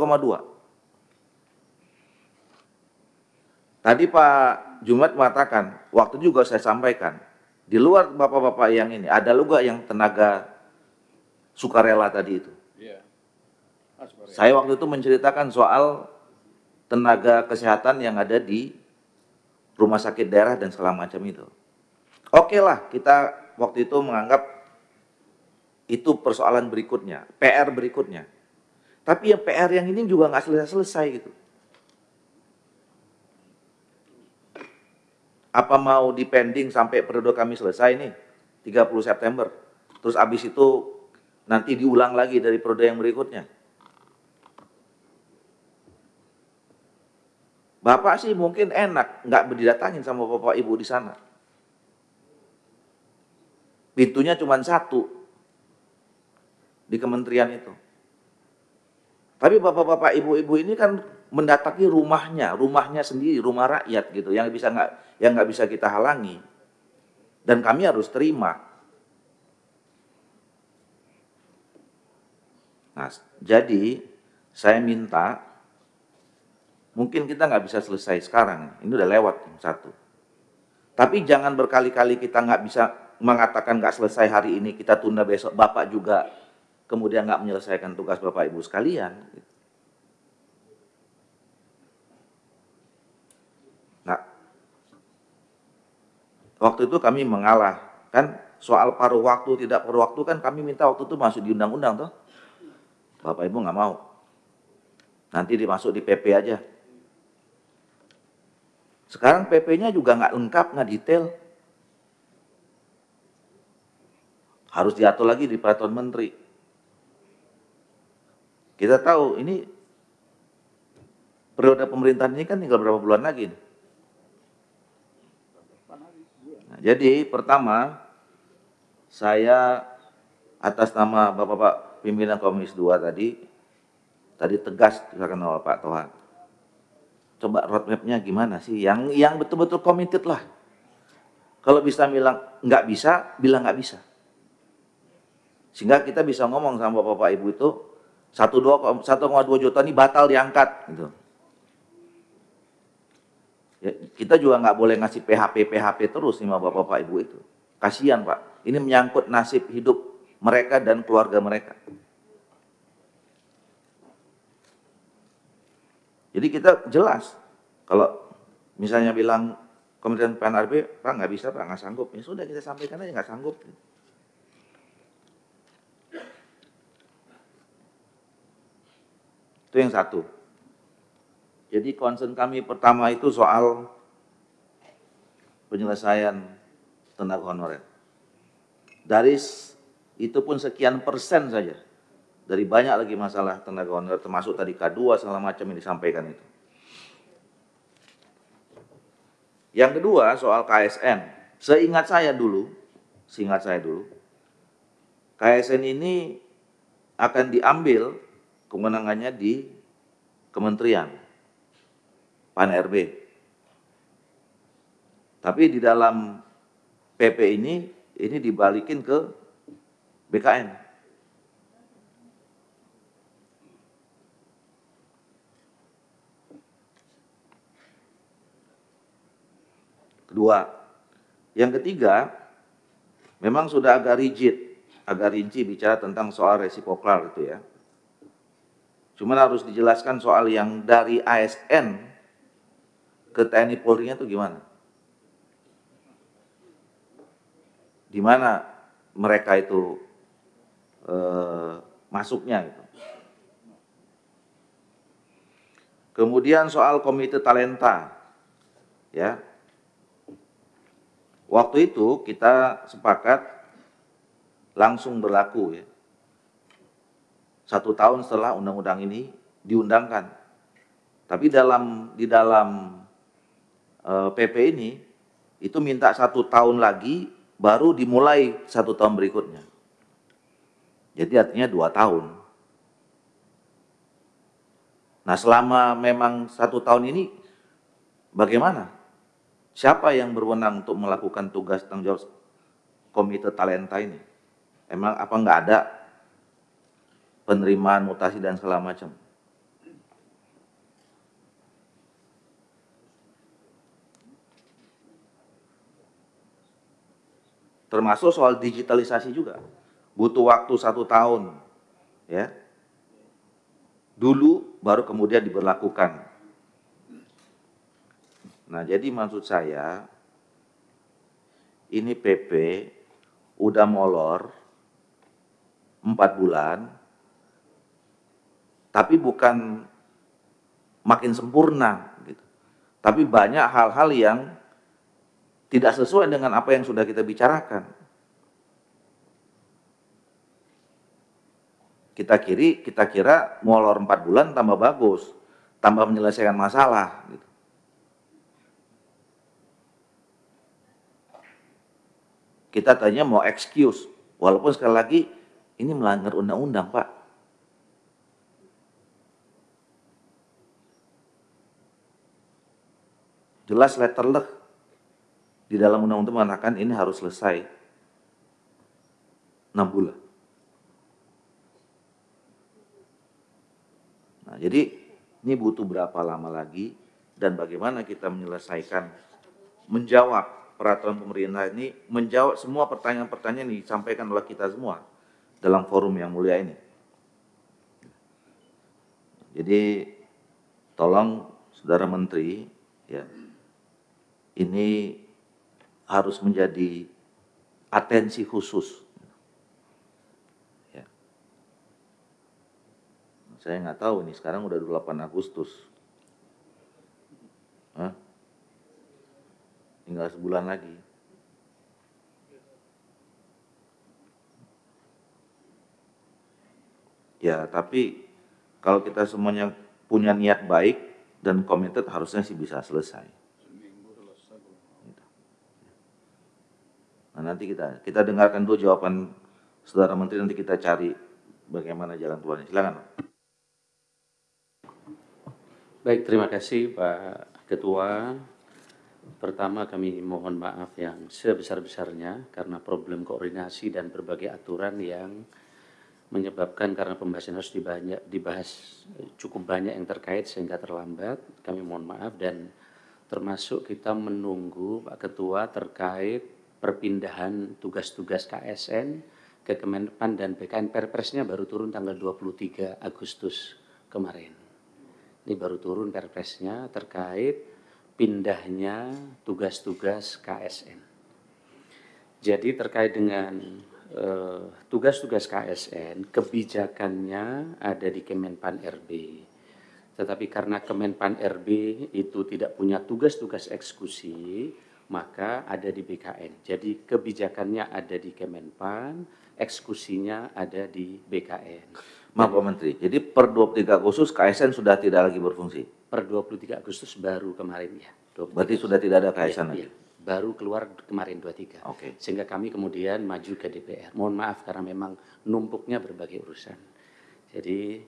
B: Tadi Pak Jumat mengatakan, waktu juga saya sampaikan, di luar bapak-bapak yang ini, ada juga yang tenaga sukarela tadi itu. Iya. Saya waktu itu menceritakan soal tenaga kesehatan yang ada di rumah sakit daerah dan segala macam itu. Oke lah, kita waktu itu menganggap itu persoalan berikutnya, PR berikutnya. Tapi yang PR yang ini juga nggak selesai-selesai gitu. Apa mau dipending sampai periode kami selesai nih 30 September. Terus abis itu nanti diulang lagi dari periode yang berikutnya. Bapak sih mungkin enak nggak berdatangin sama bapak ibu di sana. Pintunya cuma satu di kementerian itu. Tapi bapak-bapak ibu-ibu ini kan mendatangi rumahnya, rumahnya sendiri, rumah rakyat gitu, yang bisa nggak yang nggak bisa kita halangi. Dan kami harus terima. Nah, jadi saya minta, mungkin kita nggak bisa selesai sekarang, ini udah lewat satu. Tapi jangan berkali-kali kita nggak bisa mengatakan nggak selesai hari ini, kita tunda besok, Bapak juga kemudian nggak menyelesaikan tugas Bapak Ibu sekalian. Gitu. Waktu itu kami mengalah. Kan soal paruh waktu, tidak paruh waktu kan kami minta waktu itu masuk di undang-undang toh. Bapak Ibu nggak mau. Nanti dimasuk di PP aja. Sekarang PP-nya juga nggak lengkap, nggak detail. Harus diatur lagi di peraturan menteri. Kita tahu ini periode pemerintahan ini kan tinggal berapa bulan lagi. Nih. Jadi pertama saya atas nama Bapak-bapak pimpinan Komisi 2 tadi tadi tegas karena bapak Pak Toha. Coba roadmapnya gimana sih? Yang yang betul-betul committed lah. Kalau bisa bilang nggak bisa, bilang nggak bisa. Sehingga kita bisa ngomong sama bapak-bapak ibu itu satu dua satu dua juta ini batal diangkat gitu. Ya, kita juga nggak boleh ngasih PHP PHP terus nih bapak-bapak ibu itu. Kasihan pak. Ini menyangkut nasib hidup mereka dan keluarga mereka. Jadi kita jelas kalau misalnya bilang Kementerian PNRB, Pak nggak bisa, Pak nggak sanggup. Ya sudah kita sampaikan aja nggak sanggup. Itu yang satu. Jadi concern kami pertama itu soal penyelesaian tenaga honorer. Dari itu pun sekian persen saja. Dari banyak lagi masalah tenaga honorer termasuk tadi K2 segala macam yang disampaikan itu. Yang kedua soal KSN. Seingat saya dulu, seingat saya dulu, KSN ini akan diambil kewenangannya di kementerian Pan RB. Tapi di dalam PP ini, ini dibalikin ke BKN. Kedua, yang ketiga, memang sudah agak rigid, agak rinci bicara tentang soal resiprokal itu ya. Cuma harus dijelaskan soal yang dari ASN ke TNI Polri-nya itu gimana? Di mana mereka itu eh, masuknya gitu. Kemudian soal komite talenta, ya. Waktu itu kita sepakat langsung berlaku ya. Satu tahun setelah undang-undang ini diundangkan. Tapi dalam di dalam PP eh, ini itu minta satu tahun lagi baru dimulai satu tahun berikutnya. Jadi artinya dua tahun. Nah selama memang satu tahun ini bagaimana? Siapa yang berwenang untuk melakukan tugas tanggung jawab komite talenta ini? Emang apa nggak ada penerimaan mutasi dan segala macam? Termasuk soal digitalisasi juga. Butuh waktu satu tahun. ya Dulu baru kemudian diberlakukan. Nah jadi maksud saya, ini PP udah molor empat bulan, tapi bukan makin sempurna. Gitu. Tapi banyak hal-hal yang tidak sesuai dengan apa yang sudah kita bicarakan. Kita kiri, kita kira molor 4 bulan tambah bagus, tambah menyelesaikan masalah. Gitu. Kita tanya mau excuse, walaupun sekali lagi ini melanggar undang-undang Pak. Jelas letter leh di dalam undang-undang mengatakan ini harus selesai 6 bulan. Nah, jadi ini butuh berapa lama lagi dan bagaimana kita menyelesaikan menjawab peraturan pemerintah ini menjawab semua pertanyaan-pertanyaan yang disampaikan oleh kita semua dalam forum yang mulia ini. Jadi tolong saudara menteri ya ini harus menjadi atensi khusus. Ya. Saya nggak tahu nih, sekarang udah 28 Agustus. Hah? Tinggal sebulan lagi. Ya, tapi kalau kita semuanya punya niat baik dan komited harusnya sih bisa selesai. Nah, nanti kita kita dengarkan dulu jawaban saudara menteri nanti kita cari bagaimana jalan keluarnya. Silakan.
C: Baik, terima kasih Pak Ketua. Pertama kami mohon maaf yang sebesar-besarnya karena problem koordinasi dan berbagai aturan yang menyebabkan karena pembahasan harus dibanyak, dibahas cukup banyak yang terkait sehingga terlambat. Kami mohon maaf dan termasuk kita menunggu Pak Ketua terkait perpindahan tugas-tugas KSN ke Kemenpan dan BKN Perpresnya baru turun tanggal 23 Agustus kemarin. Ini baru turun Perpresnya terkait pindahnya tugas-tugas KSN. Jadi terkait dengan eh, tugas-tugas eh, KSN, kebijakannya ada di Kemenpan RB. Tetapi karena Kemenpan RB itu tidak punya tugas-tugas eksekusi, maka ada di BKN. Jadi kebijakannya ada di Kemenpan, eksekusinya ada di BKN. Maaf Pak Menteri, jadi per 23 Agustus KSN sudah tidak lagi berfungsi? Per 23 Agustus baru kemarin ya. Berarti sudah tidak ada KSN ya, lagi? Ya. Baru keluar kemarin 23. Oke. Okay. Sehingga kami kemudian maju ke DPR. Mohon maaf karena memang numpuknya berbagai urusan. Jadi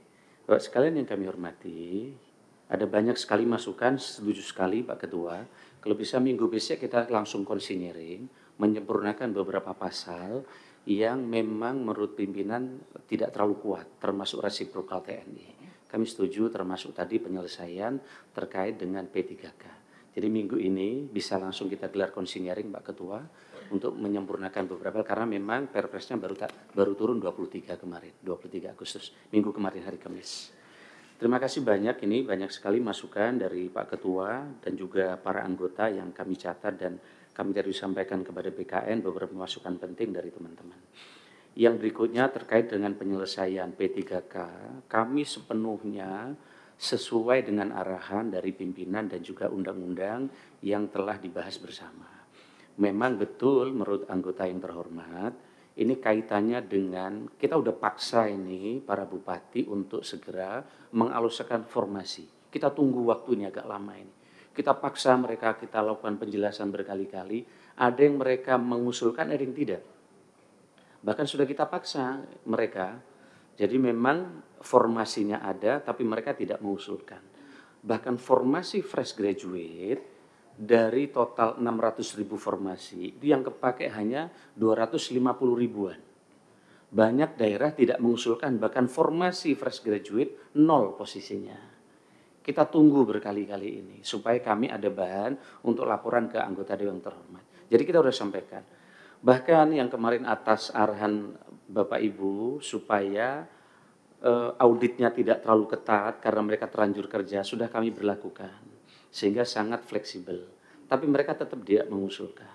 C: sekalian yang kami hormati, ada banyak sekali masukan, setuju sekali Pak Ketua, kalau bisa minggu besok kita langsung konsinyering, menyempurnakan beberapa pasal yang memang menurut pimpinan tidak terlalu kuat, termasuk resiprokal TNI. Kami setuju termasuk tadi penyelesaian terkait dengan P3K. Jadi minggu ini bisa langsung kita gelar konsinyering Pak Ketua untuk menyempurnakan beberapa karena memang perpresnya baru baru turun 23 kemarin, 23 Agustus, minggu kemarin hari Kamis. Terima kasih banyak ini banyak sekali masukan dari Pak Ketua dan juga para anggota yang kami catat dan kami dari sampaikan kepada BKN beberapa masukan penting dari teman-teman. Yang berikutnya terkait dengan penyelesaian P3K, kami sepenuhnya sesuai dengan arahan dari pimpinan dan juga undang-undang yang telah dibahas bersama. Memang betul menurut anggota yang terhormat, ini kaitannya dengan kita udah paksa ini para bupati untuk segera mengaluskan formasi. Kita tunggu waktu ini agak lama ini. Kita paksa mereka, kita lakukan penjelasan berkali-kali. Ada yang mereka mengusulkan, ada yang tidak. Bahkan sudah kita paksa mereka. Jadi memang formasinya ada, tapi mereka tidak mengusulkan. Bahkan formasi fresh graduate dari total 600 ribu formasi itu yang kepake hanya 250 ribuan. Banyak daerah tidak mengusulkan bahkan formasi fresh graduate nol posisinya. Kita tunggu berkali-kali ini supaya kami ada bahan untuk laporan ke anggota dewan terhormat. Jadi kita sudah sampaikan. Bahkan yang kemarin atas arahan Bapak Ibu supaya eh, auditnya tidak terlalu ketat karena mereka terlanjur kerja sudah kami berlakukan sehingga sangat fleksibel. Tapi mereka tetap dia mengusulkan.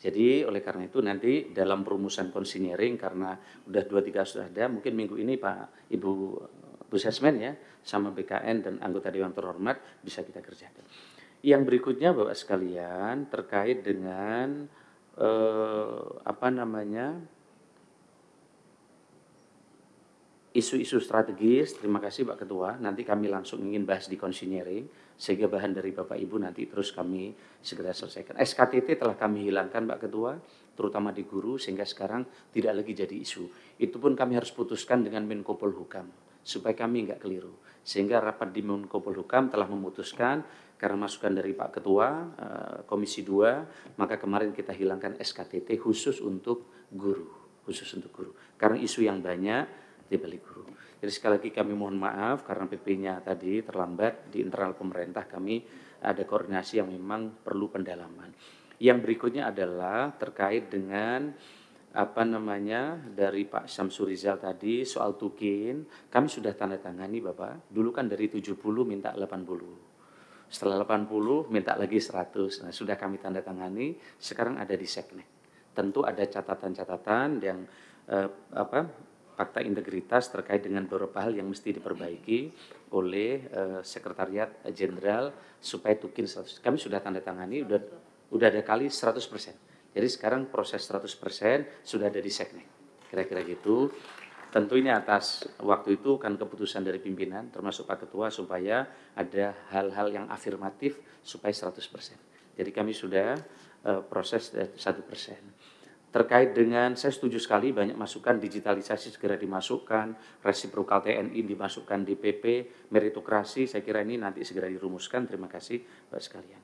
C: Jadi oleh karena itu nanti dalam perumusan konsinyering karena udah dua tiga sudah ada, mungkin minggu ini Pak Ibu eh, Bu Sesmen ya sama BKN dan anggota Dewan Terhormat bisa kita kerjakan. Yang berikutnya Bapak sekalian terkait dengan eh, apa namanya isu-isu strategis. Terima kasih Pak Ketua. Nanti kami langsung ingin bahas di konsinyering sehingga bahan dari Bapak Ibu nanti terus kami segera selesaikan. SKTT telah kami hilangkan Pak Ketua, terutama di guru sehingga sekarang tidak lagi jadi isu. Itu pun kami harus putuskan dengan Menko Polhukam supaya kami nggak keliru. Sehingga rapat di Menko Polhukam telah memutuskan karena masukan dari Pak Ketua eh, Komisi 2, maka kemarin kita hilangkan SKTT khusus untuk guru, khusus untuk guru. Karena isu yang banyak di balik guru. Jadi sekali lagi kami mohon maaf karena PP-nya tadi terlambat di internal pemerintah kami ada koordinasi yang memang perlu pendalaman. Yang berikutnya adalah terkait dengan apa namanya dari Pak Syamsurizal tadi soal tukin kami sudah tanda tangani Bapak dulu kan dari 70 minta 80 setelah 80 minta lagi 100 nah sudah kami tanda tangani sekarang ada di seknek tentu ada catatan-catatan yang eh, apa fakta integritas terkait dengan beberapa hal yang mesti diperbaiki oleh uh, Sekretariat Jenderal supaya tukin 100. Kami sudah tanda tangani, udah, udah ada kali 100%. Jadi sekarang proses 100% sudah ada di Seknek. Kira-kira gitu. Tentu ini atas waktu itu kan keputusan dari pimpinan termasuk Pak Ketua supaya ada hal-hal yang afirmatif supaya 100%. Jadi kami sudah uh, proses satu persen terkait dengan saya setuju sekali banyak masukan digitalisasi segera dimasukkan, resiprokal TNI dimasukkan di PP, meritokrasi saya kira ini nanti segera dirumuskan. Terima kasih Pak sekalian.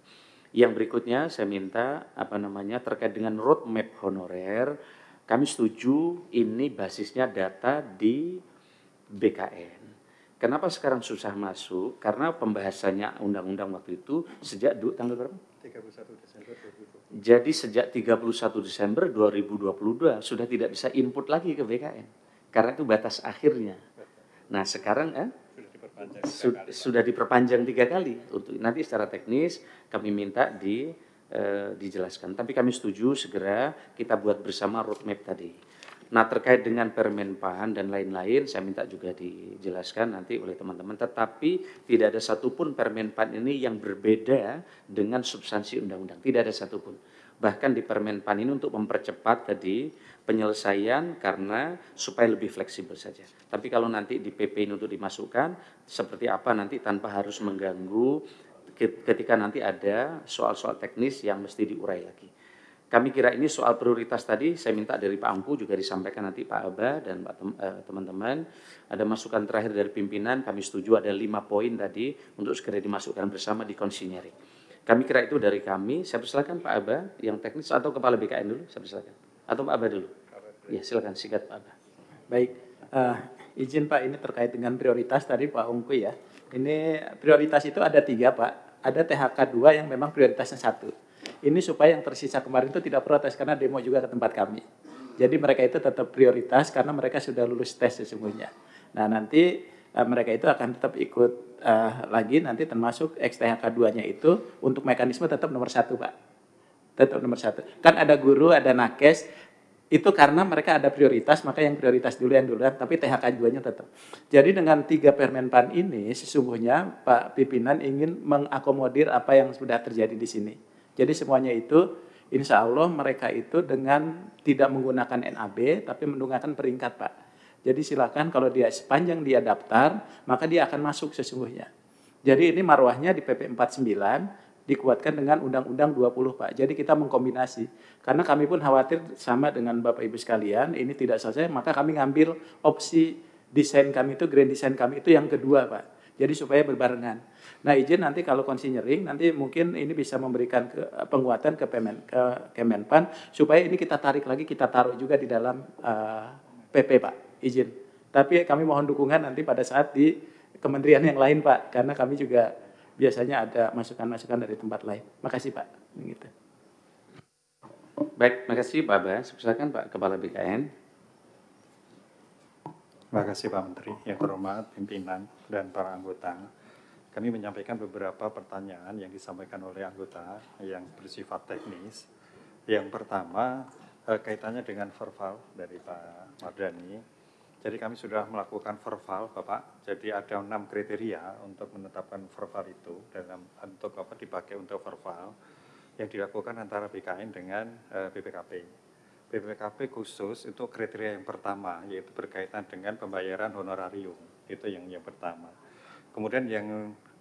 C: Yang berikutnya saya minta apa namanya terkait dengan roadmap honorer, kami setuju ini basisnya data di BKN. Kenapa sekarang susah masuk? Karena pembahasannya undang-undang waktu itu sejak tanggal berapa?
A: 31 Desember 2022.
C: Jadi sejak 31 Desember 2022 sudah tidak bisa input lagi ke BKN karena itu batas akhirnya. Nah sekarang eh, sudah diperpanjang, su kali, tiga kali untuk nanti secara teknis kami minta di eh, dijelaskan. Tapi kami setuju segera kita buat bersama roadmap tadi. Nah terkait dengan permen pan dan lain-lain saya minta juga dijelaskan nanti oleh teman-teman. Tetapi tidak ada satupun permen pan ini yang berbeda dengan substansi undang-undang. Tidak ada satupun. Bahkan di permen pan ini untuk mempercepat tadi penyelesaian karena supaya lebih fleksibel saja. Tapi kalau nanti di PP ini untuk dimasukkan seperti apa nanti tanpa harus mengganggu ketika nanti ada soal-soal teknis yang mesti diurai lagi. Kami kira ini soal prioritas tadi, saya minta dari Pak Angku juga disampaikan nanti Pak Aba dan Pak eh, teman-teman. Ada masukan terakhir dari pimpinan, kami setuju ada lima poin tadi untuk segera dimasukkan bersama di konsinyering. Kami kira itu dari kami, saya persilakan Pak Aba yang teknis atau Kepala BKN dulu, saya persilakan. Atau Pak Aba dulu. Ya silakan, singkat Pak Aba. Baik, uh, izin Pak ini terkait dengan prioritas tadi
D: Pak Ungku ya. Ini prioritas itu ada tiga Pak, ada THK 2 yang memang prioritasnya satu ini supaya yang tersisa kemarin itu tidak protes karena demo juga ke tempat kami. Jadi mereka itu tetap prioritas karena mereka sudah lulus tes sesungguhnya. Nah nanti uh, mereka itu akan tetap ikut uh, lagi nanti termasuk XTHK 2-nya itu untuk mekanisme tetap nomor satu Pak. Tetap nomor satu. Kan ada guru, ada nakes, itu karena mereka ada prioritas, maka yang prioritas dulu yang duluan, tapi THK 2-nya tetap. Jadi dengan tiga Permen PAN ini, sesungguhnya Pak Pimpinan ingin mengakomodir apa yang sudah terjadi di sini. Jadi semuanya itu insya Allah mereka itu dengan tidak menggunakan NAB tapi menggunakan peringkat Pak. Jadi silakan kalau dia sepanjang dia daftar maka dia akan masuk sesungguhnya. Jadi ini marwahnya di PP 49 dikuatkan dengan Undang-Undang 20 Pak. Jadi kita mengkombinasi. Karena kami pun khawatir sama dengan Bapak Ibu sekalian, ini tidak selesai, maka kami ngambil opsi desain kami itu, grand design kami itu yang kedua Pak. Jadi supaya berbarengan. Nah izin nanti kalau konsinyering nanti mungkin ini bisa memberikan ke, eh, penguatan ke, Pemen, ke Kemenpan supaya ini kita tarik lagi kita taruh juga di dalam uh, eh, PP Pak izin. Tapi kami mohon dukungan nanti pada saat di kementerian yang lain Pak karena kami juga biasanya ada masukan-masukan dari tempat lain. Makasih Pak. Gitu.
E: Baik, makasih Pak Bas. Silakan Pak Kepala BKN. Terima kasih Pak Menteri, yang terhormat, pimpinan, dan para anggota kami menyampaikan beberapa pertanyaan yang disampaikan oleh anggota yang bersifat teknis. Yang pertama eh, kaitannya dengan verbal dari Pak Mardani. Jadi kami sudah melakukan verbal, Bapak. Jadi ada enam kriteria untuk menetapkan verbal itu dalam untuk apa dipakai untuk verbal yang dilakukan antara BKN dengan eh, BPKP. BPKP khusus itu kriteria yang pertama yaitu berkaitan dengan pembayaran honorarium itu yang yang pertama. Kemudian yang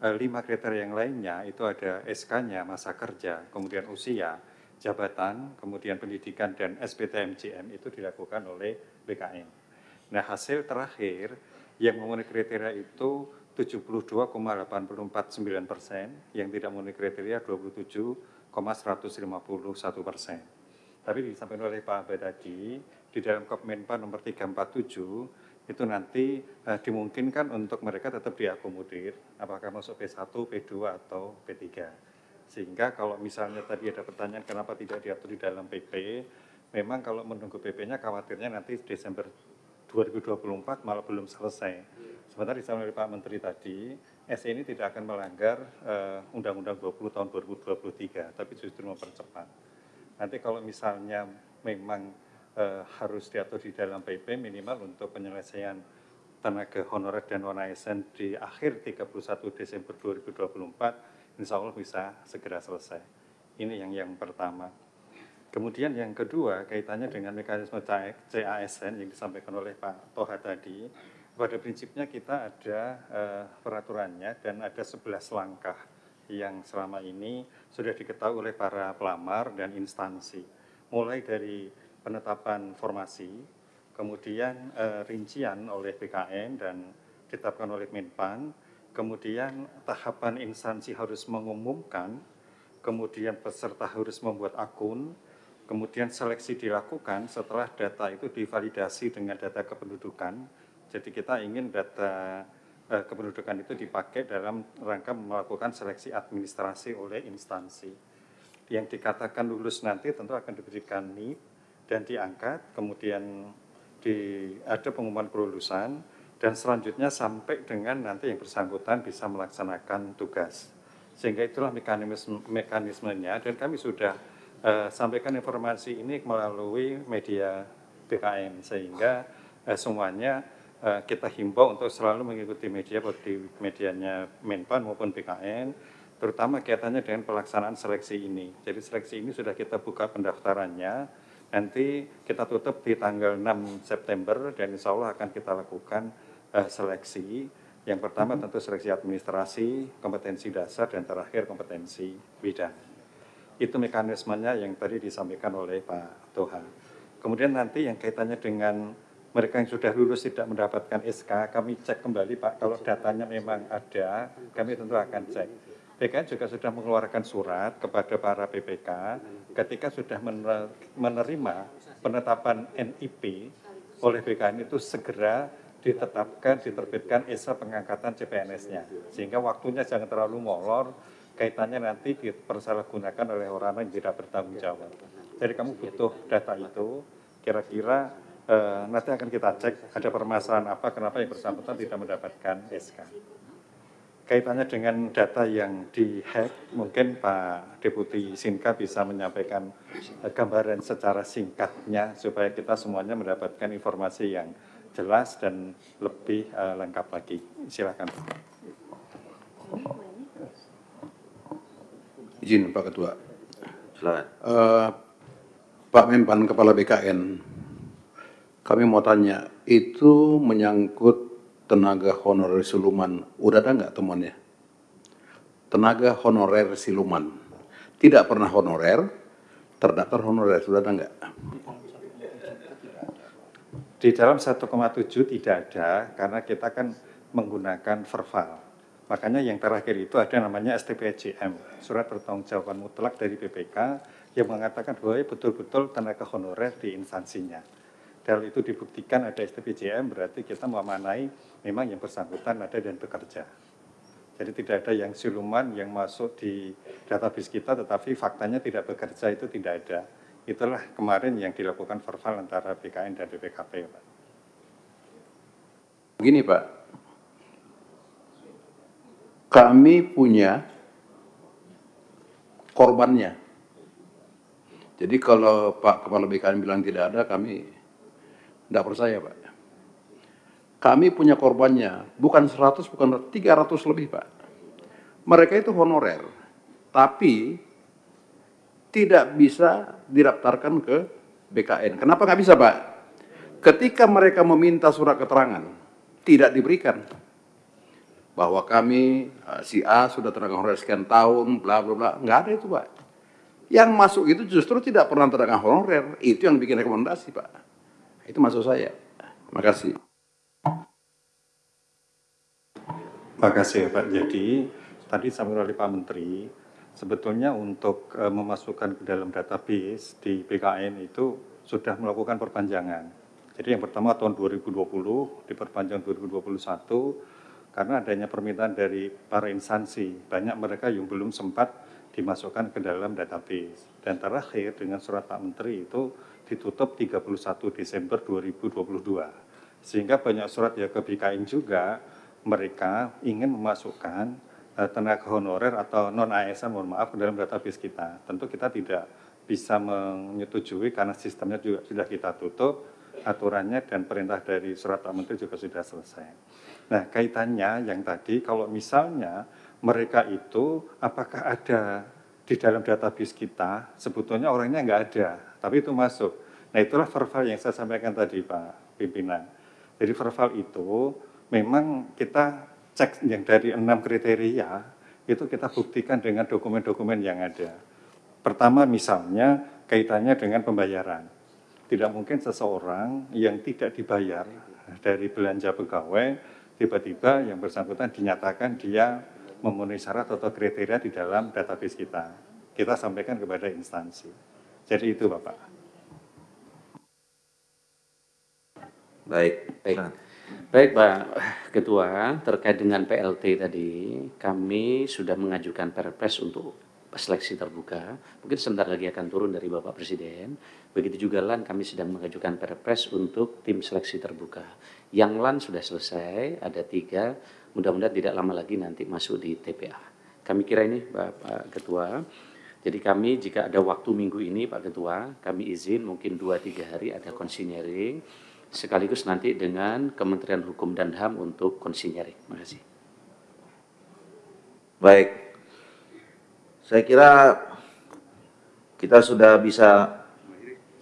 E: eh, lima kriteria yang lainnya itu ada SK-nya, masa kerja, kemudian usia, jabatan, kemudian pendidikan dan GM itu dilakukan oleh BKN. Nah hasil terakhir yang memenuhi kriteria itu 72,849 persen, yang tidak memenuhi kriteria 27,151 persen. Tapi disampaikan oleh Pak Abad tadi, di dalam Kopmenpa nomor 347 itu nanti uh, dimungkinkan untuk mereka tetap diakomodir apakah masuk P1, P2 atau P3. Sehingga kalau misalnya tadi ada pertanyaan kenapa tidak diatur di dalam PP, memang kalau menunggu PP-nya khawatirnya nanti Desember 2024 malah belum selesai. Sementara disampaikan oleh Pak Menteri tadi, SE ini tidak akan melanggar eh, Undang-Undang 20 tahun 2023, tapi justru mempercepat. Nanti kalau misalnya memang eh, harus diatur di dalam PP minimal untuk penyelesaian tenaga honorer dan non ASN di akhir 31 Desember 2024 insya Allah bisa segera selesai. Ini yang yang pertama. Kemudian yang kedua kaitannya dengan mekanisme CASN e, yang disampaikan oleh Pak Toha tadi. Pada prinsipnya kita ada eh, peraturannya dan ada 11 langkah yang selama ini sudah diketahui oleh para pelamar dan instansi. Mulai dari penetapan formasi, kemudian eh, rincian oleh BKN dan ditetapkan oleh Menpan, kemudian tahapan instansi harus mengumumkan, kemudian peserta harus membuat akun, kemudian seleksi dilakukan setelah data itu divalidasi dengan data kependudukan. Jadi kita ingin data eh, kependudukan itu dipakai dalam rangka melakukan seleksi administrasi oleh instansi. Yang dikatakan lulus nanti tentu akan diberikan NIP, dan diangkat, kemudian di, ada pengumuman kelulusan, dan selanjutnya sampai dengan nanti yang bersangkutan bisa melaksanakan tugas. Sehingga itulah mekanisme, mekanismenya, dan kami sudah uh, sampaikan informasi ini melalui media BKN, sehingga uh, semuanya uh, kita himbau untuk selalu mengikuti media, baik di medianya Menpan maupun BKN, terutama kaitannya dengan pelaksanaan seleksi ini. Jadi seleksi ini sudah kita buka pendaftarannya, Nanti kita tutup di tanggal 6 September dan insya Allah akan kita lakukan uh, seleksi. Yang pertama mhm. tentu seleksi administrasi, kompetensi dasar, dan terakhir kompetensi bidang. Itu mekanismenya yang tadi disampaikan oleh Pak Toha. Kemudian nanti yang kaitannya dengan mereka yang sudah lulus tidak mendapatkan SK, kami cek kembali Pak, kalau datanya memang ada, kami tentu akan cek. BKN juga sudah mengeluarkan surat kepada para PPK ketika sudah menerima penetapan NIP oleh BKN itu segera ditetapkan, diterbitkan ESA pengangkatan CPNS-nya. Sehingga waktunya jangan terlalu molor, kaitannya nanti dipersalahgunakan oleh orang yang tidak bertanggung jawab. Jadi kamu butuh data itu, kira-kira eh, nanti akan kita cek ada permasalahan apa, kenapa yang bersangkutan tidak mendapatkan SK kaitannya dengan data yang dihack, mungkin Pak Deputi Sinka bisa menyampaikan eh, gambaran secara singkatnya supaya kita semuanya mendapatkan informasi yang jelas dan lebih uh, lengkap lagi. Silakan. Izin Pak Ketua.
F: Silakan. Uh, Pak Menpan Kepala BKN, kami mau tanya, itu menyangkut tenaga honorer siluman, udah ada nggak temannya? Tenaga honorer siluman. Tidak pernah honorer, terdaftar honorer, sudah ada nggak?
E: Di dalam 1,7 tidak ada, karena kita kan menggunakan verbal. Makanya yang terakhir itu ada namanya STPJM, Surat Pertanggungjawaban Mutlak dari BPK, yang mengatakan bahwa betul-betul tenaga honorer di instansinya. Hal itu dibuktikan ada STPJM berarti kita memanai memang yang bersangkutan ada dan bekerja. Jadi tidak ada yang siluman yang masuk di database kita tetapi faktanya tidak bekerja itu tidak ada. Itulah kemarin yang dilakukan verval antara BKN dan BPKP, Pak.
F: Begini, Pak. Kami punya korbannya. Jadi kalau Pak Kepala BKN bilang tidak ada, kami tidak percaya Pak. Kami punya korbannya, bukan 100, bukan 300 lebih Pak. Mereka itu honorer, tapi tidak bisa didaftarkan ke BKN. Kenapa nggak bisa Pak? Ketika mereka meminta surat keterangan, tidak diberikan bahwa kami eh, si A sudah tenaga honorer sekian tahun, bla bla bla, nggak ada itu pak. Yang masuk itu justru tidak pernah tenaga honorer, itu yang bikin rekomendasi pak.
E: Itu maksud saya. Terima kasih. Terima kasih Pak. Jadi tadi sampai oleh Pak Menteri, sebetulnya untuk e, memasukkan ke dalam database di BKN itu sudah melakukan perpanjangan. Jadi yang pertama tahun 2020 diperpanjang 2021 karena adanya permintaan dari para instansi. Banyak mereka yang belum sempat dimasukkan ke dalam database. Dan terakhir dengan surat Pak Menteri itu ditutup 31 Desember 2022. Sehingga banyak surat ya ke BKN juga mereka ingin memasukkan eh, tenaga honorer atau non ASN mohon maaf ke dalam database kita. Tentu kita tidak bisa menyetujui karena sistemnya juga sudah kita tutup, aturannya dan perintah dari surat Pak Menteri juga sudah selesai. Nah, kaitannya yang tadi kalau misalnya mereka itu apakah ada di dalam database kita sebetulnya orangnya nggak ada tapi itu masuk. Nah itulah verbal yang saya sampaikan tadi Pak Pimpinan. Jadi verbal itu memang kita cek yang dari enam kriteria itu kita buktikan dengan dokumen-dokumen yang ada. Pertama misalnya kaitannya dengan pembayaran. Tidak mungkin seseorang yang tidak dibayar dari belanja pegawai tiba-tiba yang bersangkutan dinyatakan dia memenuhi syarat atau kriteria di dalam database kita. Kita sampaikan kepada instansi. Jadi itu Bapak.
C: Baik, baik. Nah. Baik Pak Ketua, terkait dengan PLT tadi, kami sudah mengajukan perpres untuk seleksi terbuka. Mungkin sebentar lagi akan turun dari Bapak Presiden. Begitu juga LAN kami sedang mengajukan perpres untuk tim seleksi terbuka. Yang LAN sudah selesai, ada tiga. Mudah-mudahan tidak lama lagi nanti masuk di TPA. Kami kira ini Bapak Ketua, jadi kami jika ada waktu minggu ini Pak Ketua, kami izin mungkin 2-3 hari ada konsinyering, sekaligus nanti dengan Kementerian Hukum dan HAM untuk konsinyering. Terima kasih. Baik, saya kira
B: kita sudah bisa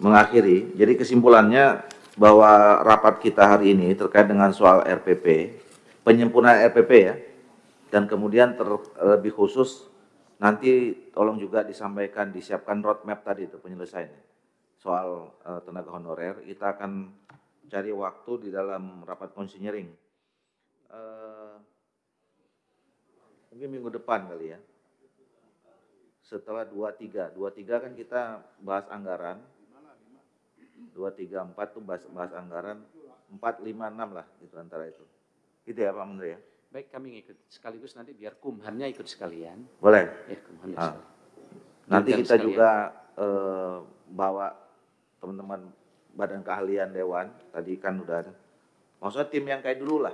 B: mengakhiri. Jadi kesimpulannya bahwa rapat kita hari ini terkait dengan soal RPP, penyempurnaan RPP ya, dan kemudian terlebih khusus Nanti tolong juga disampaikan, disiapkan roadmap tadi itu penyelesaiannya. Soal uh, tenaga honorer, kita akan cari waktu di dalam rapat konsinyering. Uh, mungkin minggu depan kali ya. Setelah 23, 23 kan kita bahas anggaran. 2, 3, 4 tuh bahas, bahas anggaran. 4, lah itu antara itu. Gitu ya Pak Menteri ya.
C: Baik, kami ikut Sekaligus nanti biar
B: kumhannya ikut sekalian. Boleh.
C: Ya, kumhan ah. sekalian. Nanti kita sekalian. juga
B: eh, bawa teman-teman badan keahlian dewan. Tadi kan udah ada. Maksudnya tim yang kayak dulu lah.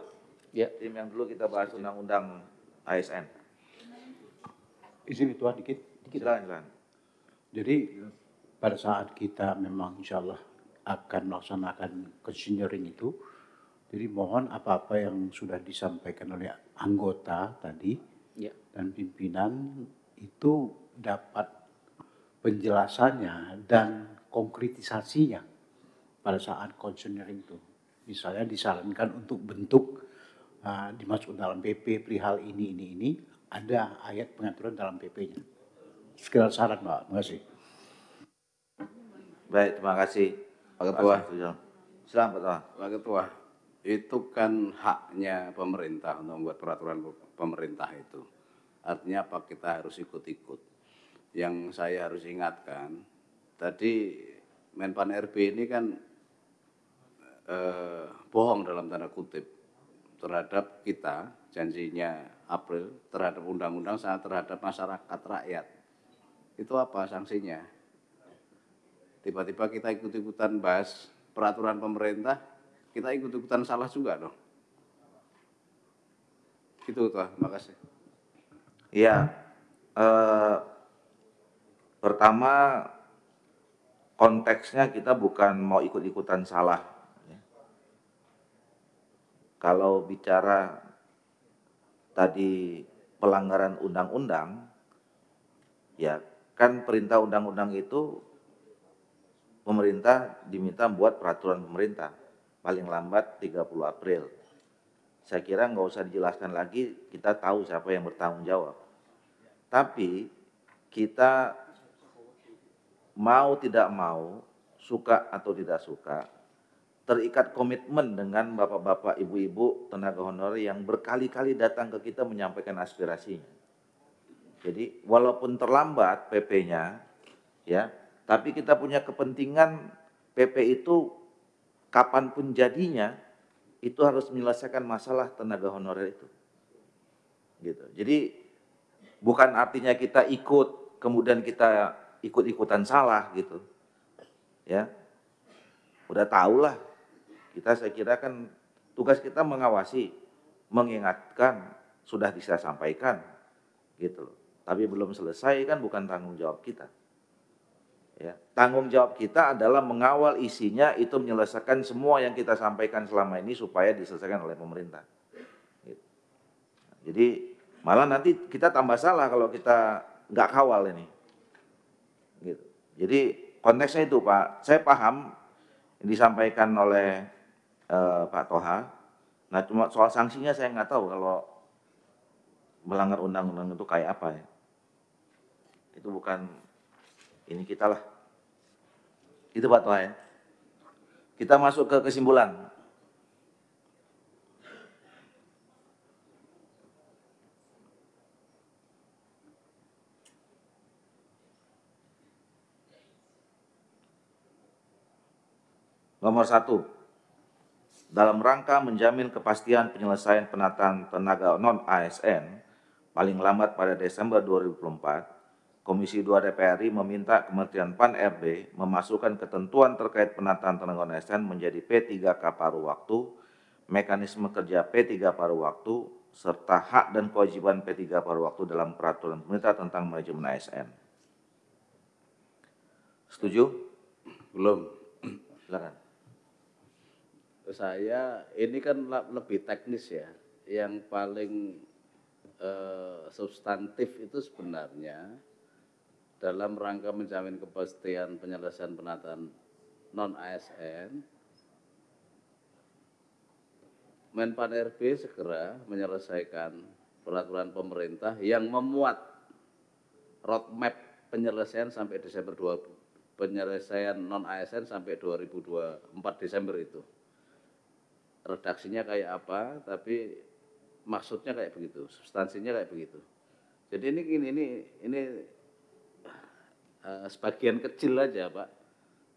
B: Ya. Tim yang dulu kita bahas
G: undang-undang ASN. Izin itu dikit. dikit. Silahkan, silahkan. Jadi pada saat kita memang insya Allah akan melaksanakan konsenering itu, jadi mohon apa-apa yang sudah disampaikan oleh anggota tadi ya. dan pimpinan itu dapat penjelasannya dan konkretisasinya pada saat konsenering itu. Misalnya disarankan untuk bentuk uh, dimasukkan dalam PP perihal ini ini ini ada ayat pengaturan dalam PP-nya. Sekedar saran Pak, terima kasih. Baik, terima kasih Pak Ketua.
J: Selamat Pak Pak Ketua itu kan haknya pemerintah untuk membuat peraturan pemerintah itu. Artinya apa kita harus ikut-ikut. Yang saya harus ingatkan, tadi Menpan RB ini kan eh, bohong dalam tanda kutip terhadap kita, janjinya April, terhadap undang-undang, sangat terhadap masyarakat rakyat. Itu apa sanksinya? Tiba-tiba kita ikut-ikutan bahas peraturan pemerintah, kita ikut-ikutan salah juga dong. Itu tuh, makasih.
B: Iya. Eh, pertama konteksnya kita bukan mau ikut-ikutan salah. Ya. Kalau bicara tadi pelanggaran undang-undang, ya kan perintah undang-undang itu pemerintah diminta buat peraturan pemerintah paling lambat 30 April. Saya kira nggak usah dijelaskan lagi, kita tahu siapa yang bertanggung jawab. Tapi kita mau tidak mau, suka atau tidak suka, terikat komitmen dengan bapak-bapak, ibu-ibu, tenaga honorer yang berkali-kali datang ke kita menyampaikan aspirasinya. Jadi walaupun terlambat PP-nya, ya, tapi kita punya kepentingan PP itu kapanpun jadinya itu harus menyelesaikan masalah tenaga honorer itu. Gitu. Jadi bukan artinya kita ikut kemudian kita ikut-ikutan salah gitu. Ya. Udah tahulah. Kita saya kira kan tugas kita mengawasi, mengingatkan, sudah bisa sampaikan gitu loh. Tapi belum selesai kan bukan tanggung jawab kita. Ya, tanggung jawab kita adalah mengawal isinya itu menyelesaikan semua yang kita sampaikan selama ini supaya diselesaikan oleh pemerintah. Gitu. Jadi malah nanti kita tambah salah kalau kita nggak kawal ini. Gitu. Jadi konteksnya itu Pak, saya paham yang disampaikan oleh uh, Pak Toha. Nah cuma soal sanksinya saya nggak tahu kalau melanggar undang-undang itu kayak apa ya. Itu bukan ini kita lah. Itu Pak ya. Kita masuk ke kesimpulan. Nomor satu, dalam rangka menjamin kepastian penyelesaian penataan tenaga non-ASN paling lambat pada Desember 2024, Komisi 2 DPR RI meminta Kementerian PAN RB memasukkan ketentuan terkait penataan tenaga ASN menjadi P3K paruh waktu, mekanisme kerja P3 paruh waktu, serta hak dan kewajiban P3 paruh waktu dalam peraturan pemerintah tentang manajemen ASN. Setuju? Belum. Silakan.
J: Saya ini kan lebih teknis ya. Yang paling eh, substantif itu sebenarnya dalam rangka menjamin kepastian penyelesaian penataan non ASN Menpan RB segera menyelesaikan peraturan pemerintah yang memuat roadmap penyelesaian sampai Desember 2 penyelesaian non ASN sampai 2024 Desember itu. Redaksinya kayak apa, tapi maksudnya kayak begitu, substansinya kayak begitu. Jadi ini ini ini Eh, sebagian kecil aja Pak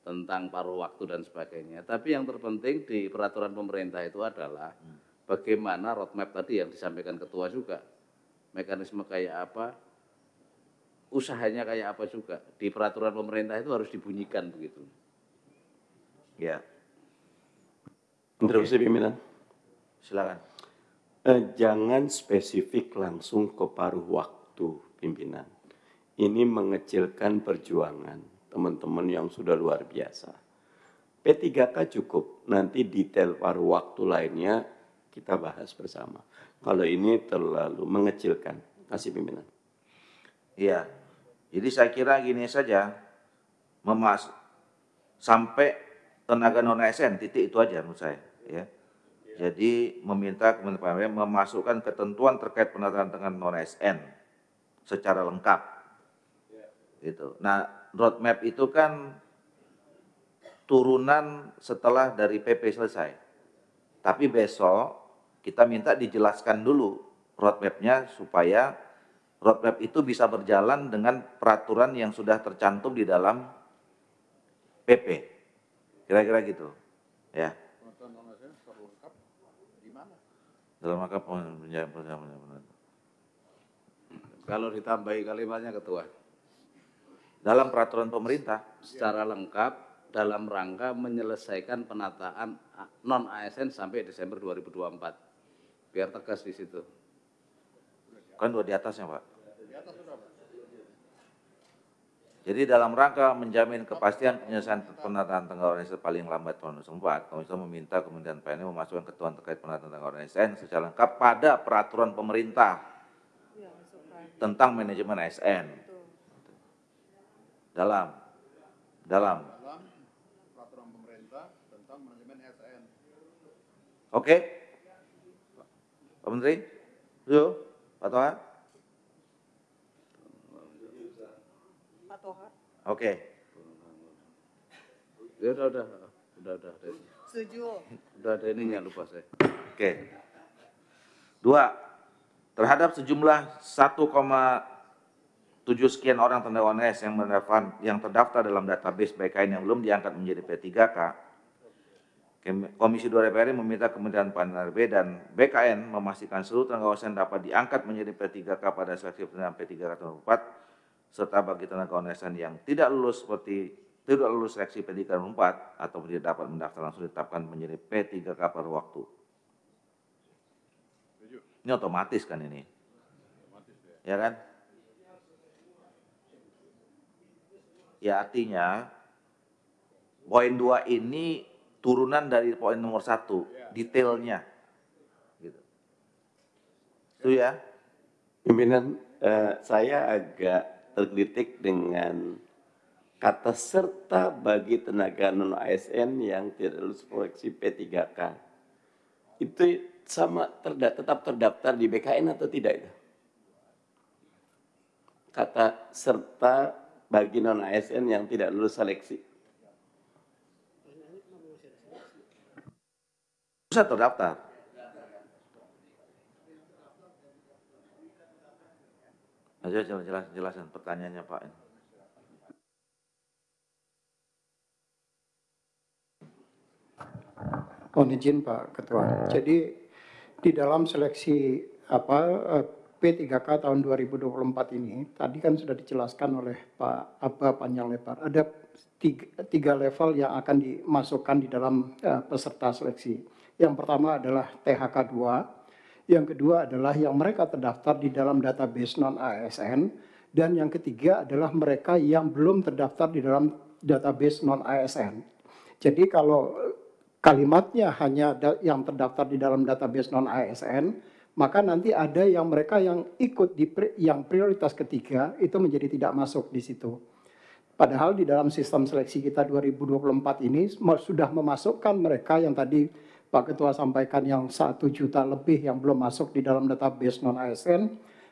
J: tentang paruh waktu dan sebagainya. Tapi yang terpenting di peraturan pemerintah itu adalah hmm. bagaimana roadmap tadi yang disampaikan ketua juga. Mekanisme kayak apa, usahanya kayak apa juga. Di peraturan pemerintah itu harus dibunyikan begitu.
H: Ya. Interupsi okay. pimpinan. Silakan. Eh, jangan spesifik langsung ke paruh waktu pimpinan ini mengecilkan perjuangan teman-teman yang sudah luar biasa. P3K cukup, nanti detail paruh waktu lainnya kita bahas bersama. Kalau ini terlalu mengecilkan, kasih pimpinan. Iya, jadi saya kira gini
B: saja, memas sampai tenaga non ASN titik itu aja menurut saya. Ya. Jadi meminta Kementerian memasukkan ketentuan terkait penataan dengan non ASN secara lengkap itu. Nah, roadmap itu kan turunan setelah dari PP selesai. Tapi besok kita minta dijelaskan dulu roadmapnya supaya roadmap itu bisa berjalan dengan peraturan yang sudah tercantum di dalam PP. Kira-kira gitu. Ya. Dalam rangka penyampaian.
J: Kalau ditambahi kalimatnya ketua dalam peraturan pemerintah secara lengkap dalam rangka menyelesaikan penataan non ASN sampai Desember 2024. Biar tegas di situ.
B: Kan dua di atasnya, Pak. Jadi dalam rangka menjamin kepastian penyelesaian penataan tanggal ASN paling lambat tahun 2024, Komisi meminta Kementerian PNI memasukkan ketuan terkait penataan tanggal ASN secara lengkap pada peraturan pemerintah iya, tentang manajemen ASN dalam dalam peraturan pemerintah tentang manajemen SN. Oke. Okay. Pak Menteri? Yo, Pak Toha? Pak Toha. Oke. Okay. Ya udah udah udah udah. Setuju. Udah ada ininya lupa saya. Oke. Okay. Dua, terhadap sejumlah 1, tujuh sekian orang tenaga NS yang mendaftar, yang terdaftar dalam database BKN yang belum diangkat menjadi P3K, Komisi 2 DPR meminta Kementerian Pan-RB dan BKN memastikan seluruh tenaga OSN dapat diangkat menjadi P3K pada seleksi penerimaan P3K tahun 4 serta bagi tenaga OSN yang tidak lulus seperti tidak lulus seleksi P3K 4 atau tidak dapat mendaftar langsung ditetapkan menjadi P3K per waktu. Ini otomatis kan ini? Ya. ya kan? Ya artinya poin dua ini turunan dari poin nomor satu, ya. detailnya. Gitu. Itu ya.
H: Pimpinan eh, saya agak tergelitik dengan kata serta bagi tenaga non ASN yang tidak lulus proyeksi P3K. Itu sama terda tetap terdaftar di BKN atau tidak itu? Kata serta bagi non ASN yang tidak lulus seleksi. bisa atau daftar?
B: Ayo nah, jelas, jelas jelasan pertanyaannya Pak.
M: Mohon izin Pak Ketua. Jadi di dalam seleksi apa eh, P3K tahun 2024 ini, tadi kan sudah dijelaskan oleh Pak Abba panjang lebar, ada tiga, tiga level yang akan dimasukkan di dalam uh, peserta seleksi. Yang pertama adalah THK 2, yang kedua adalah yang mereka terdaftar di dalam database non-ASN, dan yang ketiga adalah mereka yang belum terdaftar di dalam database non-ASN. Jadi kalau eh, kalimatnya hanya yang terdaftar di dalam database non-ASN, maka nanti ada yang mereka yang ikut di yang prioritas ketiga itu menjadi tidak masuk di situ. Padahal di dalam sistem seleksi kita 2024 ini sudah memasukkan mereka yang tadi Pak Ketua sampaikan yang satu juta lebih yang belum masuk di dalam database non ASN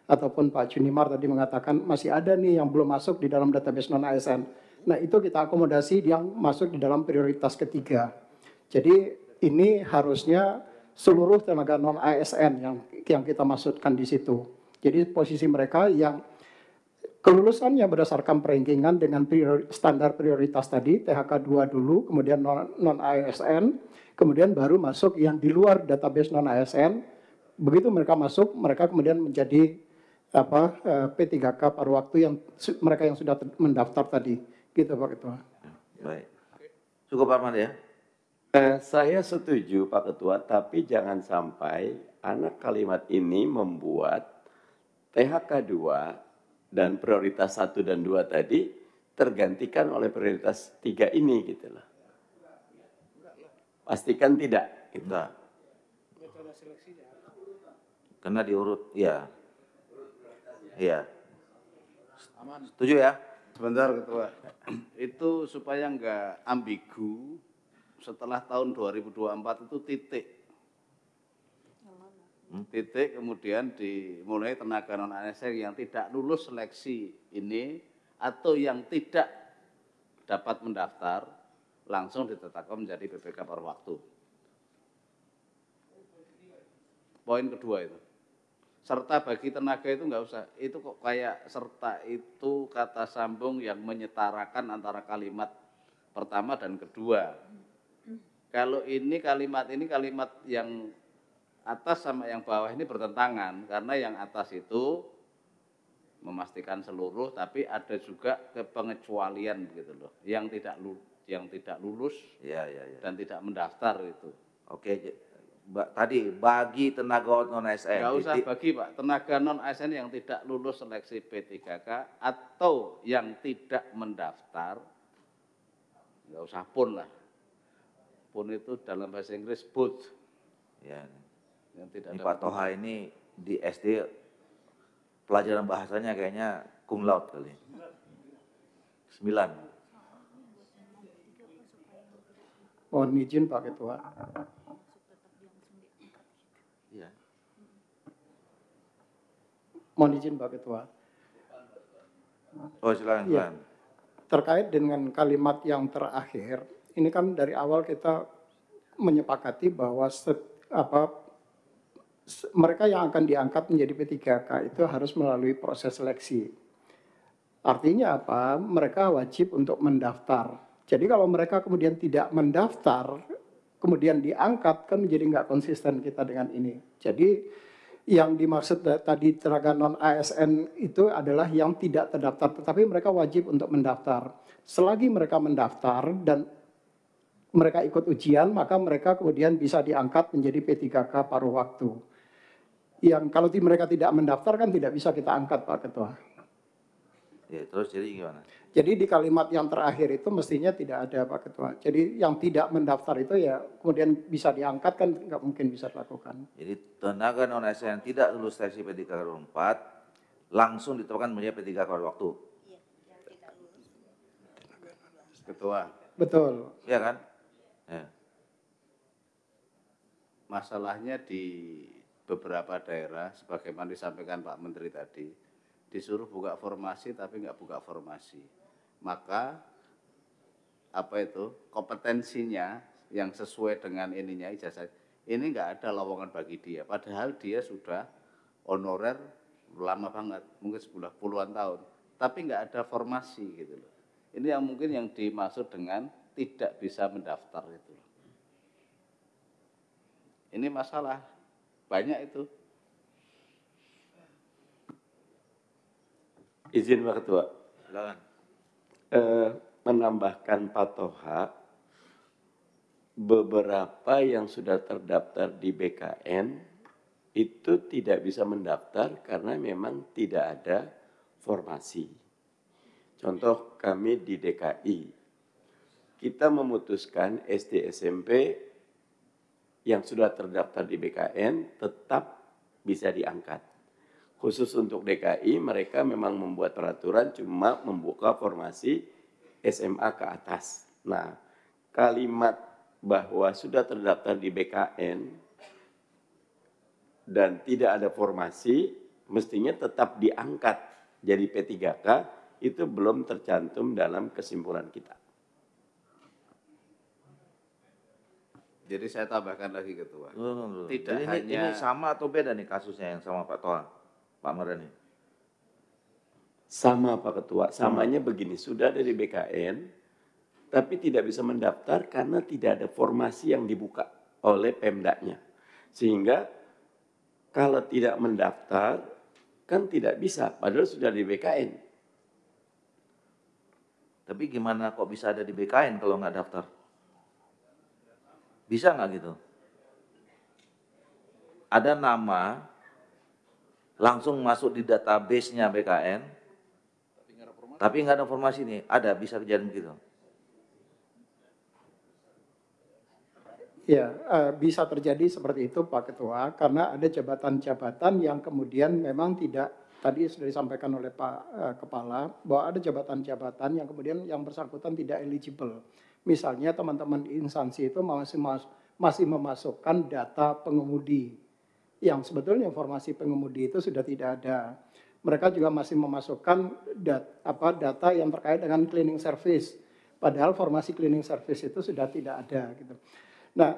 M: ataupun Pak Junimar tadi mengatakan masih ada nih yang belum masuk di dalam database non ASN. Nah itu kita akomodasi yang masuk di dalam prioritas ketiga. Jadi ini harusnya seluruh tenaga non ASN yang yang kita maksudkan di situ. Jadi posisi mereka yang kelulusannya berdasarkan perenggingan dengan priori, standar prioritas tadi THK 2 dulu, kemudian non, non ASN, kemudian baru masuk yang di luar database non ASN. Begitu mereka masuk, mereka kemudian menjadi apa eh, P3K paruh waktu yang mereka yang sudah mendaftar tadi gitu Pak Ketua.
H: Baik. Cukup Pak ya. Eh, saya setuju Pak Ketua, tapi jangan sampai anak kalimat ini membuat THK 2 dan prioritas 1 dan 2 tadi tergantikan oleh prioritas 3 ini gitu loh. Pastikan tidak kita. Gitu. Karena diurut, ya.
B: Iya. Setuju ya? Sebentar Ketua.
J: Itu supaya enggak ambigu, setelah tahun 2024 itu titik. Hmm? Titik kemudian dimulai tenaga non ASN yang tidak lulus seleksi ini atau yang tidak dapat mendaftar langsung ditetapkan menjadi PPK per waktu. Poin kedua itu. Serta bagi tenaga itu nggak usah. Itu kok kayak serta itu kata sambung yang menyetarakan antara kalimat pertama dan kedua. Kalau ini kalimat ini kalimat yang atas sama yang bawah ini bertentangan karena yang atas itu memastikan seluruh tapi ada juga kepengecualian gitu loh yang tidak lu, yang tidak lulus ya, ya, ya. dan tidak mendaftar itu.
B: Oke, ba tadi bagi tenaga non ASN. Gak usah bagi
J: pak, tenaga non ASN yang tidak lulus seleksi P3K atau yang tidak mendaftar, nggak usah pun lah pun itu dalam bahasa
B: Inggris boot. Ya. Yang tidak ini ada Pak Toha ini di SD pelajaran bahasanya kayaknya cum laude kali. Sembilan.
M: Mohon izin Pak Ketua. Ya. Mohon izin Pak Ketua.
B: Oh silakan. Ya.
M: Terkait dengan kalimat yang terakhir, ini kan dari awal kita menyepakati bahwa set, apa, mereka yang akan diangkat menjadi P3K itu harus melalui proses seleksi. Artinya apa? Mereka wajib untuk mendaftar. Jadi kalau mereka kemudian tidak mendaftar, kemudian diangkat kan menjadi nggak konsisten kita dengan ini. Jadi yang dimaksud tadi tenaga non ASN itu adalah yang tidak terdaftar, tetapi mereka wajib untuk mendaftar. Selagi mereka mendaftar dan mereka ikut ujian, maka mereka kemudian bisa diangkat menjadi P3K paruh waktu. Yang kalau mereka tidak mendaftar kan tidak bisa kita angkat Pak Ketua.
B: Ya, terus jadi gimana?
M: Jadi di kalimat yang terakhir itu mestinya tidak ada Pak Ketua. Jadi yang tidak mendaftar itu ya kemudian bisa diangkat kan nggak mungkin bisa dilakukan.
B: Jadi tenaga non asn iya, yang tidak lulus seleksi P3K 4 langsung ditetapkan menjadi P3K paruh waktu. Ketua. Betul. Iya kan? Ya.
J: Masalahnya di beberapa daerah, sebagaimana disampaikan Pak Menteri tadi, disuruh buka formasi tapi nggak buka formasi. Maka apa itu kompetensinya yang sesuai dengan ininya ijazah ini nggak ada lowongan bagi dia. Padahal dia sudah honorer lama banget, mungkin sebulan puluhan tahun, tapi nggak ada formasi gitu loh. Ini yang mungkin yang dimaksud dengan tidak bisa mendaftar itu. Ini masalah banyak itu.
H: Izin Pak Ketua. Silakan. E, menambahkan patoha beberapa yang sudah terdaftar di BKN itu tidak bisa mendaftar karena memang tidak ada formasi. Contoh kami di DKI, kita memutuskan SD SMP yang sudah terdaftar di BKN tetap bisa diangkat. Khusus untuk DKI mereka memang membuat peraturan cuma membuka formasi SMA ke atas. Nah, kalimat bahwa sudah terdaftar di BKN dan tidak ada formasi mestinya tetap diangkat jadi P3K itu belum tercantum dalam kesimpulan kita. Jadi saya
B: tambahkan lagi ketua. Oh, Tidak ini, hanya ini, sama atau beda nih kasusnya yang sama
H: Pak Toa, Pak Marani? Sama Pak Ketua, samanya begini, sudah ada di BKN, tapi tidak bisa mendaftar karena tidak ada formasi yang dibuka oleh Pemdanya. Sehingga kalau tidak mendaftar, kan tidak bisa, padahal sudah di BKN.
B: Tapi gimana kok bisa ada di BKN kalau nggak daftar? Bisa nggak gitu? Ada nama langsung masuk di database-nya BKN, tapi nggak ada informasi nih. Ada bisa kejadian gitu?
M: Ya, eh, bisa terjadi seperti itu Pak Ketua, karena ada jabatan-jabatan yang kemudian memang tidak tadi sudah disampaikan oleh Pak eh, Kepala bahwa ada jabatan-jabatan yang kemudian yang bersangkutan tidak eligible. Misalnya teman-teman instansi itu masih, masih memasukkan data pengemudi. Yang sebetulnya informasi pengemudi itu sudah tidak ada. Mereka juga masih memasukkan dat, apa, data yang terkait dengan cleaning service. Padahal formasi cleaning service itu sudah tidak ada. Gitu. Nah,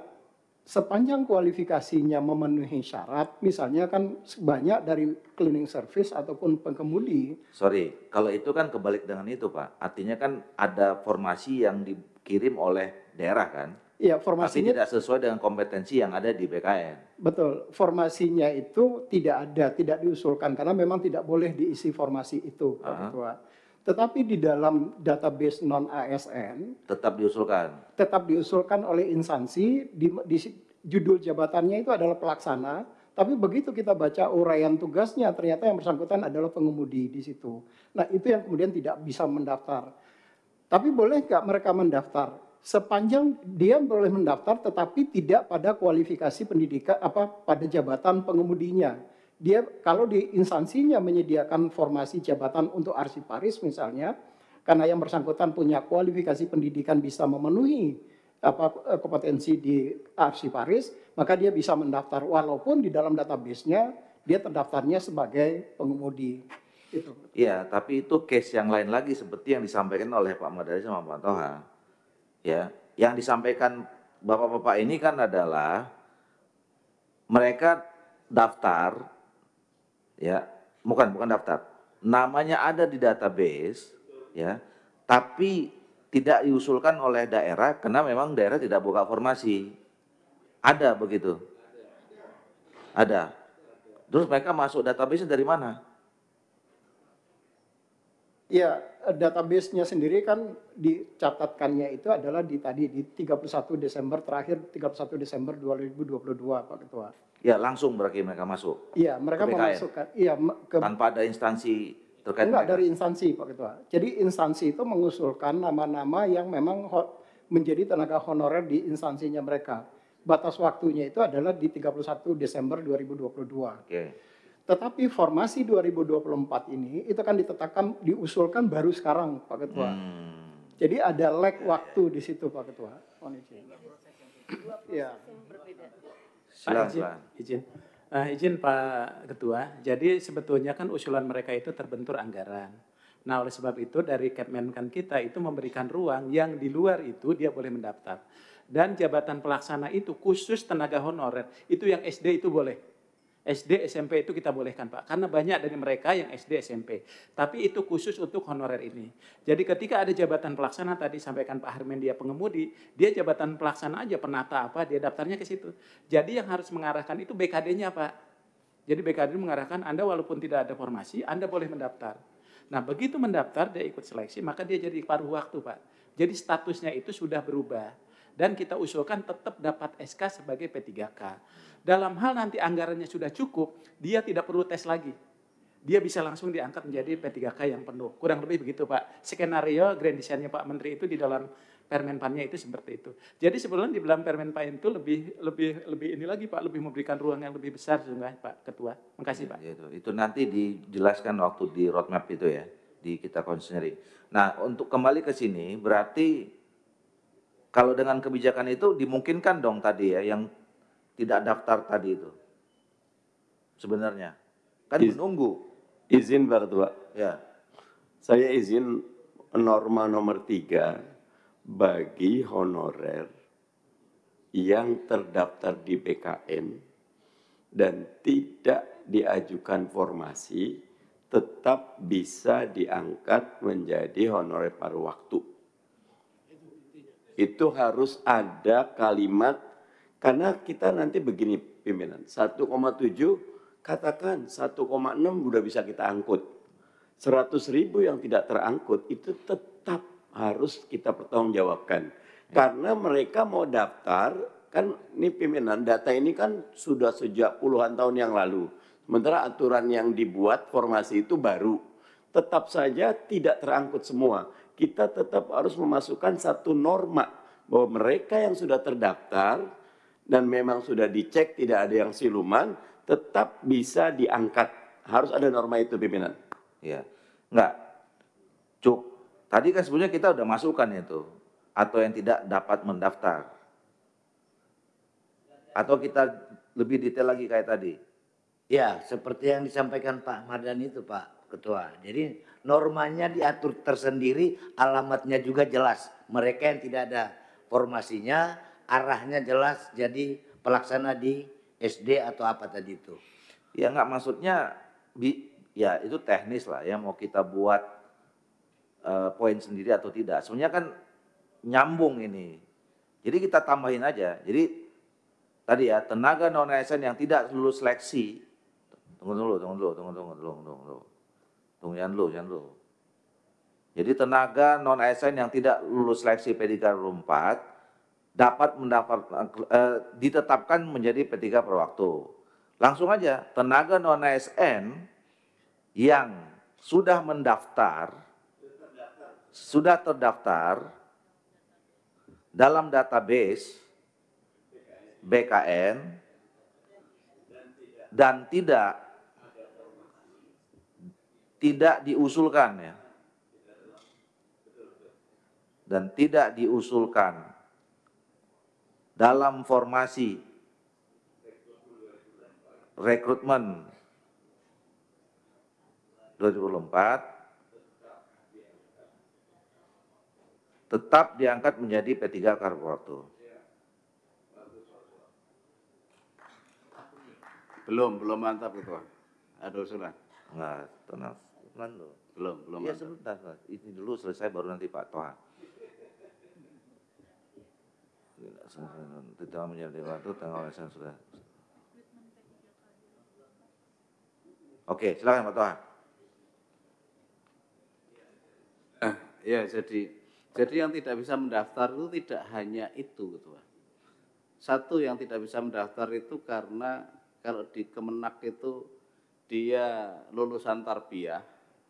M: sepanjang kualifikasinya memenuhi syarat, misalnya kan banyak dari cleaning service ataupun pengemudi.
B: Sorry, kalau itu kan kebalik dengan itu Pak. Artinya kan ada formasi yang di, dikirim oleh daerah kan?
M: Iya, formasinya Tapi tidak
B: sesuai dengan kompetensi yang ada di BKN.
M: Betul, formasinya itu tidak ada, tidak diusulkan karena memang tidak boleh diisi formasi itu, Pak uh -huh. Ketua. Tetapi di dalam database non ASN
B: tetap diusulkan.
M: Tetap diusulkan oleh instansi di, di judul jabatannya itu adalah pelaksana, tapi begitu kita baca uraian tugasnya ternyata yang bersangkutan adalah pengemudi di situ. Nah, itu yang kemudian tidak bisa mendaftar. Tapi boleh nggak mereka mendaftar? Sepanjang dia boleh mendaftar tetapi tidak pada kualifikasi pendidikan apa pada jabatan pengemudinya. Dia kalau di instansinya menyediakan formasi jabatan untuk arsiparis misalnya, karena yang bersangkutan punya kualifikasi pendidikan bisa memenuhi apa kompetensi di arsiparis, maka dia bisa mendaftar walaupun di dalam database-nya dia terdaftarnya sebagai pengemudi. Gitu.
B: Iya, tapi itu case yang lain lagi seperti yang disampaikan oleh Pak Madari sama Pak Toha. Ya, yang disampaikan bapak-bapak ini kan adalah mereka daftar, ya, bukan bukan daftar, namanya ada di database, ya, tapi tidak diusulkan oleh daerah karena memang daerah tidak buka formasi. Ada begitu. Ada. Terus mereka masuk database dari mana?
M: Ya, database-nya sendiri kan dicatatkannya itu adalah di tadi di 31 Desember terakhir 31 Desember 2022 Pak Ketua.
B: Ya, langsung berarti mereka masuk. Iya, mereka ke memasukkan.
M: Iya, ke tanpa
B: ada instansi terkait. Enggak dari
M: instansi Pak Ketua. Jadi instansi itu mengusulkan nama-nama yang memang menjadi tenaga honorer di instansinya mereka. Batas waktunya itu adalah di 31 Desember 2022. Oke. Okay. Tetapi formasi 2024 ini itu kan ditetapkan diusulkan baru sekarang Pak Ketua. Hmm. Jadi ada lag waktu di situ Pak Ketua. Oh, izin. Ya. Pak Izin.
D: izin. Uh, izin Pak Ketua. Jadi sebetulnya kan usulan mereka itu terbentur anggaran. Nah oleh sebab itu dari Kemenkan kita itu memberikan ruang yang di luar itu dia boleh mendaftar. Dan jabatan pelaksana itu khusus tenaga honorer. Itu yang SD itu boleh SD, SMP itu kita bolehkan Pak. Karena banyak dari mereka yang SD, SMP. Tapi itu khusus untuk honorer ini. Jadi ketika ada jabatan pelaksana tadi sampaikan Pak Harmen dia pengemudi, dia jabatan pelaksana aja penata apa, dia daftarnya ke situ. Jadi yang harus mengarahkan itu BKD-nya Pak. Jadi BKD mengarahkan Anda walaupun tidak ada formasi, Anda boleh mendaftar. Nah begitu mendaftar dia ikut seleksi, maka dia jadi paruh waktu Pak. Jadi statusnya itu sudah berubah dan kita usulkan tetap dapat SK sebagai P3K dalam hal nanti anggarannya sudah cukup, dia tidak perlu tes lagi. Dia bisa langsung diangkat menjadi P3K yang penuh. Kurang lebih begitu Pak. Skenario grand design Pak Menteri itu di dalam Permenpannya itu seperti itu. Jadi sebenarnya di dalam Permenpan itu lebih lebih lebih ini lagi Pak, lebih memberikan ruang yang lebih besar sungguh Pak Ketua. Makasih ya, Pak. Itu, itu nanti
B: dijelaskan waktu di roadmap itu ya, di kita konsenering. Nah, untuk kembali ke sini berarti kalau dengan kebijakan itu dimungkinkan dong tadi ya yang
H: tidak daftar tadi itu? Sebenarnya kan Iz menunggu. Izin Pak ketua Ya. Saya izin norma nomor tiga bagi honorer yang terdaftar di BKN dan tidak diajukan formasi tetap bisa diangkat menjadi honorer paruh waktu. Itu harus ada kalimat karena kita nanti begini pimpinan, 1,7 katakan 1,6 sudah bisa kita angkut. 100 ribu yang tidak terangkut itu tetap harus kita pertanggungjawabkan. Karena mereka mau daftar, kan ini pimpinan data ini kan sudah sejak puluhan tahun yang lalu. Sementara aturan yang dibuat formasi itu baru. Tetap saja tidak terangkut semua. Kita tetap harus memasukkan satu norma bahwa mereka yang sudah terdaftar dan memang sudah dicek tidak ada yang siluman, tetap bisa diangkat. Harus ada norma itu pimpinan. Ya, enggak. Cuk, tadi kan sebenarnya kita udah
B: masukkan itu atau yang tidak dapat mendaftar. Atau kita lebih detail lagi kayak tadi.
L: Ya, seperti yang disampaikan Pak Mardan itu Pak Ketua. Jadi normanya diatur tersendiri, alamatnya juga jelas. Mereka yang tidak ada formasinya arahnya jelas jadi pelaksana di SD atau apa tadi itu? Ya nggak maksudnya bi,
B: ya itu teknis lah ya mau kita buat uh, poin sendiri atau tidak. Sebenarnya kan nyambung ini. Jadi kita tambahin aja. Jadi tadi ya tenaga non ASN yang tidak lulus seleksi. Tunggu dulu, tunggu dulu, tunggu dulu, tunggu dulu, tunggu dulu. Tunggu jangan dulu, jangan dulu. Jadi tenaga non ASN yang tidak lulus seleksi PDK 4 dapat mendapat eh, ditetapkan menjadi P3 per waktu. Langsung aja tenaga non ASN yang sudah mendaftar sudah terdaftar dalam database BKN dan tidak tidak diusulkan ya dan tidak diusulkan dalam formasi rekrutmen 2024 tetap diangkat menjadi P3 Karporator. Belum, belum mantap itu. Ada usulan. Enggak, tenang. Belum, belum. Iya, mantap. sebentar, ini dulu selesai baru nanti Pak Toha. tidak menjadi waktu tengah oleh sudah. Oke, silakan Pak Toha. Ah, ya, jadi
J: jadi yang tidak bisa mendaftar itu tidak hanya itu, Ketua. Gitu, Satu yang tidak bisa mendaftar itu karena kalau di Kemenak itu dia lulusan tarbiyah,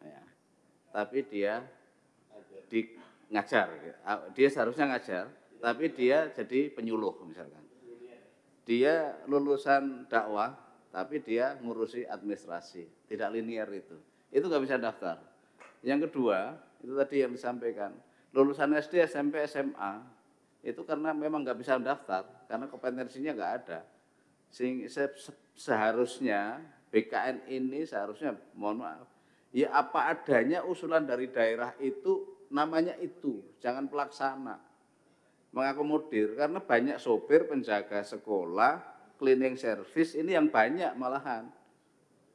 J: ya. tapi dia di ngajar, ya. dia seharusnya ngajar, tapi dia jadi penyuluh misalkan. Dia lulusan dakwah, tapi dia ngurusi administrasi, tidak linier itu. Itu nggak bisa daftar. Yang kedua, itu tadi yang disampaikan, lulusan SD, SMP, SMA, itu karena memang nggak bisa daftar, karena kompetensinya nggak ada. Sehingga seharusnya BKN ini seharusnya, mohon maaf, ya apa adanya usulan dari daerah itu namanya itu, jangan pelaksana mengakomodir karena banyak sopir, penjaga sekolah, cleaning service ini yang banyak malahan.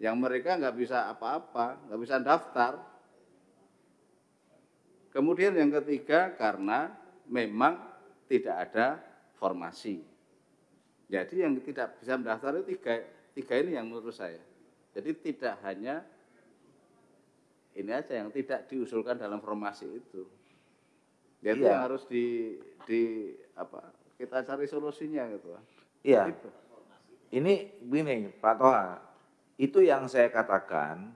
J: Yang mereka nggak bisa apa-apa, nggak bisa daftar. Kemudian yang ketiga karena memang tidak ada formasi. Jadi yang tidak bisa mendaftar itu tiga, tiga ini yang menurut saya. Jadi tidak hanya ini aja yang tidak diusulkan dalam formasi itu. Ya itu yang harus
B: di di apa
J: kita cari solusinya gitu. Iya.
B: ini gini Pak Toha, itu yang saya katakan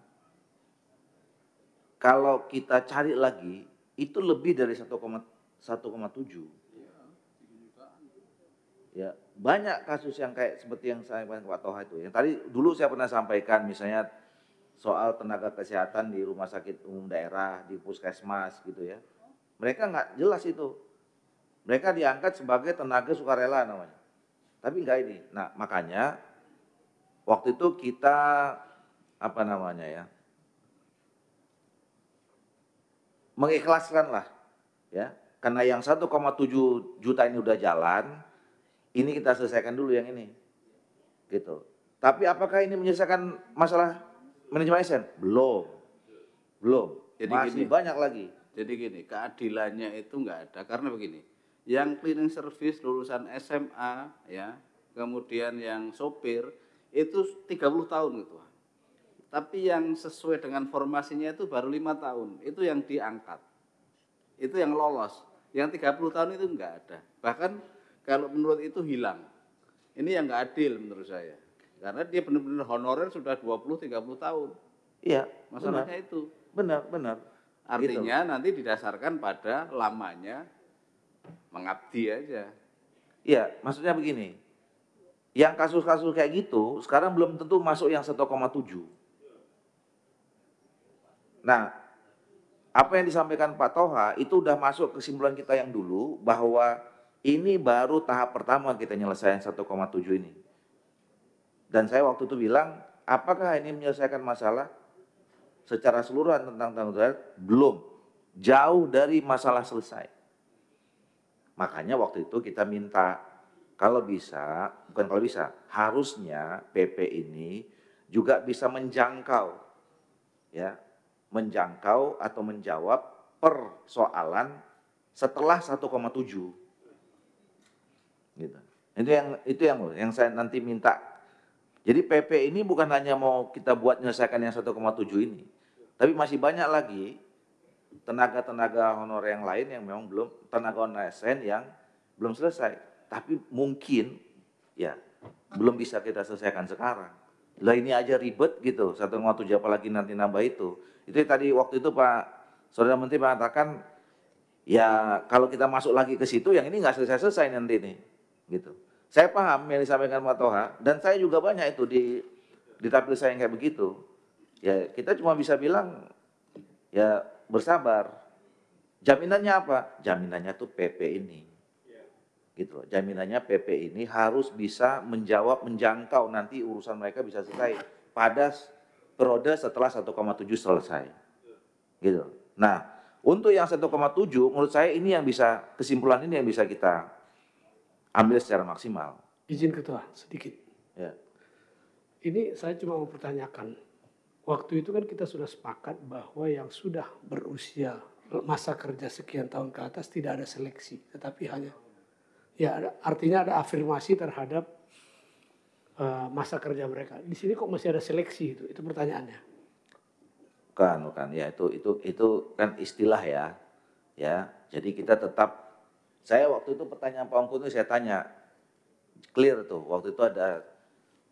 B: kalau kita cari lagi itu lebih dari 1,7. Ya, iya, banyak kasus yang kayak seperti yang saya sampaikan Pak Toha itu. Yang tadi dulu saya pernah sampaikan misalnya soal tenaga kesehatan di rumah sakit umum daerah, di puskesmas gitu ya mereka nggak jelas itu. Mereka diangkat sebagai tenaga sukarela namanya. Tapi nggak ini. Nah makanya waktu itu kita apa namanya ya mengikhlaskan lah ya karena yang 1,7 juta ini udah jalan ini kita selesaikan dulu yang ini gitu tapi apakah ini menyelesaikan masalah manajemen belum belum jadi masih gini. banyak lagi
J: jadi gini, keadilannya itu enggak ada karena begini. Yang cleaning service lulusan SMA ya, kemudian yang sopir itu 30 tahun gitu. Tapi yang sesuai dengan formasinya itu baru lima tahun. Itu yang diangkat. Itu yang lolos. Yang 30 tahun itu enggak ada. Bahkan kalau menurut itu hilang. Ini yang enggak adil menurut saya. Karena dia benar-benar honorer sudah 20 30 tahun.
B: Iya, masalahnya benar. itu. Benar, benar.
J: Gitu. Artinya gitu. nanti didasarkan pada lamanya mengabdi aja.
B: Iya, maksudnya begini. Yang kasus-kasus kayak gitu sekarang belum tentu masuk yang 1,7. Nah, apa yang disampaikan Pak Toha itu udah masuk kesimpulan kita yang dulu bahwa ini baru tahap pertama kita nyelesain 1,7 ini. Dan saya waktu itu bilang, apakah ini menyelesaikan masalah? secara seluruhan tentang tanggung jawab belum jauh dari masalah selesai. Makanya waktu itu kita minta kalau bisa, bukan kalau bisa, harusnya PP ini juga bisa menjangkau ya, menjangkau atau menjawab persoalan setelah 1,7. Gitu. Itu yang itu yang yang saya nanti minta. Jadi PP ini bukan hanya mau kita buat menyelesaikan yang 1,7 ini, tapi masih banyak lagi tenaga-tenaga honor yang lain yang memang belum tenaga honor ASN yang belum selesai. Tapi mungkin ya belum bisa kita selesaikan sekarang. Lah ini aja ribet gitu, satu waktu, tujuh lagi nanti nambah itu. Itu tadi waktu itu Pak Saudara Menteri mengatakan ya kalau kita masuk lagi ke situ yang ini nggak selesai-selesai nanti nih gitu. Saya paham yang disampaikan Pak Toha dan saya juga banyak itu di di tapil saya yang kayak begitu. Ya kita cuma bisa bilang ya bersabar. Jaminannya apa? Jaminannya tuh PP ini. Gitu loh. Jaminannya PP ini harus bisa menjawab, menjangkau nanti urusan mereka bisa selesai pada periode setelah 1,7 selesai. Gitu. Nah, untuk yang 1,7 menurut saya ini yang bisa kesimpulan ini yang bisa kita ambil secara maksimal.
K: Izin ketua sedikit. Ya. Ini saya cuma mau pertanyakan waktu itu kan kita sudah sepakat bahwa yang sudah berusia masa kerja sekian tahun ke atas tidak ada seleksi, tetapi hanya ya ada, artinya ada afirmasi terhadap uh, masa kerja mereka. Di sini kok masih ada seleksi itu? Itu pertanyaannya.
B: Bukan, bukan. Ya itu itu itu kan istilah ya. Ya, jadi kita tetap saya waktu itu pertanyaan Pak Ongkun itu saya tanya clear tuh. Waktu itu ada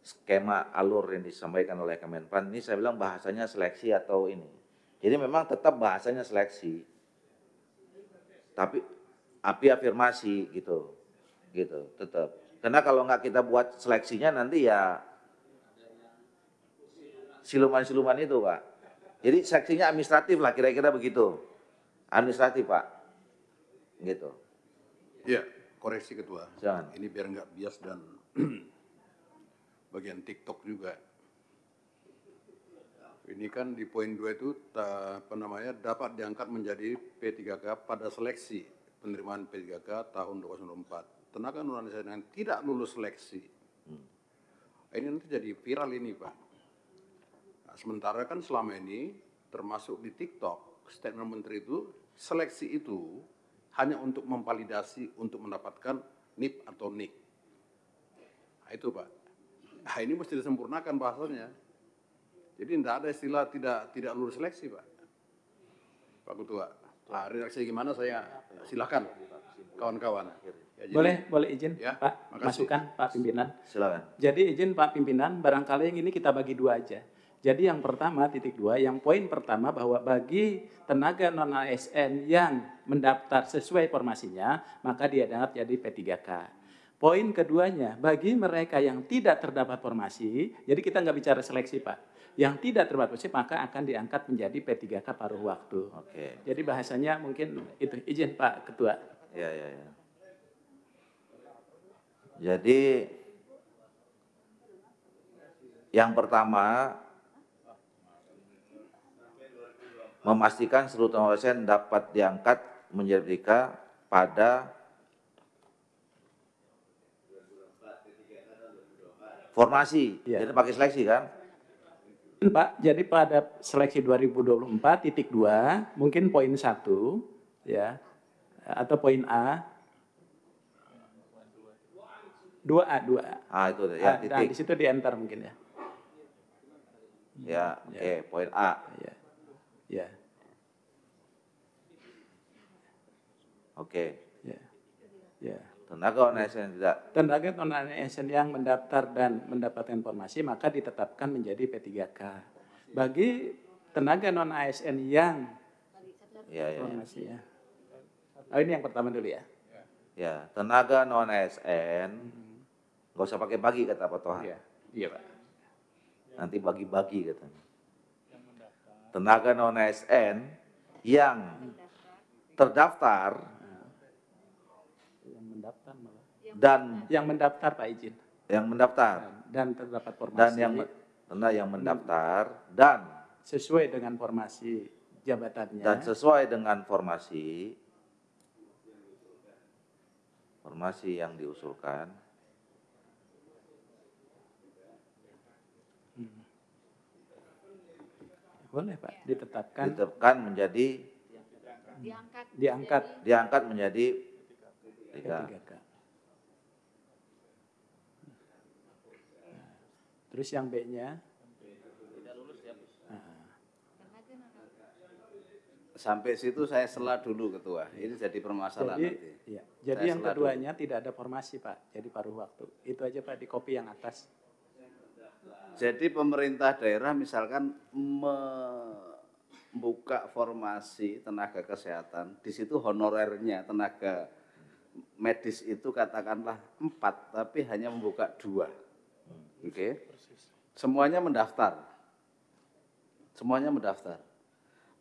B: skema alur yang disampaikan oleh Kemenpan ini saya bilang bahasanya seleksi atau ini. Jadi memang tetap bahasanya seleksi. Tapi api afirmasi gitu. Gitu, tetap. Karena kalau nggak kita buat seleksinya nanti ya siluman-siluman itu, Pak. Jadi seleksinya administratif lah kira-kira begitu. Administratif, Pak.
F: Gitu. Iya, koreksi ketua. Jangan. Ini biar nggak bias dan bagian TikTok juga. Ini kan di poin 2 itu apa namanya dapat diangkat menjadi P3K pada seleksi penerimaan P3K tahun 2004. Tenaga non yang tidak lulus seleksi. Hmm. Ini nanti jadi viral ini Pak. Nah, sementara kan selama ini termasuk di TikTok statement menteri itu seleksi itu hanya untuk memvalidasi untuk mendapatkan NIP atau NIK. Nah, itu Pak. Nah, ini mesti disempurnakan bahasanya. Jadi tidak ada istilah tidak tidak lulus seleksi, Pak. Pak Ketua. Nah, redaksi gimana saya silakan kawan-kawan. Ya, jadi, boleh, boleh izin ya,
D: Pak makasih. masukan Pak pimpinan. Silakan. Jadi izin Pak pimpinan, barangkali yang ini kita bagi dua aja. Jadi yang pertama titik dua, yang poin pertama bahwa bagi tenaga non ASN yang mendaftar sesuai formasinya, maka dia dapat jadi P3K. Poin keduanya, bagi mereka yang tidak terdapat formasi, jadi kita nggak bicara seleksi Pak, yang tidak terdapat formasi maka akan diangkat menjadi P3K paruh waktu. Oke. Jadi bahasanya mungkin itu izin Pak Ketua.
B: Ya, ya, ya. Jadi yang pertama memastikan seluruh dosen dapat diangkat menjadi p 3 k pada
D: formasi. Ya. Jadi pakai seleksi kan? Pak, jadi pada seleksi 2024 titik 2, mungkin poin 1 ya atau poin A 2A 2A. Ah itu ya A, ah, titik. Nah, di situ di enter mungkin ya.
B: Ya, oke, okay, ya. poin A. Ya. Ya. Oke. Okay. Ya. Ya. Tenaga non ASN
D: tidak. Tenaga ASN yang mendaftar dan mendapatkan informasi maka ditetapkan menjadi P3K. Bagi tenaga non ASN yang ya, ya, ya. Oh ini yang pertama dulu ya.
B: Ya, tenaga non ASN nggak gak usah pakai bagi kata Pak Toha. Iya, iya Pak. Nanti bagi-bagi katanya. Tenaga non ASN yang terdaftar mendaftar malah. Dan yang mendaftar Pak izin. Yang mendaftar. Dan,
D: dan terdapat
B: formasi. Dan yang nah, yang mendaftar dan sesuai
D: dengan formasi jabatannya. Dan
B: sesuai dengan formasi formasi yang diusulkan. Hmm. Boleh Pak, ditetapkan. Ditetapkan menjadi diangkat diangkat diangkat menjadi
D: Tiga, Terus yang B-nya? Ya,
J: Sampai situ saya selat dulu ketua. Ini jadi permasalahan jadi, nanti. Iya. Jadi saya yang keduanya
D: dulu. tidak ada formasi Pak. Jadi paruh waktu. Itu aja Pak di kopi yang
C: atas.
J: Jadi pemerintah daerah misalkan membuka formasi tenaga kesehatan. Di situ honorernya tenaga medis itu katakanlah empat, tapi hanya membuka dua. Oke. Okay? Semuanya mendaftar. Semuanya mendaftar.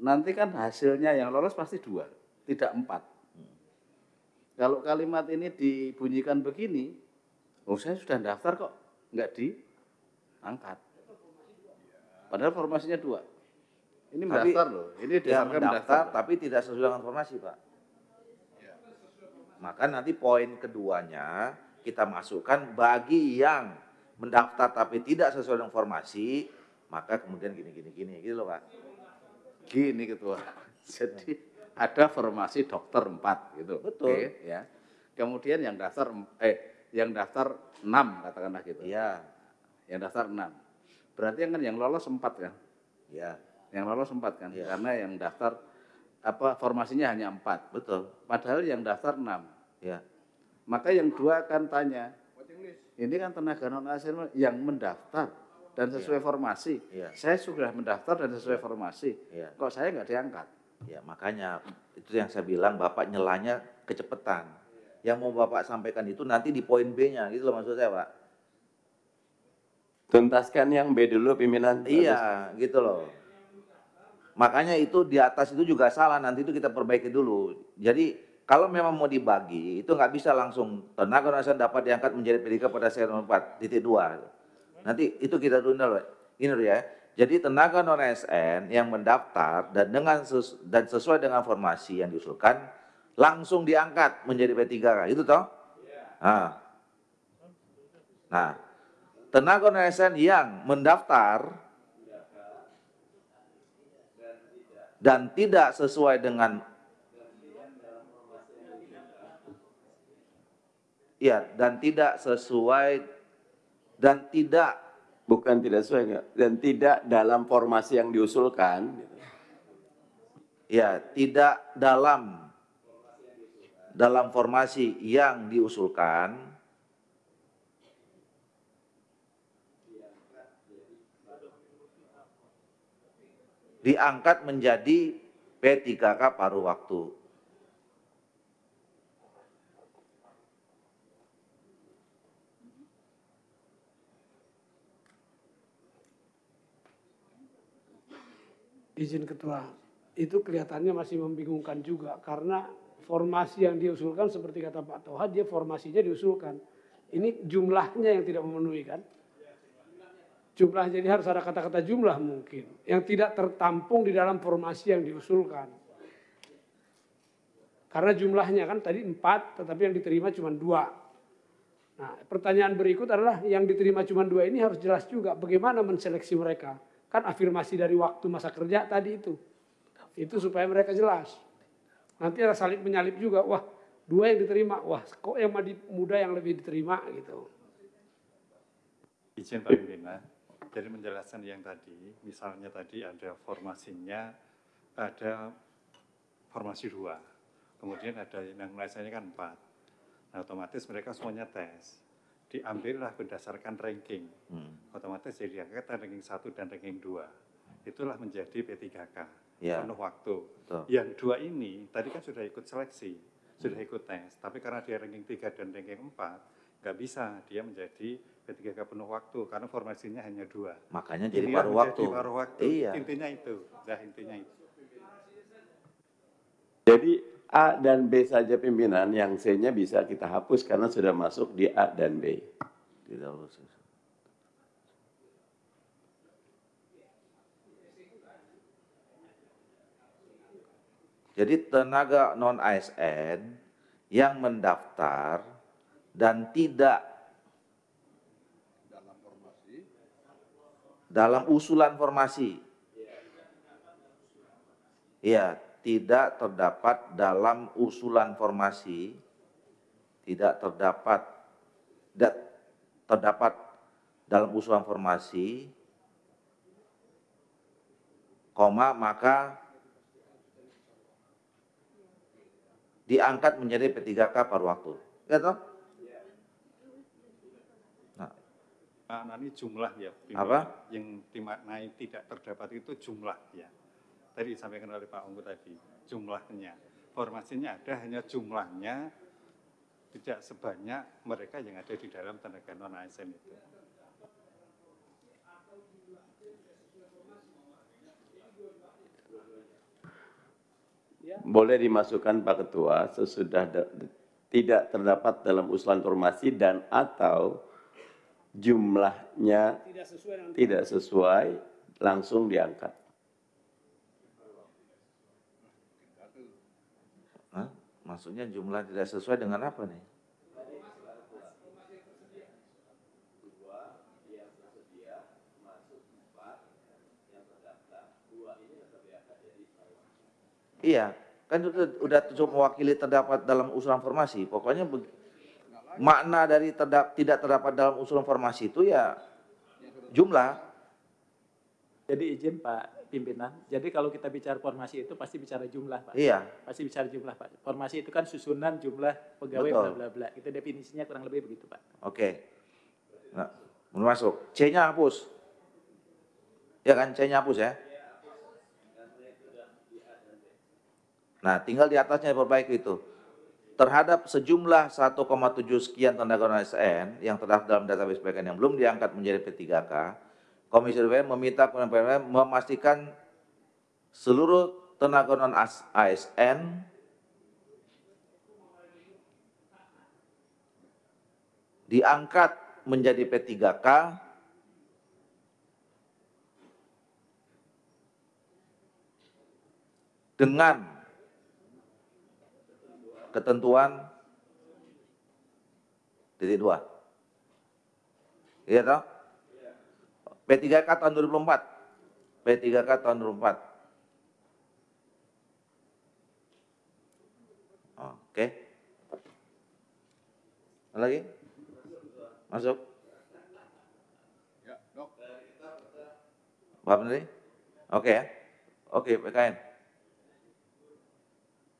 J: Nanti kan hasilnya yang lolos pasti dua, tidak empat. Kalau kalimat ini dibunyikan begini, oh saya sudah daftar kok,
B: nggak diangkat. Padahal formasinya dua. Ini mendaftar tapi, loh. Ini dia ya, mendaftar, mendaftar, tapi tidak sesuai dengan formasi, Pak. Maka nanti poin keduanya kita masukkan bagi yang mendaftar tapi tidak sesuai dengan formasi, maka kemudian gini gini gini gitu loh Pak. Gini ketua. Jadi ada formasi dokter 4 gitu.
J: Betul. Oke, ya. Kemudian yang daftar eh yang daftar 6 katakanlah gitu. Iya. Yang daftar 6. Berarti kan yang lolos 4 kan? Iya. Yang lolos 4 kan? Ya. Karena yang daftar apa formasinya hanya 4. Betul. Padahal yang daftar 6. Ya. Maka yang dua akan tanya, ini kan tenaga non asn yang mendaftar dan ya. sesuai ya. formasi. Ya. Saya sudah mendaftar dan sesuai ya.
B: formasi. Ya. Kok
J: saya nggak diangkat?
B: Ya makanya itu yang saya bilang bapak nyelanya kecepatan. Yang mau bapak sampaikan itu nanti di poin B-nya gitu loh maksud saya pak.
H: Tuntaskan yang B dulu pimpinan. Iya harus. gitu loh.
B: Makanya itu di atas itu juga salah nanti itu kita perbaiki dulu. Jadi kalau memang mau dibagi itu nggak bisa langsung tenaga nasional dapat diangkat menjadi pendidikan pada nomor 4 titik dua. Nanti itu kita tunda loh. Ini ya. Jadi tenaga non ASN yang mendaftar dan dengan ses dan sesuai dengan formasi yang diusulkan langsung diangkat menjadi p 3 itu toh? Iya. Nah. nah, tenaga non ASN yang mendaftar dan tidak sesuai dengan
H: Iya dan tidak sesuai dan tidak bukan tidak sesuai enggak, dan tidak dalam formasi yang diusulkan ya tidak dalam
B: dalam formasi yang diusulkan diangkat menjadi P3K paruh waktu.
K: izin ketua itu kelihatannya masih membingungkan juga karena formasi yang diusulkan seperti kata Pak Toha dia formasinya diusulkan ini jumlahnya yang tidak memenuhi kan jumlah jadi harus ada kata-kata jumlah mungkin yang tidak tertampung di dalam formasi yang diusulkan karena jumlahnya kan tadi empat tetapi yang diterima cuma dua nah pertanyaan berikut adalah yang diterima cuma dua ini harus jelas juga bagaimana menseleksi mereka Kan afirmasi dari waktu masa kerja tadi itu. Itu supaya mereka jelas. Nanti ada salib menyalip juga. Wah, dua yang diterima. Wah, kok yang muda yang lebih diterima gitu.
E: Izin Pak Pimpinan. Jadi menjelaskan yang tadi, misalnya tadi ada formasinya, ada formasi dua. Kemudian ada yang lainnya kan empat. Nah, otomatis mereka semuanya tes diambillah berdasarkan ranking. Hmm. Otomatis jadi angkatan ranking 1 dan ranking 2. Itulah menjadi P3K ya. penuh waktu. Betul. Yang dua ini tadi kan sudah ikut seleksi, hmm. sudah ikut tes, tapi karena dia ranking 3 dan ranking 4 nggak bisa dia menjadi P3K penuh waktu karena formasinya hanya dua. Makanya jadi Inilah paruh waktu. Paruh waktu. Iya. Intinya itu. Nah, intinya itu.
H: Jadi A dan B saja pimpinan, yang C-nya bisa kita hapus karena sudah masuk di A dan B. Tidak urus.
B: Jadi tenaga non ASN yang mendaftar dan tidak dalam formasi dalam usulan formasi. Iya, iya tidak terdapat dalam usulan formasi tidak terdapat tidak terdapat dalam usulan formasi koma maka diangkat menjadi P3K paruh waktu. Ya toh?
E: Nah. Pak nah, jumlah ya. Apa? Yang dimaknai tidak terdapat itu jumlah ya tadi disampaikan oleh Pak Unggu tadi, jumlahnya. Formasinya ada, hanya jumlahnya tidak sebanyak mereka yang ada di dalam tenaga non-ASN itu. Ya.
H: Boleh dimasukkan Pak Ketua sesudah tidak terdapat dalam usulan formasi dan atau jumlahnya tidak sesuai, tidak sesuai langsung diangkat.
B: Maksudnya jumlah tidak sesuai dengan apa nih? Iya, kan itu udah cukup mewakili terdapat dalam usulan formasi Pokoknya makna dari terdap, tidak terdapat dalam usulan formasi itu ya jumlah
D: jadi izin Pak pimpinan. Jadi kalau kita bicara formasi itu pasti bicara jumlah Pak. Iya. Pasti bicara jumlah Pak. Formasi itu kan susunan jumlah pegawai bla bla bla. Itu definisinya kurang lebih begitu
B: Pak. Oke. Nah, masuk. C-nya hapus. Ya kan C-nya hapus ya. Nah, tinggal di atasnya diperbaiki itu. Terhadap sejumlah 1,7 sekian tenaga non ASN yang terdaftar dalam database BKN yang belum diangkat menjadi P3K, Komisi BPM meminta Kementerian BPM memastikan seluruh tenaga non ASN diangkat menjadi P3K dengan ketentuan titik dua. Iya toh? P3K tahun 2004. P3K tahun 2004. Oke. Okay. Lagi? Masuk. Ya, dok. Oke okay, ya. Oke, okay, PKN.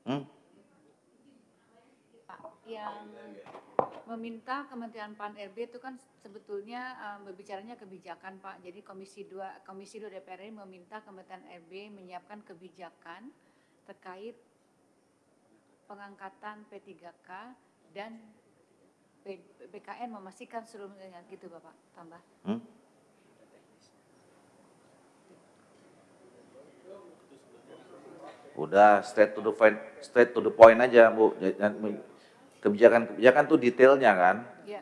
A: Hmm?
L: Pak, yang meminta Kementerian Pan RB itu kan sebetulnya uh, berbicaranya kebijakan Pak. Jadi Komisi 2 Komisi 2 DPR RI meminta Kementerian RB menyiapkan kebijakan terkait pengangkatan P3K dan BKN memastikan seluruhnya gitu Bapak tambah. Hmm?
B: Udah straight to the point, straight to the point aja Bu. Kebijakan-kebijakan tuh detailnya kan. Iya.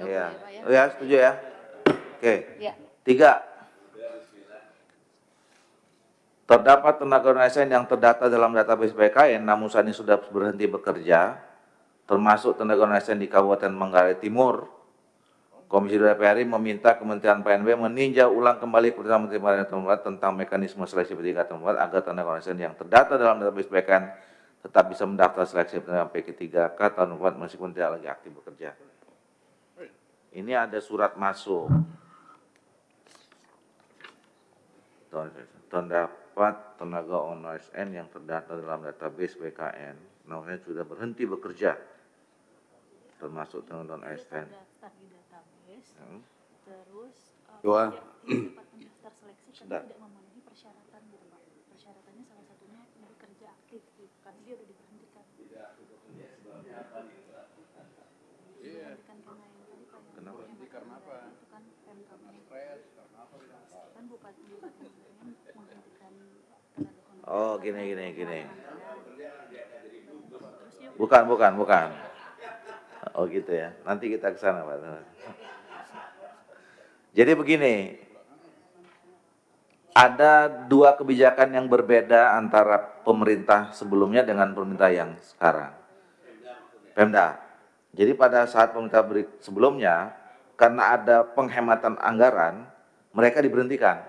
B: Iya. ya, iya, setuju ya. Oke. Okay. Ya. Tiga. Terdapat tenaga asn yang terdata dalam database BKN namun saat ini sudah berhenti bekerja, termasuk tenaga asn di Kabupaten Manggarai Timur, Komisi DPR RI meminta Kementerian PNB meninjau ulang kembali keputusan Menteri Maritim Tempat tentang mekanisme seleksi p tempat agar tenaga konsen yang terdata dalam database PKN tetap bisa mendaftar seleksi penerima PK3K tahun depan meskipun tidak lagi aktif bekerja. Ini ada surat masuk. Terdapat tenaga ONSN yang terdata dalam database PKN, namanya sudah berhenti bekerja, termasuk tenaga ONSN
J: bahwa tidak
A: gitu,
B: Oh, gini gini gini. Bukan, bukan, bukan. Oh gitu ya. Nanti kita ke sana, Pak. Jadi begini, ada dua kebijakan yang berbeda antara pemerintah sebelumnya dengan pemerintah yang sekarang. Pemda. Jadi pada saat pemerintah sebelumnya, karena ada penghematan anggaran, mereka diberhentikan.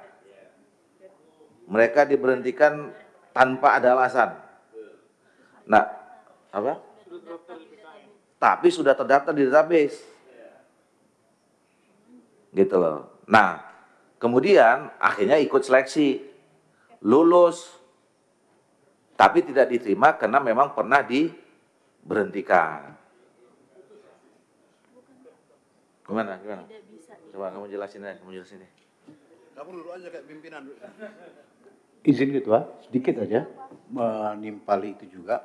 B: Mereka diberhentikan tanpa ada alasan. Nah, apa? Tapi sudah terdaftar di database gitu loh. Nah, kemudian akhirnya ikut seleksi, lulus, tapi tidak diterima karena memang pernah diberhentikan. Gimana, gimana? Coba kamu jelasin deh, kamu
G: jelasin deh.
F: Kamu dulu aja kayak pimpinan.
G: Izin gitu Pak. Ah. sedikit aja menimpali itu juga.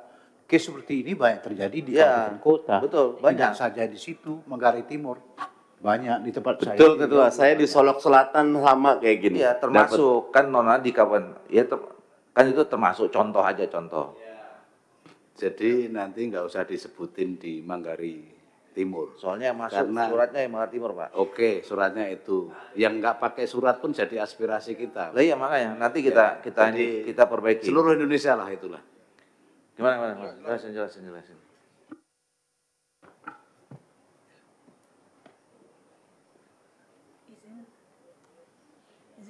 G: Kes seperti ini banyak terjadi di ya, kota. Betul, banyak. Tidak saja di situ, Manggarai Timur. Banyak di tempat Betul, saya. Betul ketua,
H: saya banyak. di Solok
B: Selatan sama kayak gini. ya termasuk Dapet. kan Nona di kapan? Ya ter, kan itu termasuk contoh aja contoh. Ya. Jadi iya. nanti nggak usah disebutin di
J: Manggarai Timur. Soalnya masuk Karena, suratnya
B: yang Manggari Timur, Pak. Oke,
J: okay, suratnya itu. Yang nggak pakai surat pun jadi aspirasi kita. Lah iya makanya nanti kita ya, kita ini kita perbaiki. Seluruh Indonesia lah itulah. Gimana gimana? Jelasin jelasin jelasin.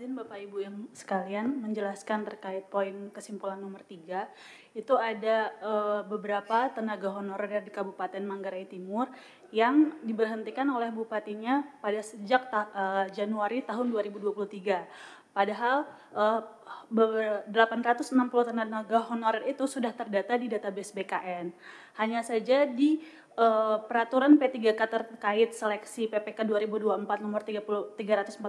A: izin Bapak Ibu yang sekalian menjelaskan terkait poin kesimpulan nomor tiga itu ada e, beberapa tenaga honorer di Kabupaten Manggarai Timur yang diberhentikan oleh bupatinya pada sejak ta, e, Januari tahun 2023. Padahal e, eh, 860 tenaga honorer itu sudah terdata di database BKN. Hanya saja di Eh, peraturan P3K terkait seleksi PPK 2024 nomor 30, 347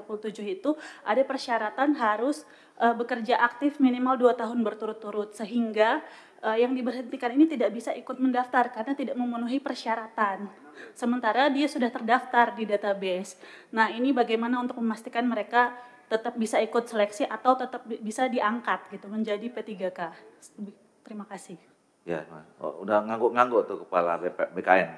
A: itu ada persyaratan harus uh, bekerja aktif minimal 2 tahun berturut-turut sehingga uh, yang diberhentikan ini tidak bisa ikut mendaftar karena tidak memenuhi persyaratan. Sementara dia sudah terdaftar di database. Nah, ini bagaimana untuk memastikan mereka tetap bisa ikut seleksi atau tetap bisa diangkat gitu menjadi P3K. Terima kasih.
B: Ya, oh, udah ngangguk-ngangguk tuh kepala BP, BKN.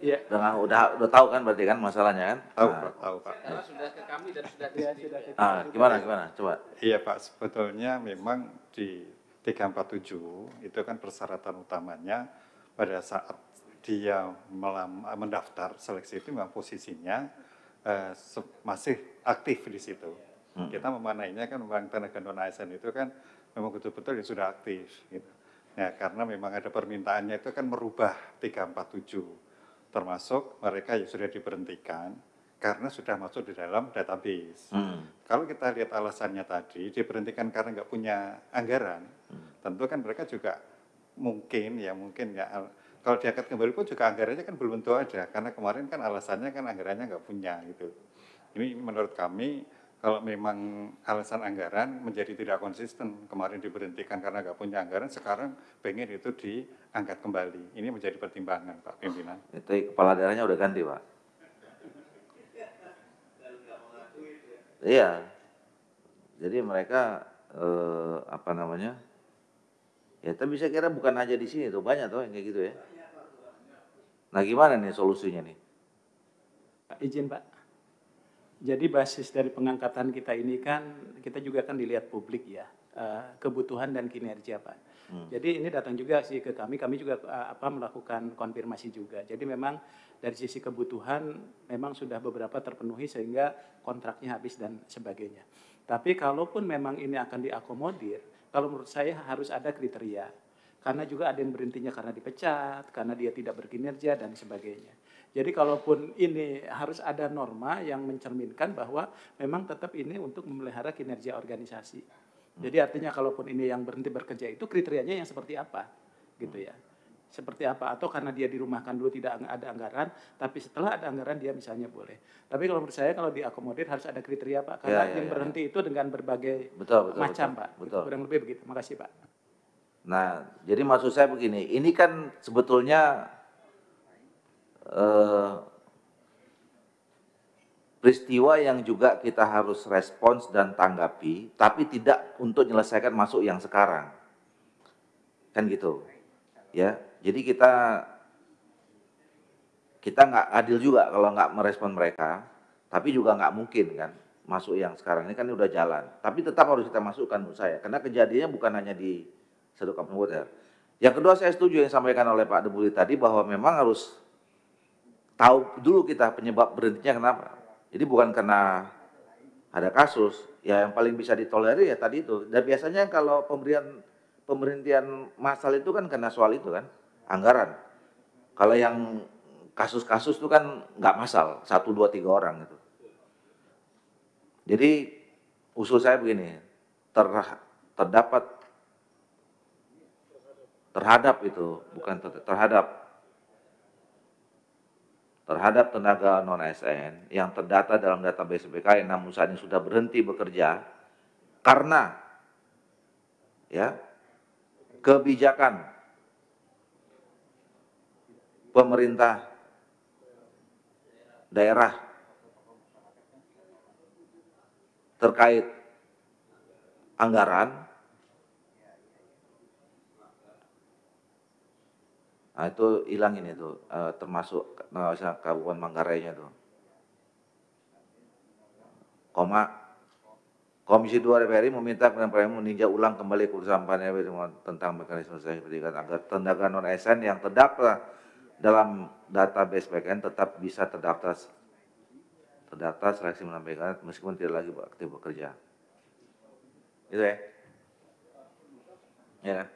B: Iya. Udah, udah udah tahu kan berarti kan masalahnya kan? Tahu nah, Pak, tahu Pak. sudah
J: ke kami dan iya, sudah ke sini. Ah, gimana
E: gimana? Coba. Iya Pak, sebetulnya memang di 347 itu kan persyaratan utamanya pada saat dia melam, mendaftar seleksi itu memang posisinya eh, masih aktif di situ. Hmm. Kita memanainya kan memang tenaga non ASN itu kan memang betul-betul yang sudah aktif gitu. Ya, karena memang ada permintaannya itu kan merubah 347 termasuk mereka yang sudah diberhentikan karena sudah masuk di dalam database. Hmm. Kalau kita lihat alasannya tadi diberhentikan karena nggak punya anggaran, hmm. tentu kan mereka juga mungkin ya mungkin ya kalau diangkat kembali pun juga anggarannya kan belum tentu ada karena kemarin kan alasannya kan anggarannya nggak punya gitu. Ini menurut kami kalau memang alasan anggaran menjadi tidak konsisten. Kemarin diberhentikan karena nggak punya anggaran, sekarang pengen itu diangkat kembali. Ini menjadi pertimbangan Pak Pimpinan.
B: Eh, itu kepala daerahnya udah ganti Pak. Iya. Jadi mereka eh, apa namanya? Ya tapi saya kira bukan aja di sini tuh banyak tuh yang kayak gitu ya. Nah gimana nih solusinya nih?
D: Pak izin Pak jadi basis dari pengangkatan kita ini kan kita juga kan dilihat publik ya eh, kebutuhan dan kinerja pak. Hmm. Jadi ini datang juga sih ke kami, kami juga eh, apa melakukan konfirmasi juga. Jadi memang dari sisi kebutuhan memang sudah beberapa terpenuhi sehingga kontraknya habis dan sebagainya. Tapi kalaupun memang ini akan diakomodir, kalau menurut saya harus ada kriteria. Karena juga ada yang berhentinya karena dipecat, karena dia tidak berkinerja dan sebagainya. Jadi kalaupun ini harus ada norma yang mencerminkan bahwa memang tetap ini untuk memelihara kinerja organisasi. Jadi artinya kalaupun ini yang berhenti bekerja itu kriterianya yang seperti apa gitu ya. Seperti apa atau karena dia dirumahkan dulu tidak ada anggaran, tapi setelah ada anggaran dia misalnya boleh. Tapi kalau menurut saya kalau diakomodir harus ada kriteria Pak karena ya, ya, yang ya. berhenti itu dengan berbagai betul, betul, macam betul, Pak. Gitu, betul. Kurang lebih begitu. Makasih Pak.
B: Nah, jadi maksud saya begini, ini kan sebetulnya eh, peristiwa yang juga kita harus respons dan tanggapi, tapi tidak untuk menyelesaikan masuk yang sekarang, kan gitu, ya. Jadi kita kita nggak adil juga kalau nggak merespon mereka, tapi juga nggak mungkin kan masuk yang sekarang ini kan udah jalan. Tapi tetap harus kita masukkan menurut saya, karena kejadiannya bukan hanya di Sedukan Water. Yang kedua saya setuju yang disampaikan oleh Pak Debuli tadi bahwa memang harus tahu dulu kita penyebab berhentinya kenapa. Jadi bukan karena ada kasus, ya yang paling bisa ditolerir ya tadi itu. Dan biasanya kalau pemberian pemberhentian masal itu kan karena soal itu kan, anggaran. Kalau yang kasus-kasus itu kan nggak masal, satu dua tiga orang gitu. Jadi usul saya begini, ter, terdapat terhadap itu bukan ter, terhadap terhadap tenaga non-ASN yang terdata dalam database BPKN namun saat ini sudah berhenti bekerja karena ya kebijakan pemerintah daerah terkait anggaran Nah, itu ini tuh uh, termasuk nah, Kabupaten Manggarainya tuh. Koma Komisi 2 DPR meminta kepada Pertanian meninjau ulang kembali keputusan PAN tentang mekanisme sosial pendidikan agar tenaga non ASN yang terdaftar dalam database PKN tetap bisa terdaftar terdaftar seleksi menampilkan meskipun tidak lagi aktif bekerja. Gitu ya. Ya. Yeah. Kan?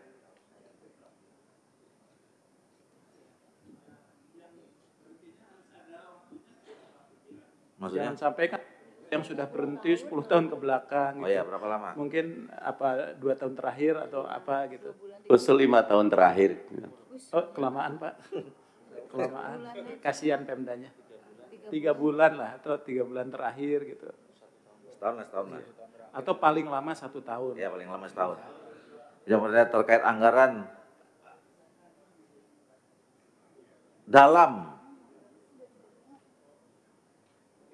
D: Maksudnya? Jangan sampai kan yang sudah berhenti 10 tahun ke belakang. Oh gitu. ya, berapa lama? Mungkin apa dua tahun terakhir atau apa gitu.
H: Usul lima tahun terakhir.
D: Oh, kelamaan Pak. kelamaan. Kasihan Pemdanya. Tiga bulan lah atau tiga bulan terakhir gitu. Setahun lah, setahun lah. Atau paling lama satu tahun. Ya, paling lama setahun.
B: Yang terkait anggaran dalam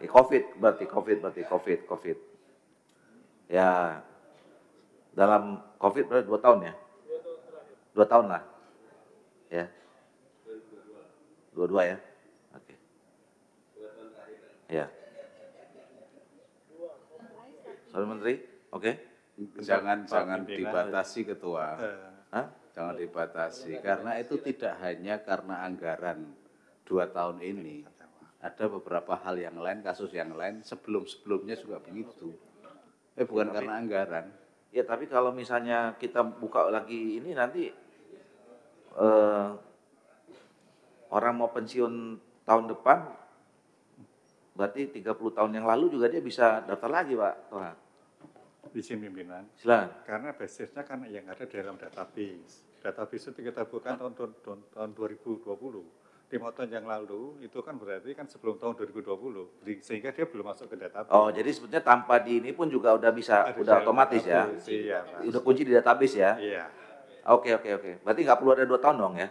B: Eh, COVID berarti COVID berarti COVID COVID. Ya dalam COVID berarti dua tahun ya. Dua tahun lah. Ya. Dua-dua ya. Oke.
H: Okay.
B: Ya. Soal Menteri, oke. Okay. Jangan jangan dibatasi ketua. Hah? Jangan
J: dibatasi karena itu tidak hanya karena anggaran dua tahun ini ada beberapa hal yang lain, kasus yang lain sebelum-sebelumnya juga begitu. Eh bukan ya, karena
B: anggaran. Ya tapi kalau misalnya kita buka lagi ini nanti eh, orang mau pensiun tahun depan
E: berarti 30 tahun yang lalu juga dia bisa daftar lagi Pak Toha. Izin pimpinan. Silahkan. Karena basisnya kan yang ada dalam database. Database itu kita bukan tahun, tahun, tahun 2020 lima tahun yang lalu itu kan berarti kan sebelum tahun 2020 sehingga dia belum masuk ke database. Oh, jadi sebetulnya tanpa di ini pun juga udah
B: bisa Ada udah otomatis ya. Iya, Mas. Udah kunci di database ya. Iya. Oke, oke, oke. Berarti nggak perlu ada dua tahun dong ya?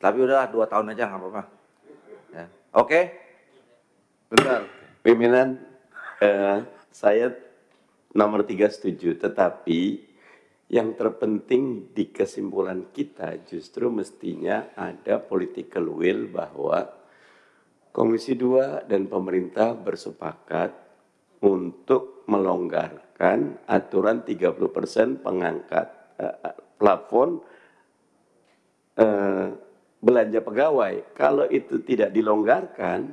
B: Tapi udah dua tahun aja nggak apa-apa.
H: Ya. Oke, okay. benar. Pimpinan, eh, saya Nomor tiga setuju, tetapi yang terpenting di kesimpulan kita justru mestinya ada political will bahwa Komisi 2 dan pemerintah bersepakat untuk melonggarkan aturan 30% pengangkat eh, eh, plafon eh, belanja pegawai. Kalau itu tidak dilonggarkan,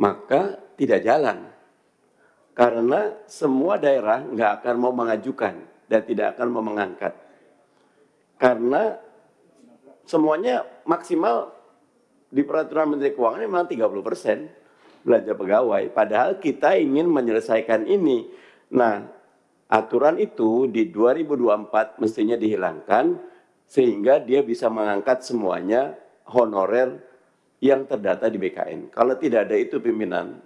H: maka tidak jalan karena semua daerah nggak akan mau mengajukan dan tidak akan mau mengangkat. Karena semuanya maksimal di peraturan Menteri Keuangan memang 30 persen belanja pegawai. Padahal kita ingin menyelesaikan ini. Nah, aturan itu di 2024 mestinya dihilangkan sehingga dia bisa mengangkat semuanya honorer yang terdata di BKN. Kalau tidak ada itu pimpinan,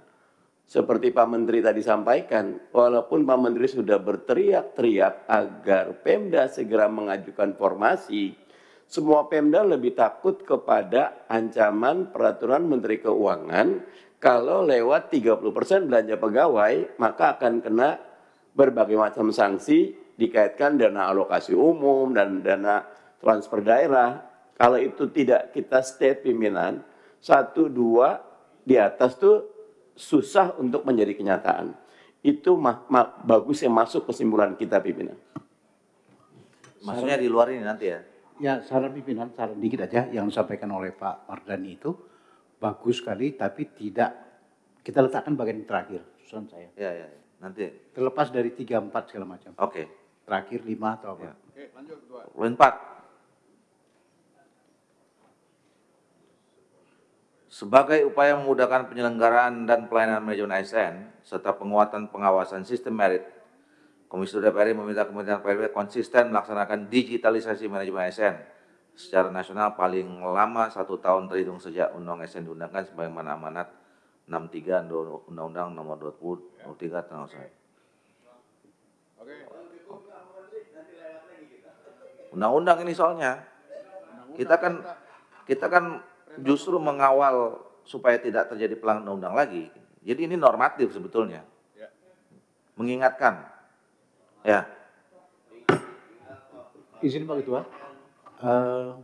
H: seperti Pak Menteri tadi sampaikan, walaupun Pak Menteri sudah berteriak-teriak agar Pemda segera mengajukan formasi, semua Pemda lebih takut kepada ancaman peraturan Menteri Keuangan kalau lewat 30% belanja pegawai, maka akan kena berbagai macam sanksi dikaitkan dana alokasi umum dan dana transfer daerah. Kalau itu tidak kita state pimpinan, satu dua di atas tuh susah untuk menjadi kenyataan. Itu mah, ma bagus yang masuk kesimpulan kita pimpinan.
B: Maksudnya di
G: luar ini nanti ya? Ya saran pimpinan, saran dikit aja
H: yang disampaikan oleh Pak
G: Mardani itu bagus sekali tapi tidak kita letakkan bagian terakhir susun saya. Ya, ya, ya. Nanti. Terlepas dari tiga empat segala macam. Oke. Okay. Terakhir lima atau apa? Ya.
F: Oke, lanjut dua.
G: Empat.
B: Sebagai upaya memudahkan penyelenggaraan dan pelayanan manajemen ASN serta penguatan pengawasan sistem merit, Komisi DPR meminta Kementerian PLP konsisten melaksanakan digitalisasi manajemen ASN secara nasional paling lama satu tahun terhitung sejak Undang-Undang ASN diundangkan sebagaimana amanat 63 Undang-Undang Nomor 20 Tiga Tahun saya. Undang-undang ini soalnya kita kan kita kan justru mengawal supaya tidak terjadi pelanggaran undang-undang lagi. Jadi ini normatif sebetulnya.
A: Ya.
G: Mengingatkan. Ya. Izin Pak Ketua. Uh,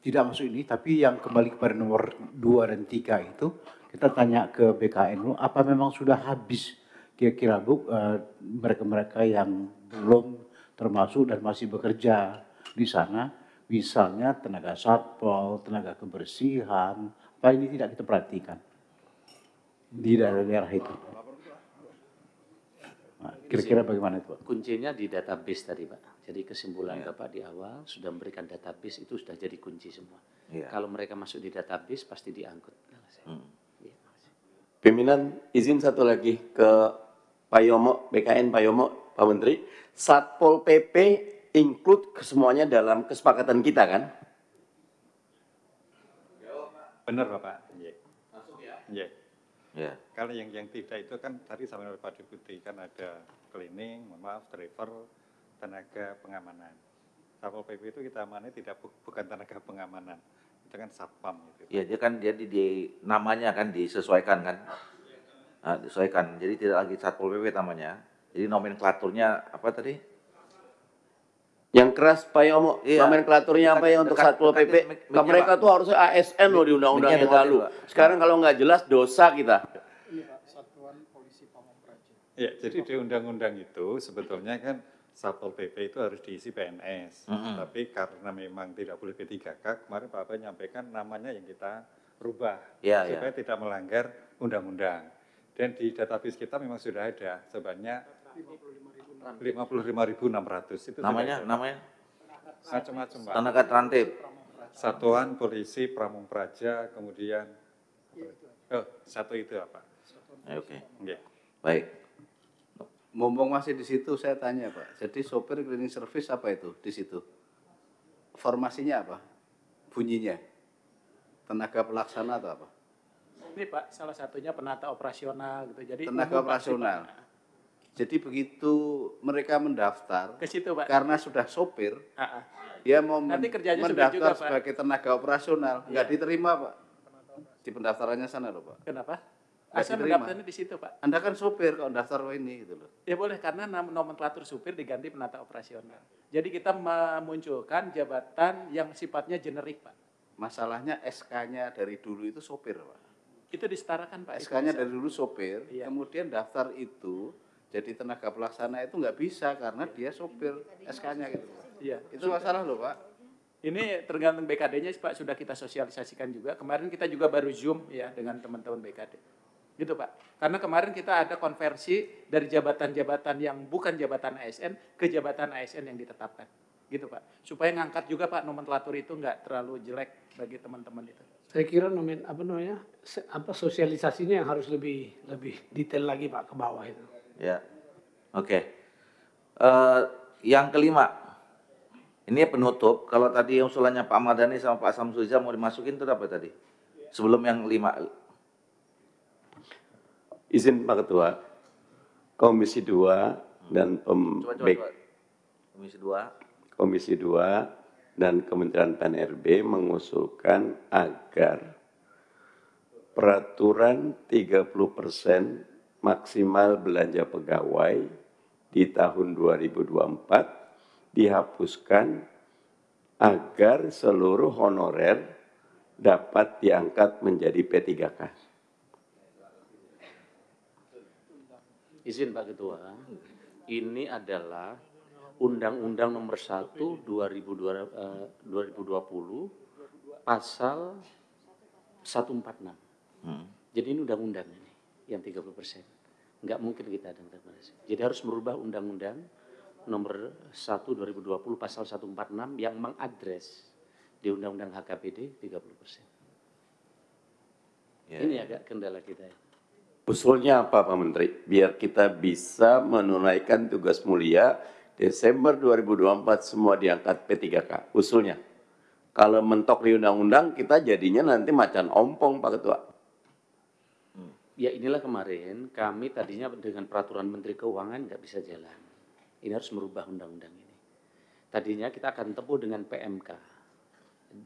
G: tidak masuk ini, tapi yang kembali kepada nomor 2 dan 3 itu, kita tanya ke BKN apa memang sudah habis kira-kira bu eh, mereka-mereka uh, mereka -mereka yang belum termasuk dan masih bekerja di sana, misalnya tenaga satpol, tenaga kebersihan, apa ini tidak kita perhatikan di daerah-daerah itu. Nah, kira-kira bagaimana itu, Kuncinya di database tadi, Pak. Jadi kesimpulan
C: ya. Bapak di awal sudah memberikan database itu sudah jadi kunci semua. Ya. Kalau mereka masuk di database
H: pasti diangkut. Hmm. Iya, Pimpinan izin satu lagi ke Pak Yomo, BKN Pak Yomo, Pak Menteri. Satpol PP include kesemuanya dalam kesepakatan kita kan?
E: Benar Bapak. Iya. ya. Iya. Ya. Kalau yang yang tidak itu kan tadi sama Pak Deputi kan ada cleaning, maaf, driver, tenaga pengamanan. Satpol PP itu kita amannya tidak bu, bukan tenaga pengamanan, itu kan satpam gitu. Iya,
B: dia kan jadi di namanya kan disesuaikan kan, nah, disesuaikan. Jadi tidak lagi satpol PP namanya. Jadi nomenklaturnya apa tadi? Yang
H: keras Pak Yomo, iya. kelaturnya apa ya untuk Satpol PP? Ke mereka tuh harusnya ASN loh di
K: undang-undang yang lalu. Sekarang
E: kalau nggak jelas dosa kita. Iya, Satuan Polisi Ya, jadi di undang-undang itu sebetulnya kan Satpol PP itu harus diisi PNS. Mm -hmm. Tapi karena memang tidak boleh P3K, kemarin Pak Bapak nyampaikan namanya yang kita rubah ya, supaya ya. tidak melanggar undang-undang. Dan di database kita memang sudah ada sebanyak 55.600 itu namanya namanya macam-macam Pak. Tenaga trantip Satuan Polisi Pramung Praja kemudian iya, oh, satu itu apa? Oke. Okay. Iya. okay.
B: Baik.
J: Mumpung masih di situ saya tanya Pak. Jadi sopir cleaning service apa itu di situ? Formasinya apa? Bunyinya? Tenaga pelaksana atau apa?
D: Ini Pak, salah satunya penata operasional gitu. Jadi tenaga operasional.
J: pak. Jadi begitu mereka mendaftar, Ke situ, Pak. karena sudah sopir, A -a. dia mau Nanti mendaftar juga, Pak. sebagai tenaga operasional, iya. nggak diterima Pak. Di pendaftarannya sana loh Pak. Kenapa?
D: Asal mendaftarnya di situ Pak.
J: Anda kan sopir kalau
D: daftar ini gitu loh. Ya boleh karena nomenklatur sopir diganti penata operasional. Jadi kita memunculkan jabatan yang sifatnya generik Pak. Masalahnya SK-nya dari dulu itu sopir Pak. Itu disetarakan Pak. SK-nya dari
J: dulu sopir, iya. kemudian daftar
D: itu jadi tenaga pelaksana itu nggak bisa karena dia sopir SK-nya gitu. Iya. Itu masalah loh Pak. Ini tergantung BKD-nya Pak sudah kita sosialisasikan juga. Kemarin kita juga baru zoom ya dengan teman-teman BKD. Gitu Pak. Karena kemarin kita ada konversi dari jabatan-jabatan yang bukan jabatan ASN ke jabatan ASN yang ditetapkan. Gitu Pak. Supaya ngangkat juga Pak nomenklatur itu nggak terlalu jelek bagi teman-teman itu.
K: Saya kira nomen apa namanya? Apa sosialisasinya yang harus lebih lebih detail lagi Pak ke bawah itu.
B: Ya. Oke. Okay. Uh, eh, yang kelima, ini penutup. Kalau tadi yang usulannya Pak Madani sama Pak Samsuza mau dimasukin itu apa tadi?
H: Sebelum yang lima. Izin Pak Ketua, Komisi 2 dan Pem
B: Komisi 2.
H: Komisi 2 dan Kementerian PNRB mengusulkan agar peraturan 30 persen maksimal belanja pegawai di tahun 2024 dihapuskan agar seluruh honorer dapat diangkat menjadi P3K.
C: Izin Pak Ketua, ini adalah Undang-Undang Nomor 1 2020 eh, pasal 146. Hmm. Jadi ini undang-undangnya yang 30 persen. Nggak mungkin kita ada interpretasi. Jadi harus merubah undang-undang nomor 1 2020 pasal 146 yang mengadres di undang-undang HKPD 30 persen. Ya. Ini agak kendala kita. Ya.
H: Usulnya apa Pak Menteri? Biar kita bisa menunaikan tugas mulia Desember 2024 semua diangkat P3K. Usulnya. Kalau mentok di undang-undang kita jadinya nanti macan ompong Pak Ketua
C: ya inilah kemarin kami tadinya dengan peraturan Menteri Keuangan nggak bisa jalan. Ini harus merubah undang-undang ini. Tadinya kita akan tempuh dengan PMK,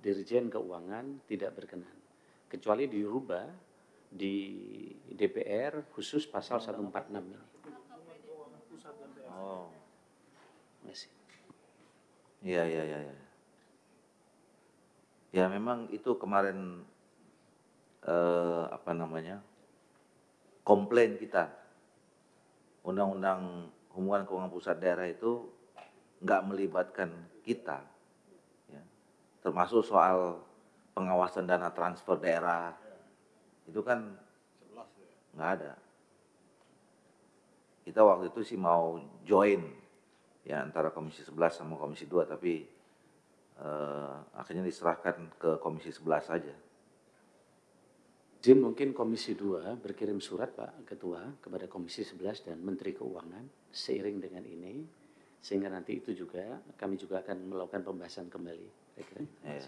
C: Dirjen Keuangan tidak berkenan. Kecuali dirubah di DPR khusus pasal 146 ini. Oh. Masih.
B: Ya ya ya Ya. ya memang itu kemarin eh, apa namanya? komplain kita. Undang-undang hubungan keuangan pusat daerah itu nggak melibatkan kita, ya. termasuk soal pengawasan dana transfer daerah itu kan nggak ada. Kita waktu itu sih mau join ya antara Komisi 11 sama Komisi 2 tapi eh, akhirnya diserahkan ke Komisi 11 saja
C: izin mungkin Komisi 2 berkirim surat Pak Ketua kepada Komisi 11 dan Menteri Keuangan seiring dengan ini sehingga nanti itu juga kami juga akan melakukan pembahasan kembali. Kira Ya.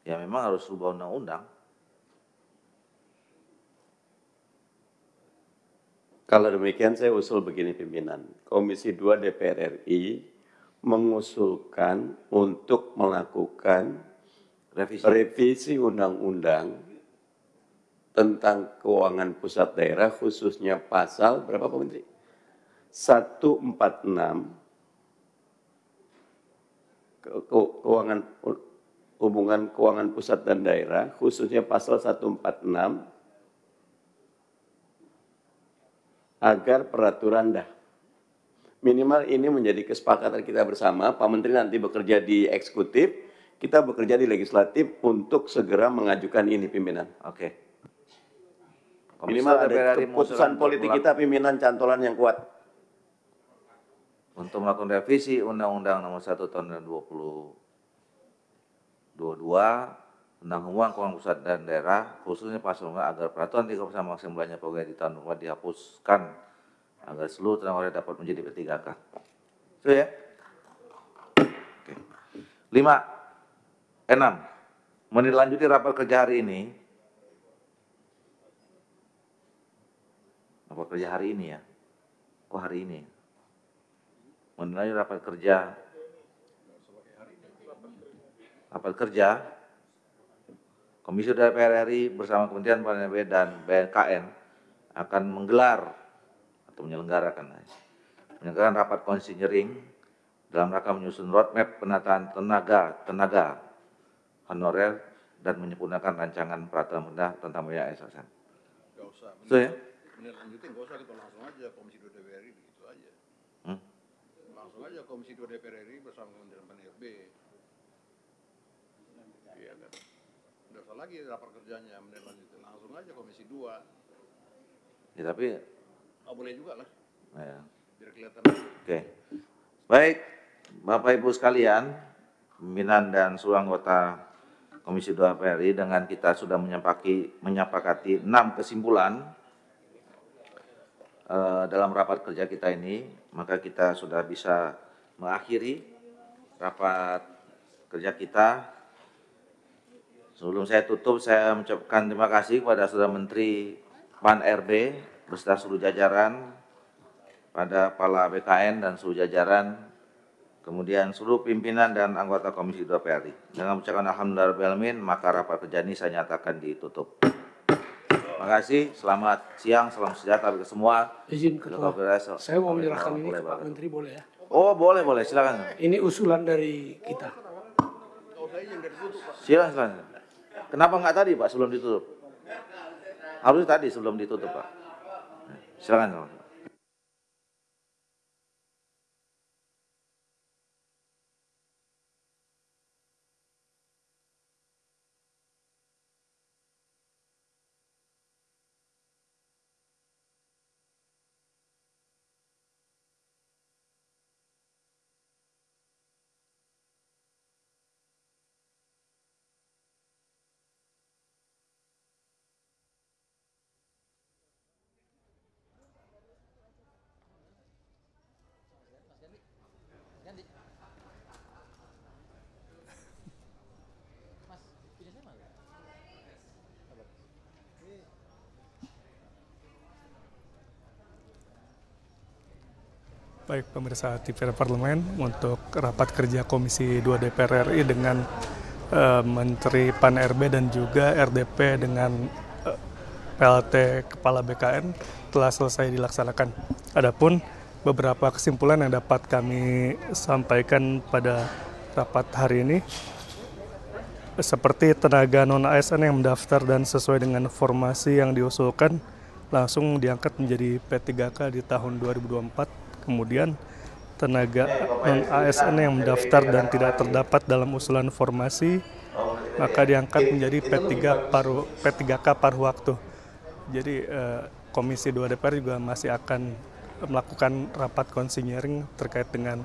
C: ya memang harus rubah undang-undang.
H: Kalau demikian saya usul begini pimpinan. Komisi 2 DPR RI mengusulkan untuk melakukan revisi undang-undang tentang keuangan pusat daerah khususnya pasal berapa Pak Menteri? 146 ke keuangan hubungan keuangan pusat dan daerah khususnya pasal 146 agar peraturan dah minimal ini menjadi kesepakatan kita bersama Pak Menteri nanti bekerja di eksekutif kita bekerja di legislatif untuk segera mengajukan ini pimpinan oke okay.
B: Minimal ada keputusan politik kita
H: pimpinan cantolan yang kuat.
B: Untuk melakukan revisi Undang-Undang Nomor 1 Tahun 2022 tentang hubungan keuangan pusat dan daerah, khususnya pasal agar peraturan tiga persen maksimum belanja pegawai di tahun depan dihapuskan agar seluruh tenaga dapat menjadi ketiga k Itu ya. Oke. Lima, enam, lanjuti rapat kerja hari ini apa kerja hari ini ya? Kok hari ini? Menilai rapat kerja rapat kerja Komisi DPR RI bersama Kementerian Perindustrian dan BKN akan menggelar atau menyelenggarakan menyelenggarakan eh, rapat konsinyering dalam rangka menyusun roadmap penataan tenaga tenaga honorer dan menyempurnakan rancangan peraturan pemerintah tentang biaya usah.
F: So ya ini lanjutin gak usah kita gitu. langsung aja komisi 2 DPR RI begitu aja hmm? langsung aja komisi 2 DPR RI bersama kementerian pan RB iya kan udah usah lagi rapat kerjanya mending lanjutin langsung aja komisi 2 ya tapi oh, boleh juga lah nah, ya. biar kelihatan oke okay.
B: baik Bapak Ibu sekalian, pimpinan dan seluruh anggota Komisi 2 PRI dengan kita sudah menyepakati, menyepakati 6 kesimpulan Eh, dalam rapat kerja kita ini, maka kita sudah bisa mengakhiri rapat kerja kita. Sebelum saya tutup, saya mengucapkan terima kasih kepada Saudara Menteri PAN RB beserta seluruh jajaran, pada Kepala BKN dan seluruh jajaran, kemudian seluruh pimpinan dan anggota Komisi 2 PRI. Dengan mengucapkan Alhamdulillah maka rapat kerja ini saya nyatakan ditutup. Terima kasih. Selamat siang, salam sejahtera bagi semua. Izin ketua. Saya mau menyerahkan ini ke
K: Pak Menteri boleh ya?
B: Oh boleh boleh silakan.
K: Ini usulan dari kita.
B: Silakan silakan. Kenapa nggak tadi Pak sebelum ditutup? Harus tadi sebelum ditutup Pak. Silakan Pak.
A: Baik pemirsa TV Parlemen, untuk rapat kerja Komisi 2 DPR RI dengan uh, Menteri Pan RB dan juga RDP dengan uh, eh, PLT Kepala BKN telah selesai dilaksanakan. Adapun beberapa kesimpulan yang dapat kami sampaikan pada rapat hari ini seperti tenaga non ASN yang mendaftar dan sesuai dengan formasi yang diusulkan langsung diangkat menjadi P3K di tahun 2024 kemudian tenaga ASN yang mendaftar dan tidak terdapat dalam usulan formasi maka diangkat menjadi P3 paru P3K waktu. Jadi eh, Komisi 2 DPR juga masih akan melakukan rapat konsinyering terkait dengan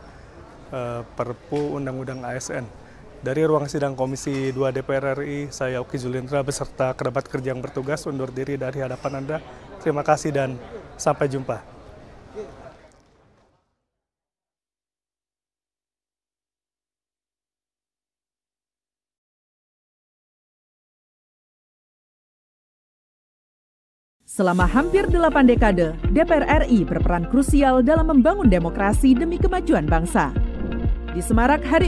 A: eh, Perpu Undang-Undang ASN. Dari ruang sidang Komisi 2 DPR RI, saya Oki Zulindra beserta kerabat kerja yang bertugas undur diri dari hadapan Anda. Terima kasih dan sampai jumpa. Selama hampir delapan dekade, DPR RI berperan krusial dalam membangun demokrasi demi kemajuan bangsa. Di Semarak Hari